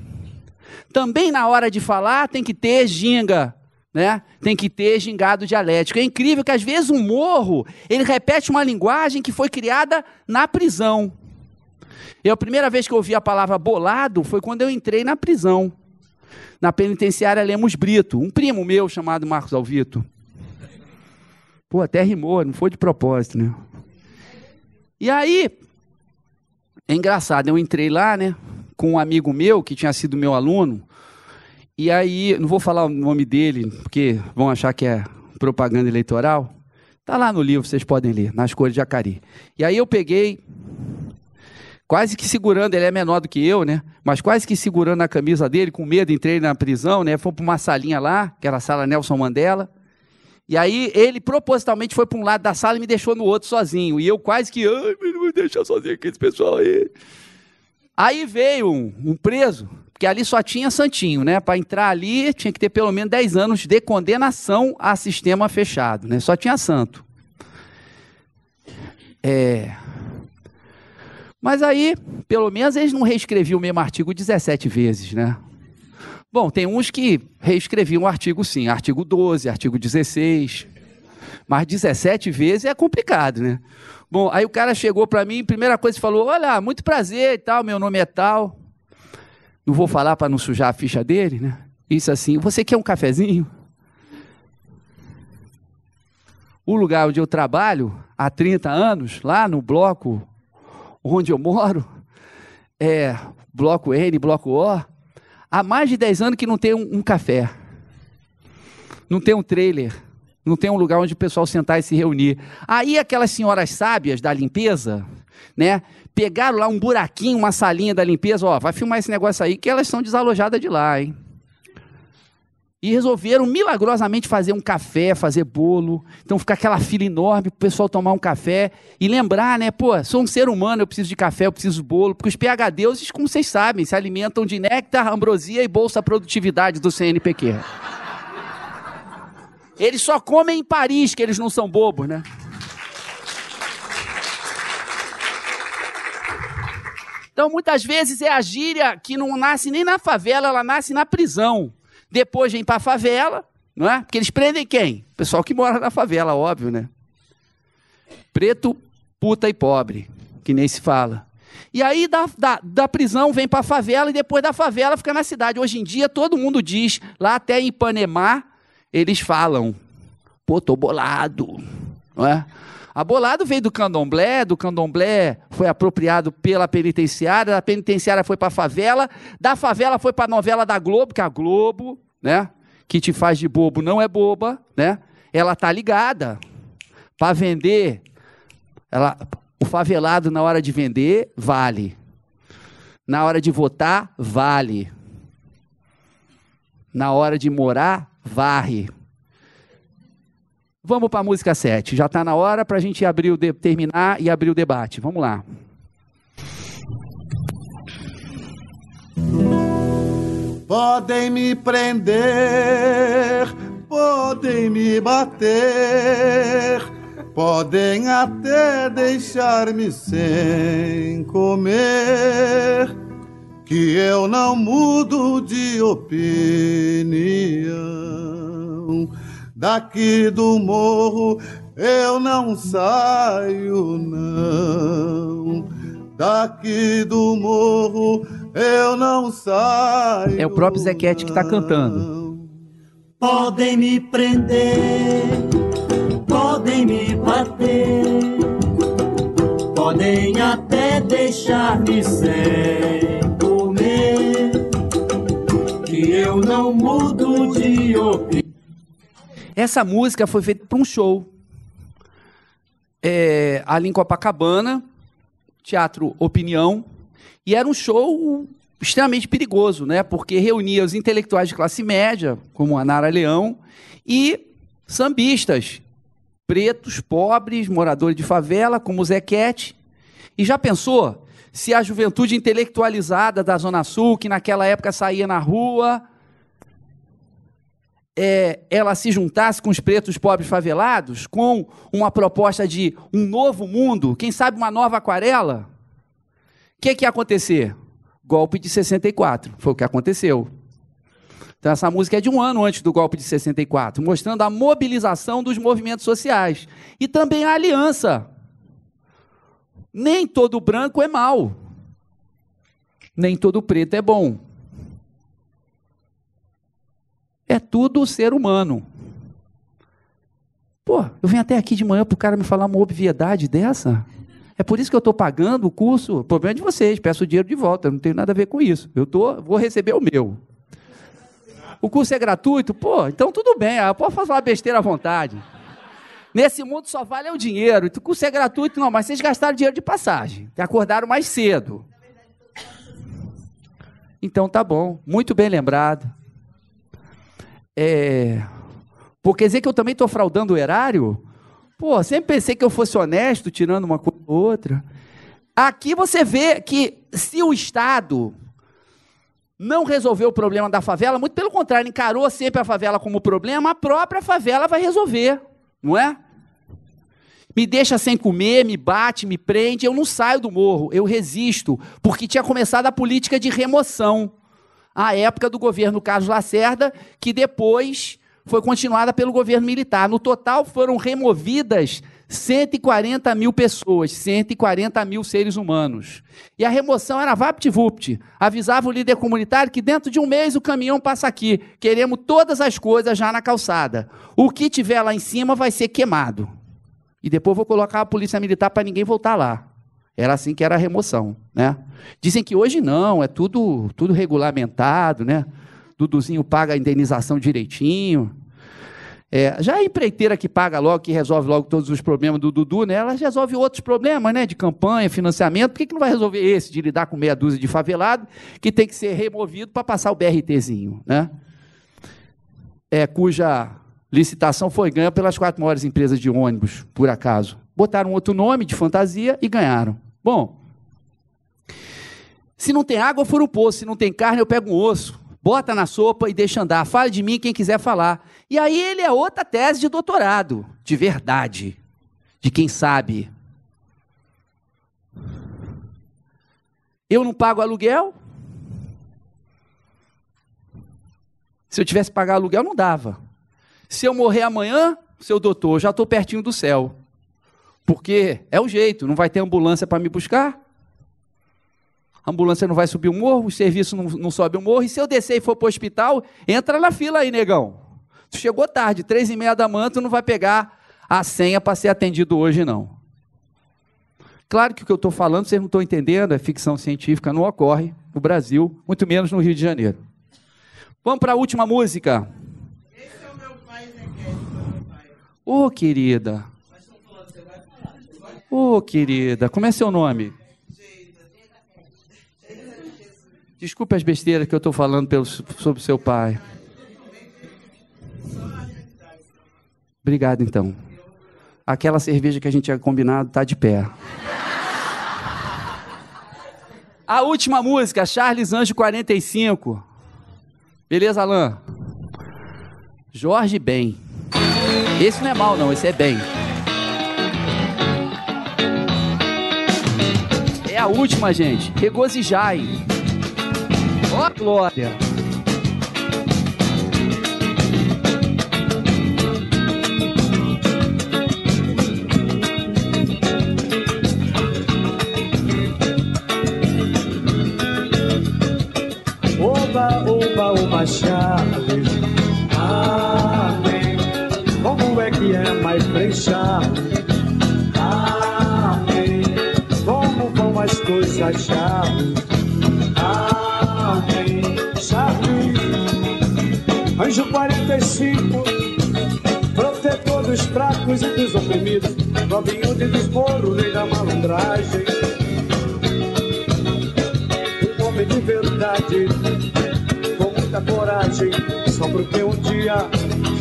Também na hora de falar tem que ter ginga, né? Tem que ter gingado dialético. É incrível que às vezes um morro, ele repete uma linguagem que foi criada na prisão. E a primeira vez que eu ouvi a palavra bolado foi quando eu entrei na prisão, na penitenciária Lemos Brito. Um primo meu chamado Marcos Alvito. Pô, até rimou, não foi de propósito, né? E aí, é engraçado, eu entrei lá, né, com um amigo meu que tinha sido meu aluno. E aí, não vou falar o nome dele, porque vão achar que é propaganda eleitoral. Tá lá no livro, vocês podem ler, nas cores de Acari. E aí eu peguei, quase que segurando, ele é menor do que eu, né? Mas quase que segurando a camisa dele, com medo, entrei na prisão, né? Foi para uma salinha lá, que era a sala Nelson Mandela. E aí ele propositalmente foi para um lado da sala e me deixou no outro sozinho. E eu quase que, ai, me deixa sozinho aqui esse pessoal aí. Aí veio um, um preso, porque ali só tinha santinho, né? Para entrar ali tinha que ter pelo menos 10 anos de condenação a sistema fechado, né? Só tinha santo. É, mas aí, pelo menos, eles não reescreviam o mesmo artigo 17 vezes, né? Bom, tem uns que reescreviam o artigo sim, artigo 12, artigo 16. Mas 17 vezes é complicado, né? Bom, aí o cara chegou para mim, primeira coisa falou: Olha, muito prazer e tal, meu nome é tal. Não vou falar para não sujar a ficha dele, né? Isso assim, você quer um cafezinho? O lugar onde eu trabalho, há 30 anos, lá no bloco onde eu moro, é, bloco N, bloco O, há mais de 10 anos que não tem um, um café, não tem um trailer, não tem um lugar onde o pessoal sentar e se reunir. Aí aquelas senhoras sábias da limpeza, né, pegaram lá um buraquinho, uma salinha da limpeza, ó, vai filmar esse negócio aí que elas são desalojadas de lá, hein? E resolveram milagrosamente fazer um café, fazer bolo. Então ficar aquela fila enorme para o pessoal tomar um café e lembrar, né? Pô, sou um ser humano, eu preciso de café, eu preciso de bolo. Porque os PH deuses, como vocês sabem, se alimentam de néctar, ambrosia e bolsa produtividade do CNPq. Eles só comem em Paris, que eles não são bobos, né? Então, muitas vezes é a gíria que não nasce nem na favela, ela nasce na prisão. Depois vem para a favela, não é? Porque eles prendem quem? O pessoal que mora na favela, óbvio, né? Preto, puta e pobre, que nem se fala. E aí da, da, da prisão vem para a favela e depois da favela fica na cidade. Hoje em dia todo mundo diz, lá até em Ipanema, eles falam, pô, tô bolado, não é? A bolado veio do candomblé, do candomblé foi apropriado pela penitenciária, da penitenciária foi para a favela, da favela foi para a novela da Globo, que é a Globo, né, que te faz de bobo não é boba, né? Ela tá ligada para vender. Ela, o favelado na hora de vender vale. Na hora de votar vale. Na hora de morar varre. Vamos para a música 7. Já está na hora para a gente abrir o de, terminar e abrir o debate. Vamos lá. Podem me prender, podem me bater, podem até deixar-me sem comer, que eu não mudo de opinião. Daqui do morro eu não saio, não. Daqui do morro eu não saio. É o próprio Zequete que está cantando. Podem me prender, podem me bater, podem até deixar-me sem comer, que eu não mudo de opinião essa música foi feita para um show. É, ali em Copacabana, Teatro Opinião. E era um show extremamente perigoso, né? Porque reunia os intelectuais de classe média, como a Nara Leão, e sambistas, pretos, pobres, moradores de favela, como o Zequete. E já pensou se a juventude intelectualizada da Zona Sul, que naquela época saía na rua é, ela se juntasse com os pretos pobres favelados, com uma proposta de um novo mundo, quem sabe uma nova aquarela, o que, que ia acontecer? Golpe de 64, foi o que aconteceu. Então, essa música é de um ano antes do golpe de 64, mostrando a mobilização dos movimentos sociais e também a aliança. Nem todo branco é mal, nem todo preto é bom. é tudo ser humano. Pô, eu venho até aqui de manhã para o cara me falar uma obviedade dessa? É por isso que eu estou pagando o curso? O problema é de vocês, peço o dinheiro de volta, não tenho nada a ver com isso. Eu tô, vou receber o meu. O curso é gratuito? Pô, então tudo bem, eu posso falar besteira à vontade. Nesse mundo só vale o dinheiro. O curso é gratuito, não, mas vocês gastaram dinheiro de passagem. Acordaram mais cedo. Então tá bom, muito bem lembrado. É, porque dizer que eu também estou fraudando o erário, pô, sempre pensei que eu fosse honesto, tirando uma coisa ou outra. Aqui você vê que se o Estado não resolveu o problema da favela, muito pelo contrário, encarou sempre a favela como problema, a própria favela vai resolver, não é? Me deixa sem comer, me bate, me prende, eu não saio do morro, eu resisto, porque tinha começado a política de remoção à época do governo Carlos Lacerda, que depois foi continuada pelo governo militar. No total foram removidas 140 mil pessoas, 140 mil seres humanos. E a remoção era vapt-vupt. Avisava o líder comunitário que dentro de um mês o caminhão passa aqui. Queremos todas as coisas já na calçada. O que tiver lá em cima vai ser queimado. E depois vou colocar a polícia militar para ninguém voltar lá. Era assim que era a remoção, né? Dizem que hoje não, é tudo tudo regulamentado, né? Duduzinho paga a indenização direitinho. É, já a empreiteira que paga logo, que resolve logo todos os problemas do Dudu, né? Ela resolve outros problemas, né? De campanha, financiamento. Por que, que não vai resolver esse de lidar com meia dúzia de favelado que tem que ser removido para passar o BRTzinho, né? É, cuja licitação foi ganha pelas quatro maiores empresas de ônibus, por acaso botaram outro nome de fantasia e ganharam. Bom, se não tem água, eu furo o poço. Se não tem carne, eu pego um osso. Bota na sopa e deixa andar. Fale de mim quem quiser falar. E aí ele é outra tese de doutorado, de verdade, de quem sabe. Eu não pago aluguel? Se eu tivesse que pagar aluguel, não dava. Se eu morrer amanhã, seu doutor, já estou pertinho do céu. Porque é o jeito, não vai ter ambulância para me buscar. A ambulância não vai subir o morro, o serviço não, não sobe o morro. E se eu descer e for para o hospital, entra na fila aí, negão. Tu chegou tarde, três e meia da manhã, tu não vai pegar a senha para ser atendido hoje, não. Claro que o que eu estou falando, vocês não estão entendendo, é ficção científica, não ocorre no Brasil, muito menos no Rio de Janeiro. Vamos para a última música. Esse é o meu pai, né? É é Ô, é oh, querida, Ô, oh, querida, como é seu nome? Desculpe as besteiras que eu estou falando pelo, sobre seu pai. Obrigado, então. Aquela cerveja que a gente tinha combinado tá de pé. A última música, Charles Anjo 45. Beleza, Alain? Jorge Bem. Esse não é mal, não, esse é bem. a última, gente. Regozijai. Ó, oh, glória. Oba, oba, oba, chá. achar alguém Anjo 45, protetor dos fracos e dos oprimidos, novinho de desmoro, rei da malandragem. Um homem de verdade, com muita coragem, só porque um dia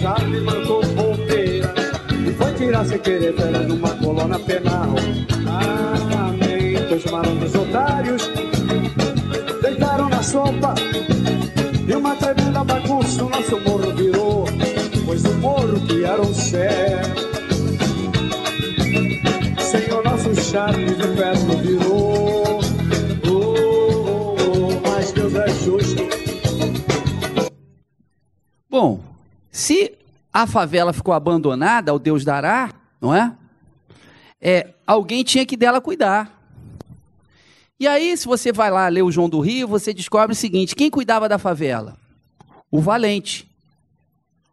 já me mandou bombeira. E foi tirar sem querer, era numa coluna penal dos otários deitaram na sopa e uma tremenda bagunça o nosso morro virou, pois o morro que era um céu. Sem o nosso Charles de perto virou. Oh, oh, oh, oh, mas Deus é justo. Bom, se a favela ficou abandonada ao Deus dará, não é? É, alguém tinha que dela cuidar. E aí, se você vai lá ler o João do Rio, você descobre o seguinte: quem cuidava da favela? O valente.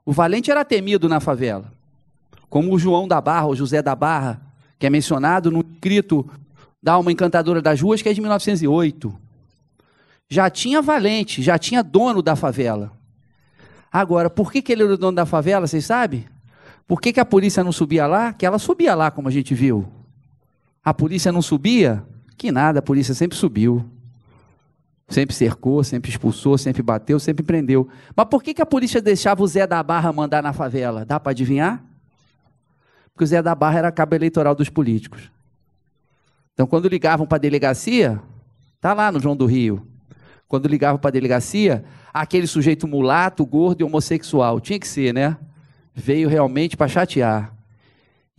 O valente era temido na favela. Como o João da Barra, o José da Barra, que é mencionado no escrito da Alma Encantadora das Ruas, que é de 1908. Já tinha valente, já tinha dono da favela. Agora, por que, que ele era o dono da favela, vocês sabem? Por que, que a polícia não subia lá? Que ela subia lá, como a gente viu. A polícia não subia que nada, a polícia sempre subiu. Sempre cercou, sempre expulsou, sempre bateu, sempre prendeu. Mas por que, que a polícia deixava o Zé da Barra mandar na favela? Dá para adivinhar? Porque o Zé da Barra era cabo eleitoral dos políticos. Então, quando ligavam para a delegacia, tá lá no João do Rio. Quando ligavam para a delegacia, aquele sujeito mulato, gordo e homossexual, tinha que ser, né? Veio realmente para chatear.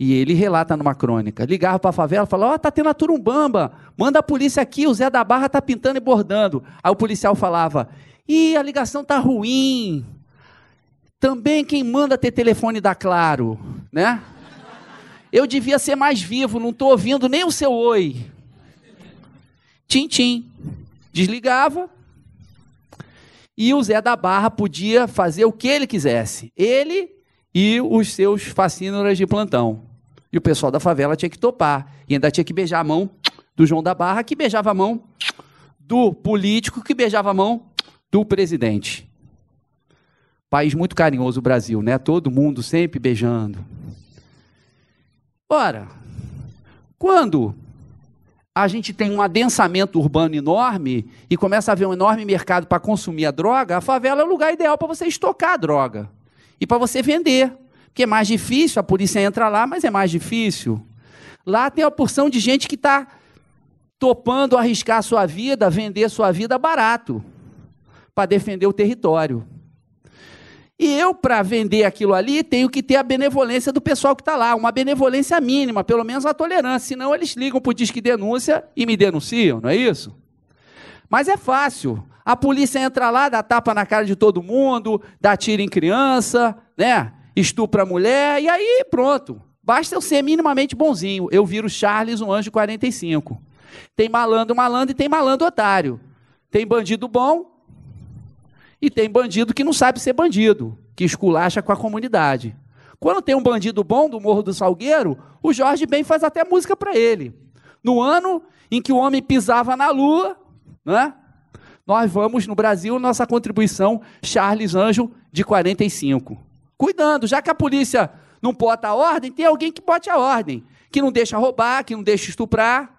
E ele relata numa crônica. Ligava para a favela, falava: "Ó, oh, tá tendo a turumbamba. Manda a polícia aqui, o Zé da Barra tá pintando e bordando". Aí o policial falava: "Ih, a ligação tá ruim. Também quem manda ter telefone da Claro, né? Eu devia ser mais vivo, não estou ouvindo nem o seu oi". Tim tim. Desligava. E o Zé da Barra podia fazer o que ele quisesse. Ele e os seus fascínoras de plantão. E o pessoal da favela tinha que topar. E ainda tinha que beijar a mão do João da Barra, que beijava a mão do político, que beijava a mão do presidente. País muito carinhoso o Brasil, né? Todo mundo sempre beijando. Ora, quando a gente tem um adensamento urbano enorme e começa a haver um enorme mercado para consumir a droga, a favela é o lugar ideal para você estocar a droga e para você vender. Porque é mais difícil, a polícia entra lá, mas é mais difícil. Lá tem a porção de gente que está topando arriscar a sua vida, vender sua vida barato, para defender o território. E eu, para vender aquilo ali, tenho que ter a benevolência do pessoal que está lá, uma benevolência mínima, pelo menos a tolerância, senão eles ligam para o Disque Denúncia e me denunciam, não é isso? Mas é fácil. A polícia entra lá, dá tapa na cara de todo mundo, dá tiro em criança, né? estupra a mulher, e aí pronto. Basta eu ser minimamente bonzinho. Eu viro Charles, um anjo 45. Tem malandro, malandro e tem malandro otário. Tem bandido bom e tem bandido que não sabe ser bandido, que esculacha com a comunidade. Quando tem um bandido bom do Morro do Salgueiro, o Jorge Ben faz até música para ele. No ano em que o homem pisava na lua, né? Nós vamos no Brasil, nossa contribuição, Charles Anjo de 45 cuidando, já que a polícia não bota a ordem, tem alguém que bote a ordem, que não deixa roubar, que não deixa estuprar.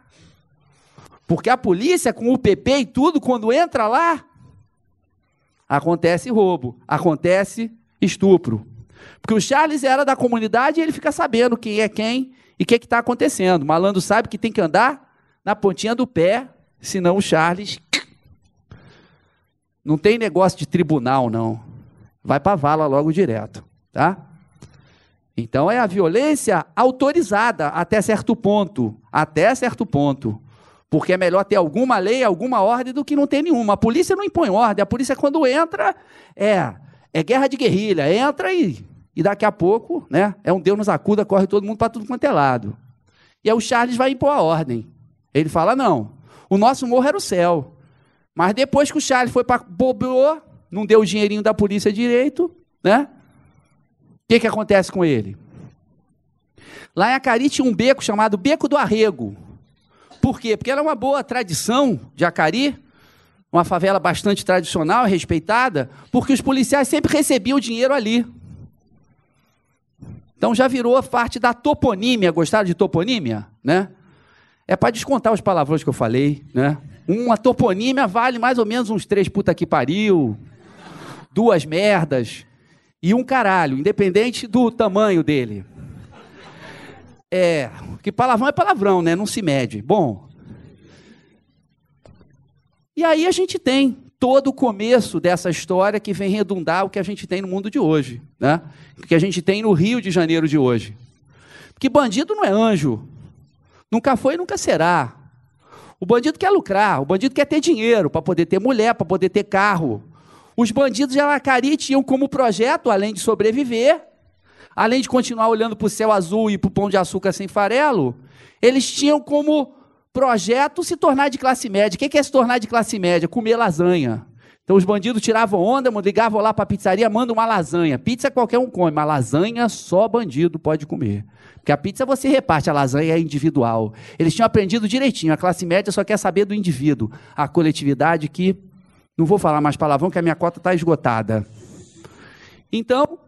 Porque a polícia, com o PP e tudo, quando entra lá, acontece roubo, acontece estupro. Porque o Charles era da comunidade e ele fica sabendo quem é quem e o que é está acontecendo. O malandro sabe que tem que andar na pontinha do pé, senão o Charles. Não tem negócio de tribunal, não. Vai para vala logo direto tá? Então é a violência autorizada até certo ponto, até certo ponto. Porque é melhor ter alguma lei, alguma ordem do que não ter nenhuma. A polícia não impõe ordem, a polícia quando entra é é guerra de guerrilha, entra e e daqui a pouco, né, é um Deus nos acuda, corre todo mundo para tudo quanto é lado. E aí o Charles vai impor a ordem. Ele fala: "Não, o nosso morro era o céu". Mas depois que o Charles foi para bobeou, não deu o dinheirinho da polícia direito, né? que, que acontece com ele? Lá em Acari tinha um beco chamado Beco do Arrego. Por quê? Porque era é uma boa tradição de Acari, uma favela bastante tradicional, respeitada, porque os policiais sempre recebiam dinheiro ali. Então já virou parte da toponímia. Gostaram de toponímia? Né? É para descontar os palavrões que eu falei. Né? Uma toponímia vale mais ou menos uns três puta que pariu, duas merdas e um caralho, independente do tamanho dele. É, que palavrão é palavrão, né? Não se mede. Bom. E aí a gente tem todo o começo dessa história que vem redundar o que a gente tem no mundo de hoje, né? O que a gente tem no Rio de Janeiro de hoje. Porque bandido não é anjo. Nunca foi e nunca será. O bandido quer lucrar, o bandido quer ter dinheiro para poder ter mulher, para poder ter carro, os bandidos de Alacari tinham como projeto, além de sobreviver, além de continuar olhando para o céu azul e para o pão de açúcar sem farelo, eles tinham como projeto se tornar de classe média. O que é se tornar de classe média? Comer lasanha. Então os bandidos tiravam onda, ligavam lá para a pizzaria, manda uma lasanha. Pizza qualquer um come, mas lasanha só bandido pode comer. Porque a pizza você reparte, a lasanha é individual. Eles tinham aprendido direitinho, a classe média só quer saber do indivíduo, a coletividade que não vou falar mais palavrão, que a minha cota está esgotada. Então,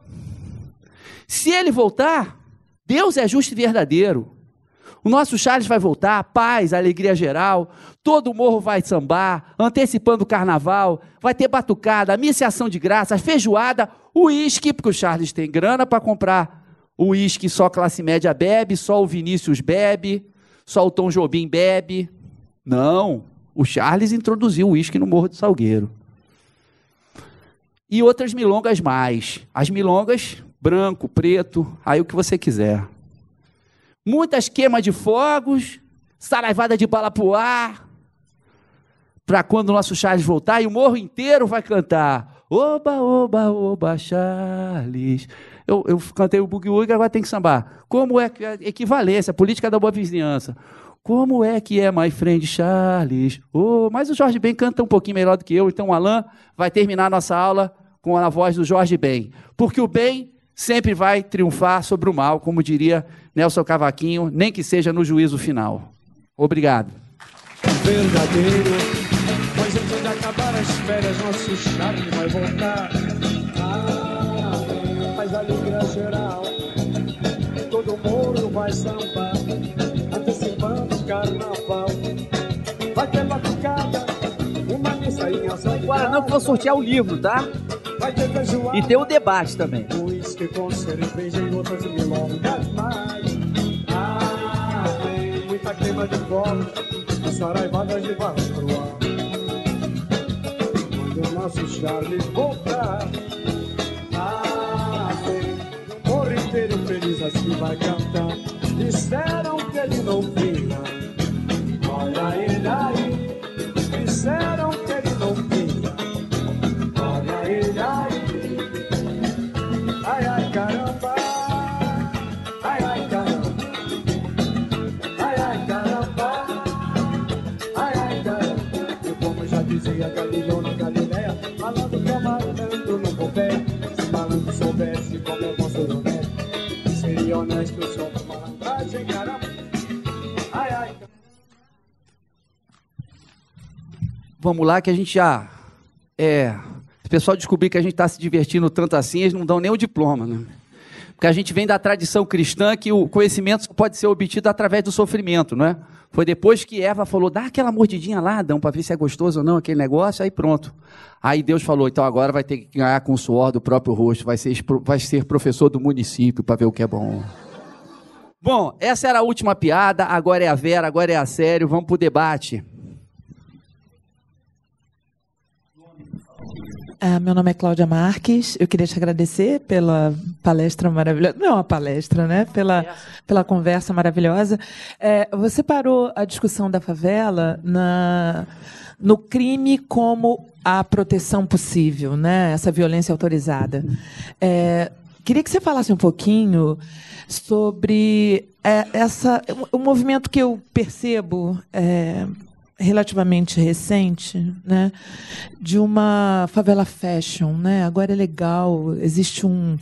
se ele voltar, Deus é justo e verdadeiro. O nosso Charles vai voltar, paz, alegria geral, todo o morro vai sambar, antecipando o carnaval, vai ter batucada, missa é ação de graça, feijoada, uísque, porque o Charles tem grana para comprar uísque, só classe média bebe, só o Vinícius bebe, só o Tom Jobim bebe. Não. O Charles introduziu o uísque no Morro do Salgueiro. E outras milongas mais. As milongas branco, preto, aí o que você quiser. Muitas queimas de fogos, saraivada de bala pro ar, para quando o nosso Charles voltar e o morro inteiro vai cantar. Oba, oba, oba, Charles. Eu, eu cantei o Boogie e agora tem que sambar. Como é que é equivalência, a política da boa vizinhança. Como é que é, my friend Charles? Oh, mas o Jorge Ben canta um pouquinho melhor do que eu, então o Alain vai terminar a nossa aula com a voz do Jorge Ben. Porque o bem sempre vai triunfar sobre o mal, como diria Nelson Cavaquinho, nem que seja no juízo final. Obrigado. Verdadeiro, pois antes então de acabar as férias, nosso Charles vai voltar. Ah, mas a alegria geral, todo mundo vai sambar carnaval. Vai ter batucada, uma missa em Agora não, vou sortear o livro, tá? Vai ter feijoada. E tem o debate também. Uísque com cerveja e outras milongas mais. Ah, tem muita queima de copo, saraivadas de barro varoa. Quando o nosso charme voltar. Ah, tem feliz assim vai cantar. Disseram que ele não vinha. Olha ele aí, disseram que ele não vinha. Olha ele aí, ai ai caramba, ai ai caramba, ai ai caramba, ai ai caramba. E como já dizia Galileu Galileia, malandro camarando no pé, se malandro soubesse como é bom ser honesto, seria o honesto. vamos lá, que a gente já. É, o pessoal descobrir que a gente está se divertindo tanto assim, eles não dão nem o diploma, né? Porque a gente vem da tradição cristã que o conhecimento pode ser obtido através do sofrimento, não é? Foi depois que Eva falou: dá aquela mordidinha lá, Adão, para ver se é gostoso ou não aquele negócio, aí pronto. Aí Deus falou: então agora vai ter que ganhar com o suor do próprio rosto, vai ser, vai ser professor do município para ver o que é bom. bom, essa era a última piada, agora é a Vera, agora é a sério, vamos para o debate. Ah, meu nome é Cláudia Marques. Eu queria te agradecer pela palestra maravilhosa. Não é uma palestra, né? Pela, pela conversa maravilhosa. É, você parou a discussão da favela na, no crime como a proteção possível, né? Essa violência autorizada. É, queria que você falasse um pouquinho sobre é, essa, o movimento que eu percebo é, relativamente recente, né, de uma favela fashion, né? Agora é legal, existe um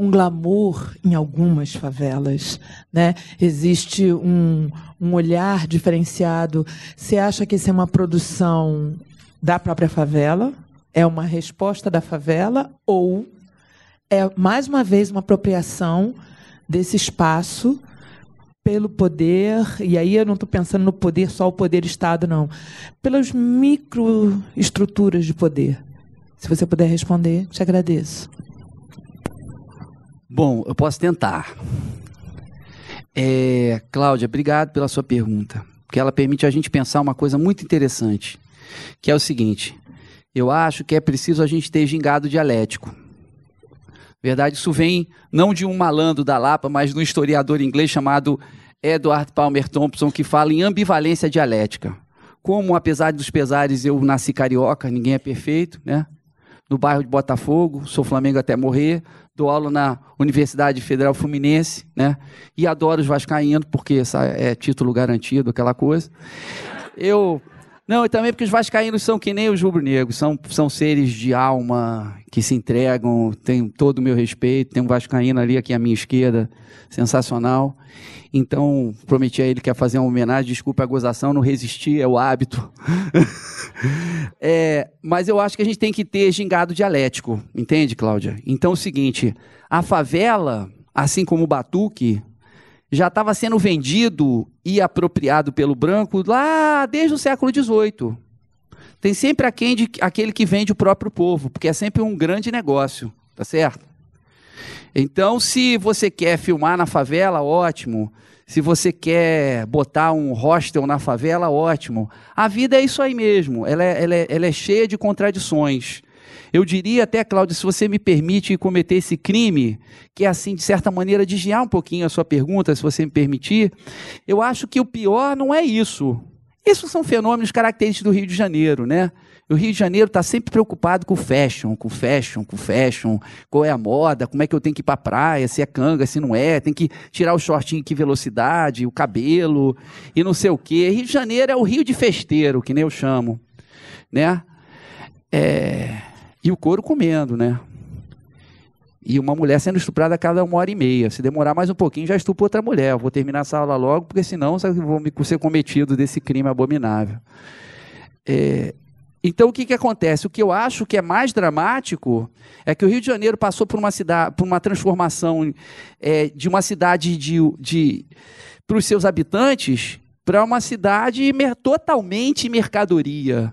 um glamour em algumas favelas, né? Existe um, um olhar diferenciado. Você acha que isso é uma produção da própria favela? É uma resposta da favela ou é mais uma vez uma apropriação desse espaço pelo poder, e aí eu não estou pensando no poder só o poder Estado, não, pelas microestruturas de poder. Se você puder responder, te agradeço. Bom, eu posso tentar. É, Cláudia, obrigado pela sua pergunta, porque ela permite a gente pensar uma coisa muito interessante, que é o seguinte: eu acho que é preciso a gente ter gingado dialético. Verdade, isso vem não de um malandro da Lapa, mas de um historiador inglês chamado Edward Palmer Thompson, que fala em ambivalência dialética. Como, apesar dos pesares, eu nasci carioca, ninguém é perfeito, né? No bairro de Botafogo, sou Flamengo até morrer, dou aula na Universidade Federal Fluminense, né? E adoro os vascaínos, porque é título garantido, aquela coisa. Eu não, e também porque os vascaínos são que nem os rubro-negros, são, são seres de alma que se entregam, tem todo o meu respeito, tem um vascaíno ali aqui à minha esquerda, sensacional. Então, prometi a ele que ia fazer uma homenagem, desculpa a gozação, não resisti, é o hábito. é, mas eu acho que a gente tem que ter gingado dialético, entende, Cláudia? Então, é o seguinte, a favela, assim como o batuque, já estava sendo vendido e apropriado pelo branco lá desde o século XVIII. Tem sempre aquele, aquele que vende o próprio povo, porque é sempre um grande negócio, tá certo? Então, se você quer filmar na favela, ótimo. Se você quer botar um hostel na favela, ótimo. A vida é isso aí mesmo. Ela é, ela é, ela é cheia de contradições. Eu diria até, Cláudio, se você me permite cometer esse crime, que é assim, de certa maneira, desviar um pouquinho a sua pergunta, se você me permitir, eu acho que o pior não é isso. Isso são fenômenos característicos do Rio de Janeiro, né? O Rio de Janeiro está sempre preocupado com fashion, com fashion, com fashion, qual é a moda, como é que eu tenho que ir para a praia, se é canga, se não é, tem que tirar o shortinho que velocidade, o cabelo e não sei o quê. Rio de Janeiro é o Rio de festeiro, que nem eu chamo, né? É... E o couro comendo, né? E uma mulher sendo estuprada a cada uma hora e meia. Se demorar mais um pouquinho, já estupro outra mulher. Eu vou terminar essa aula logo, porque senão eu vou ser cometido desse crime abominável. É, então, o que, que acontece? O que eu acho que é mais dramático é que o Rio de Janeiro passou por uma, cidade, por uma transformação é, de uma cidade de, de para os seus habitantes para uma cidade mer totalmente mercadoria.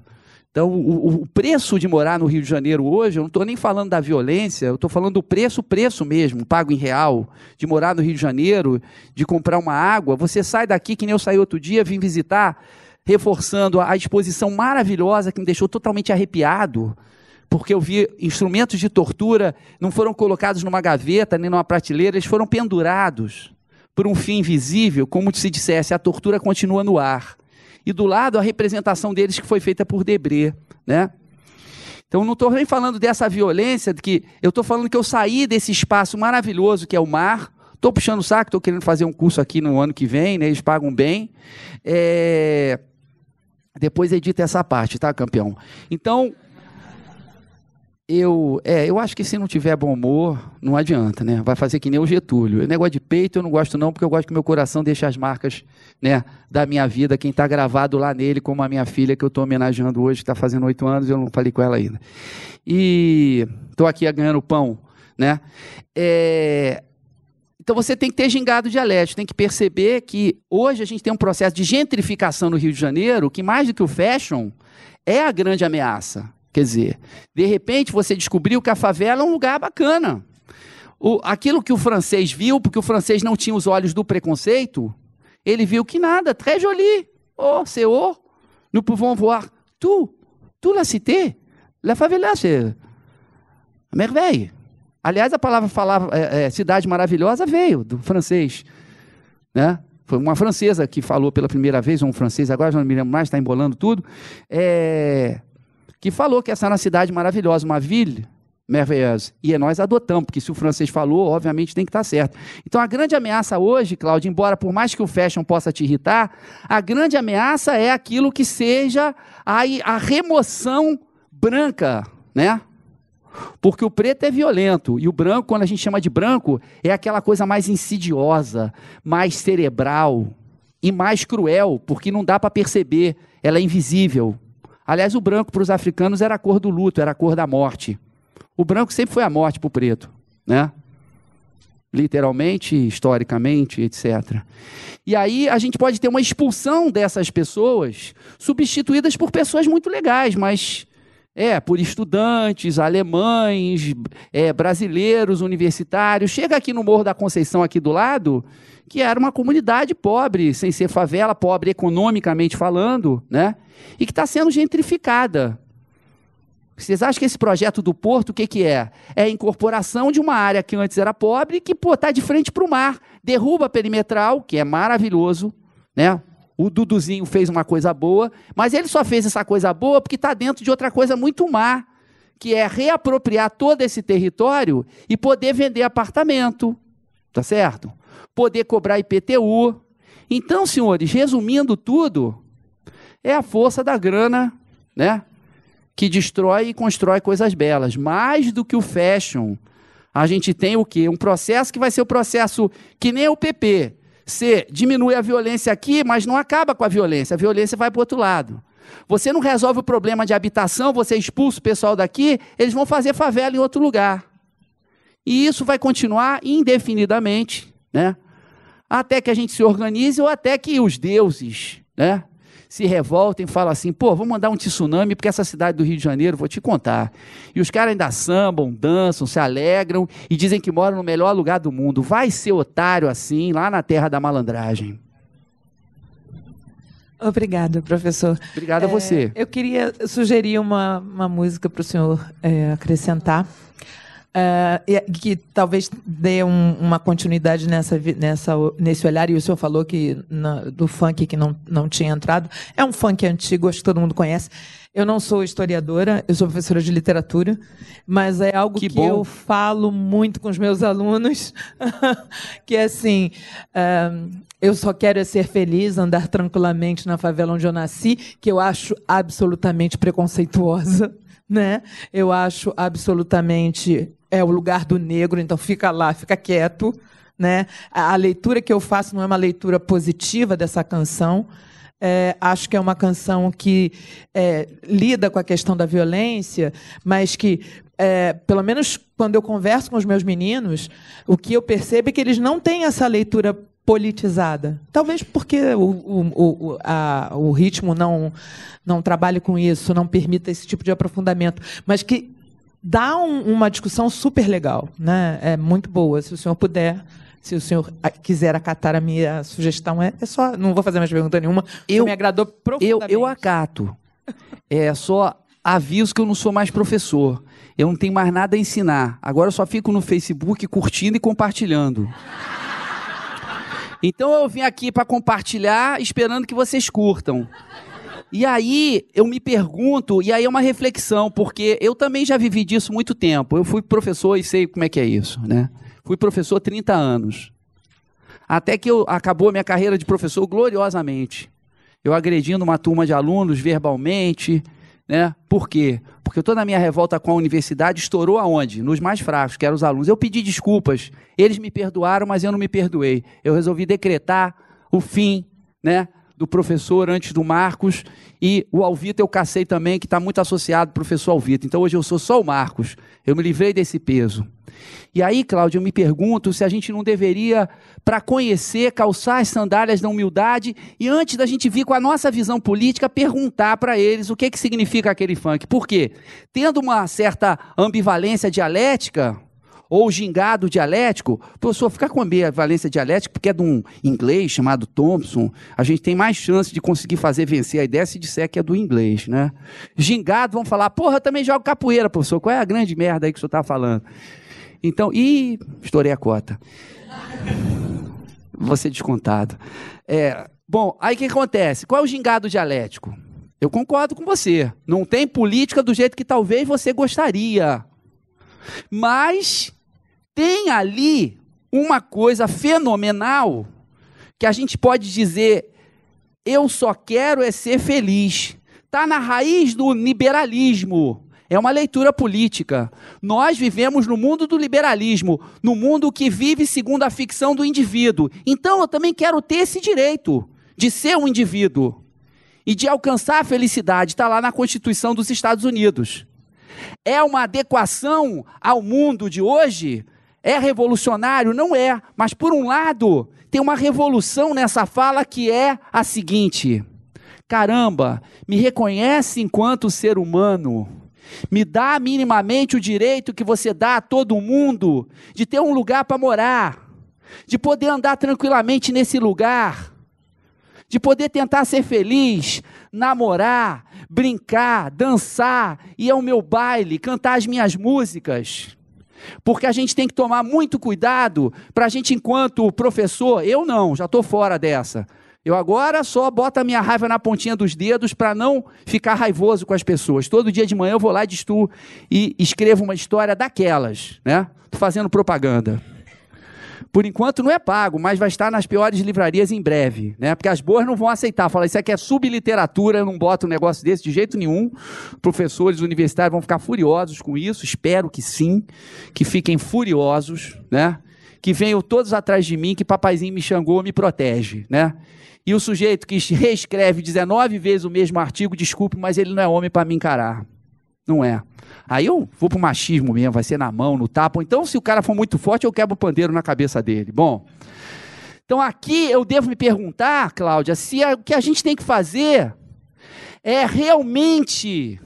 Então, o, o, preço de morar no Rio de Janeiro hoje, eu não estou nem falando da violência, eu estou falando do preço, preço mesmo, pago em real, de morar no Rio de Janeiro, de comprar uma água. Você sai daqui, que nem eu saí outro dia, vim visitar, reforçando a exposição maravilhosa que me deixou totalmente arrepiado, porque eu vi instrumentos de tortura não foram colocados numa gaveta nem numa prateleira, eles foram pendurados por um fim invisível, como se dissesse, a tortura continua no ar e do lado a representação deles que foi feita por Debré, né? Então não estou nem falando dessa violência, que eu estou falando que eu saí desse espaço maravilhoso que é o mar. Estou puxando o saco, estou querendo fazer um curso aqui no ano que vem, né? Eles pagam bem. É... Depois edita essa parte, tá, campeão? Então, eu, é, eu acho que se não tiver bom humor, não adianta, né? Vai fazer que nem o Getúlio. O negócio de peito eu não gosto não, porque eu gosto que meu coração deixe as marcas, né, da minha vida, quem está gravado lá nele, como a minha filha que eu estou homenageando hoje, que está fazendo oito anos, eu não falei com ela ainda. E estou aqui ganhando pão, né? É, então você tem que ter gingado dialético, tem que perceber que hoje a gente tem um processo de gentrificação no Rio de Janeiro, que mais do que o fashion, é a grande ameaça. Quer dizer, de repente você descobriu que a favela é um lugar bacana. O, aquilo que o francês viu, porque o francês não tinha os olhos do preconceito, ele viu que nada, très joli. Oh, c'est oh, nous pouvons voir tout, tout la cité, la favela, c'est merveille. Aliás, a palavra falava, é, é, cidade maravilhosa veio do francês. Né? Foi uma francesa que falou pela primeira vez, um francês, agora já não me lembro mais, está embolando tudo. É, que falou que essa era uma cidade maravilhosa, uma ville merveilleuse, e é nós adotamos, porque se o francês falou, obviamente tem que estar tá certo. Então a grande ameaça hoje, Cláudio, embora por mais que o fashion possa te irritar, a grande ameaça é aquilo que seja a, a remoção branca, né? Porque o preto é violento e o branco, quando a gente chama de branco, é aquela coisa mais insidiosa, mais cerebral e mais cruel, porque não dá para perceber, ela é invisível. Aliás, o branco para os africanos era a cor do luto, era a cor da morte. O branco sempre foi a morte para o preto, né? Literalmente, historicamente, etc. E aí a gente pode ter uma expulsão dessas pessoas, substituídas por pessoas muito legais, mas é, por estudantes, alemães, é, brasileiros, universitários. Chega aqui no Morro da Conceição, aqui do lado, que era uma comunidade pobre, sem ser favela, pobre economicamente falando, né? E que está sendo gentrificada. Vocês acham que esse projeto do Porto, o que, que é? É a incorporação de uma área que antes era pobre, que está de frente para o mar. Derruba a perimetral, que é maravilhoso, né? O Duduzinho fez uma coisa boa, mas ele só fez essa coisa boa porque está dentro de outra coisa muito má, que é reapropriar todo esse território e poder vender apartamento, tá certo? poder cobrar IPTU. Então, senhores, resumindo tudo, é a força da grana, né? Que destrói e constrói coisas belas. Mais do que o fashion, a gente tem o quê? Um processo que vai ser o um processo que nem o PP. Você diminui a violência aqui, mas não acaba com a violência. A violência vai para o outro lado. Você não resolve o problema de habitação, você é expulsa o pessoal daqui, eles vão fazer favela em outro lugar. E isso vai continuar indefinidamente, né? até que a gente se organize ou até que os deuses, né? Se revoltem e falam assim: pô, vamos mandar um tsunami, porque essa cidade do Rio de Janeiro, vou te contar. E os caras ainda sambam, dançam, se alegram e dizem que moram no melhor lugar do mundo. Vai ser otário assim, lá na terra da malandragem. Obrigada, professor. Obrigada a é, você. É, eu queria sugerir uma, uma música para o senhor é, acrescentar. Uh, que talvez dê um, uma continuidade nessa, nessa, nesse olhar, e o senhor falou que na, do funk que não, não tinha entrado. É um funk antigo, acho que todo mundo conhece. Eu não sou historiadora, eu sou professora de literatura, mas é algo que, que eu falo muito com os meus alunos, que é assim, uh, eu só quero é ser feliz, andar tranquilamente na favela onde eu nasci, que eu acho absolutamente preconceituosa. Né? Eu acho absolutamente é o lugar do negro, então fica lá, fica quieto. Né? A, a leitura que eu faço não é uma leitura positiva dessa canção. É, acho que é uma canção que é, lida com a questão da violência, mas que, é, pelo menos quando eu converso com os meus meninos, o que eu percebo é que eles não têm essa leitura politizada. Talvez porque o, o, o, a, o ritmo não, não trabalhe com isso, não permita esse tipo de aprofundamento, mas que dá um, uma discussão super legal, né? É muito boa. Se o senhor puder, se o senhor ah, quiser acatar a minha sugestão, é, é só. Não vou fazer mais pergunta nenhuma. Eu me agradou profundamente. Eu, eu acato. É só aviso que eu não sou mais professor. Eu não tenho mais nada a ensinar. Agora eu só fico no Facebook curtindo e compartilhando. Então eu vim aqui para compartilhar, esperando que vocês curtam. E aí eu me pergunto, e aí é uma reflexão, porque eu também já vivi disso muito tempo. Eu fui professor e sei como é que é isso, né? Fui professor 30 anos. Até que eu acabou a minha carreira de professor gloriosamente. Eu agredindo uma turma de alunos verbalmente, né? Por quê? Porque toda a minha revolta com a universidade estourou aonde? Nos mais fracos, que eram os alunos. Eu pedi desculpas, eles me perdoaram, mas eu não me perdoei. Eu resolvi decretar o fim, né, do professor antes do Marcos, e o Alvito eu cacei também, que está muito associado ao professor Alvito. Então hoje eu sou só o Marcos, eu me livrei desse peso. E aí, Cláudio, eu me pergunto se a gente não deveria, para conhecer, calçar as sandálias da humildade e antes da gente vir com a nossa visão política, perguntar para eles o que, que significa aquele funk. Por quê? Tendo uma certa ambivalência dialética, ou gingado dialético, professor, ficar com a ambivalência dialética, porque é de um inglês chamado Thompson, a gente tem mais chance de conseguir fazer vencer a ideia se disser que é do inglês, né? Gingado vão falar, porra, eu também jogo capoeira, professor, qual é a grande merda aí que o senhor está falando? Então, e estourei a cota. Vou ser descontado. É, bom, aí o que acontece? Qual é o gingado dialético? Eu concordo com você. Não tem política do jeito que talvez você gostaria. Mas tem ali uma coisa fenomenal que a gente pode dizer: eu só quero é ser feliz. Está na raiz do liberalismo. É uma leitura política. Nós vivemos no mundo do liberalismo, no mundo que vive segundo a ficção do indivíduo. Então eu também quero ter esse direito de ser um indivíduo e de alcançar a felicidade. Está lá na Constituição dos Estados Unidos. É uma adequação ao mundo de hoje é revolucionário? Não é. Mas, por um lado, tem uma revolução nessa fala que é a seguinte: caramba, me reconhece enquanto ser humano. Me dá minimamente o direito que você dá a todo mundo de ter um lugar para morar, de poder andar tranquilamente nesse lugar, de poder tentar ser feliz, namorar, brincar, dançar, ir ao meu baile, cantar as minhas músicas. Porque a gente tem que tomar muito cuidado para a gente, enquanto professor, eu não, já estou fora dessa. Eu agora só boto a minha raiva na pontinha dos dedos para não ficar raivoso com as pessoas. Todo dia de manhã eu vou lá, destruo e escrevo uma história daquelas, né? Tô fazendo propaganda por enquanto não é pago, mas vai estar nas piores livrarias em breve, né? Porque as boas não vão aceitar, falar isso aqui é subliteratura, eu não boto um negócio desse de jeito nenhum. Professores universitários vão ficar furiosos com isso, espero que sim, que fiquem furiosos, né? Que venham todos atrás de mim, que papaizinho me xangou, me protege, né? E o sujeito que reescreve 19 vezes o mesmo artigo, desculpe, mas ele não é homem para me encarar. Não é. Aí eu vou pro machismo mesmo, vai ser na mão, no tapa. Então, se o cara for muito forte, eu quebro o pandeiro na cabeça dele. Bom. Então aqui eu devo me perguntar, Cláudia, se o que a gente tem que fazer é realmente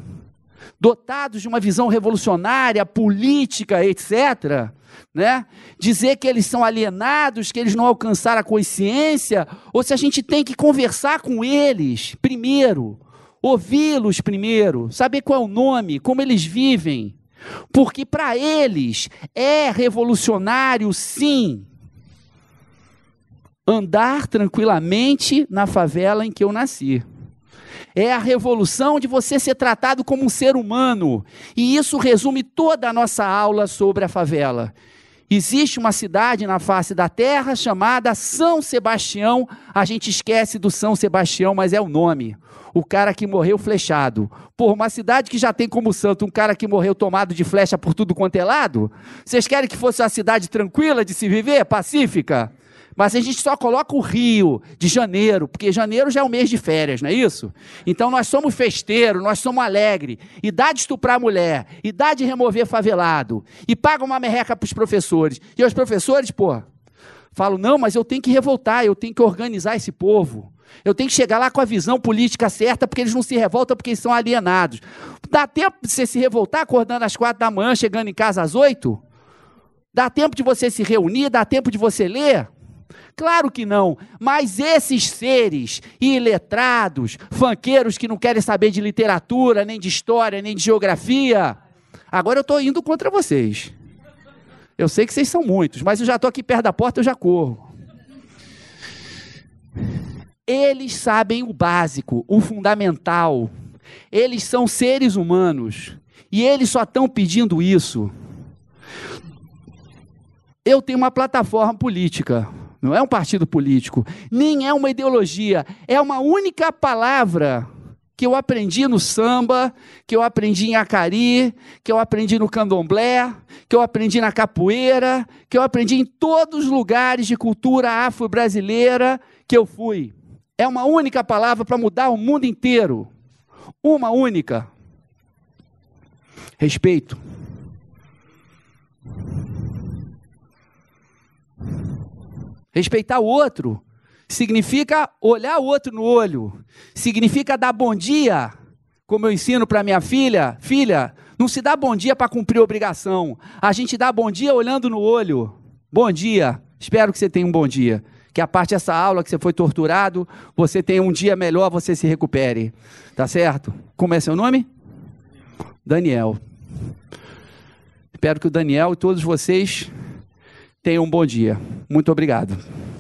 dotados de uma visão revolucionária, política, etc., né? dizer que eles são alienados, que eles não alcançaram a consciência, ou se a gente tem que conversar com eles primeiro ouvi-los primeiro, saber qual é o nome, como eles vivem, porque para eles é revolucionário, sim, andar tranquilamente na favela em que eu nasci. É a revolução de você ser tratado como um ser humano. E isso resume toda a nossa aula sobre a favela. Existe uma cidade na face da terra chamada São Sebastião. A gente esquece do São Sebastião, mas é o nome o cara que morreu flechado. Por uma cidade que já tem como santo um cara que morreu tomado de flecha por tudo quanto é lado? Vocês querem que fosse uma cidade tranquila de se viver, pacífica? Mas a gente só coloca o Rio de janeiro, porque janeiro já é o mês de férias, não é isso? Então nós somos festeiro, nós somos alegre. E dá de estuprar mulher, e dá de remover favelado, e paga uma merreca para os professores. E os professores, pô, falam: não, mas eu tenho que revoltar, eu tenho que organizar esse povo. Eu tenho que chegar lá com a visão política certa, porque eles não se revoltam, porque eles são alienados. Dá tempo de você se revoltar acordando às quatro da manhã, chegando em casa às oito? Dá tempo de você se reunir? Dá tempo de você ler? Claro que não, mas esses seres iletrados, fanqueiros que não querem saber de literatura, nem de história, nem de geografia, agora eu estou indo contra vocês. Eu sei que vocês são muitos, mas eu já estou aqui perto da porta, eu já corro. Eles sabem o básico, o fundamental. Eles são seres humanos e eles só estão pedindo isso. Eu tenho uma plataforma política, não é um partido político, nem é uma ideologia, é uma única palavra que eu aprendi no samba, que eu aprendi em acari, que eu aprendi no candomblé, que eu aprendi na capoeira, que eu aprendi em todos os lugares de cultura afro-brasileira que eu fui. É uma única palavra para mudar o mundo inteiro. Uma única. Respeito. Respeitar o outro significa olhar o outro no olho, significa dar bom dia, como eu ensino para minha filha. Filha, não se dá bom dia para cumprir obrigação. A gente dá bom dia olhando no olho. Bom dia. Espero que você tenha um bom dia que a parte dessa aula que você foi torturado, você tenha um dia melhor, você se recupere. Tá certo? Como é seu nome? Daniel. Espero que o Daniel e todos vocês tenham um bom dia. Muito obrigado.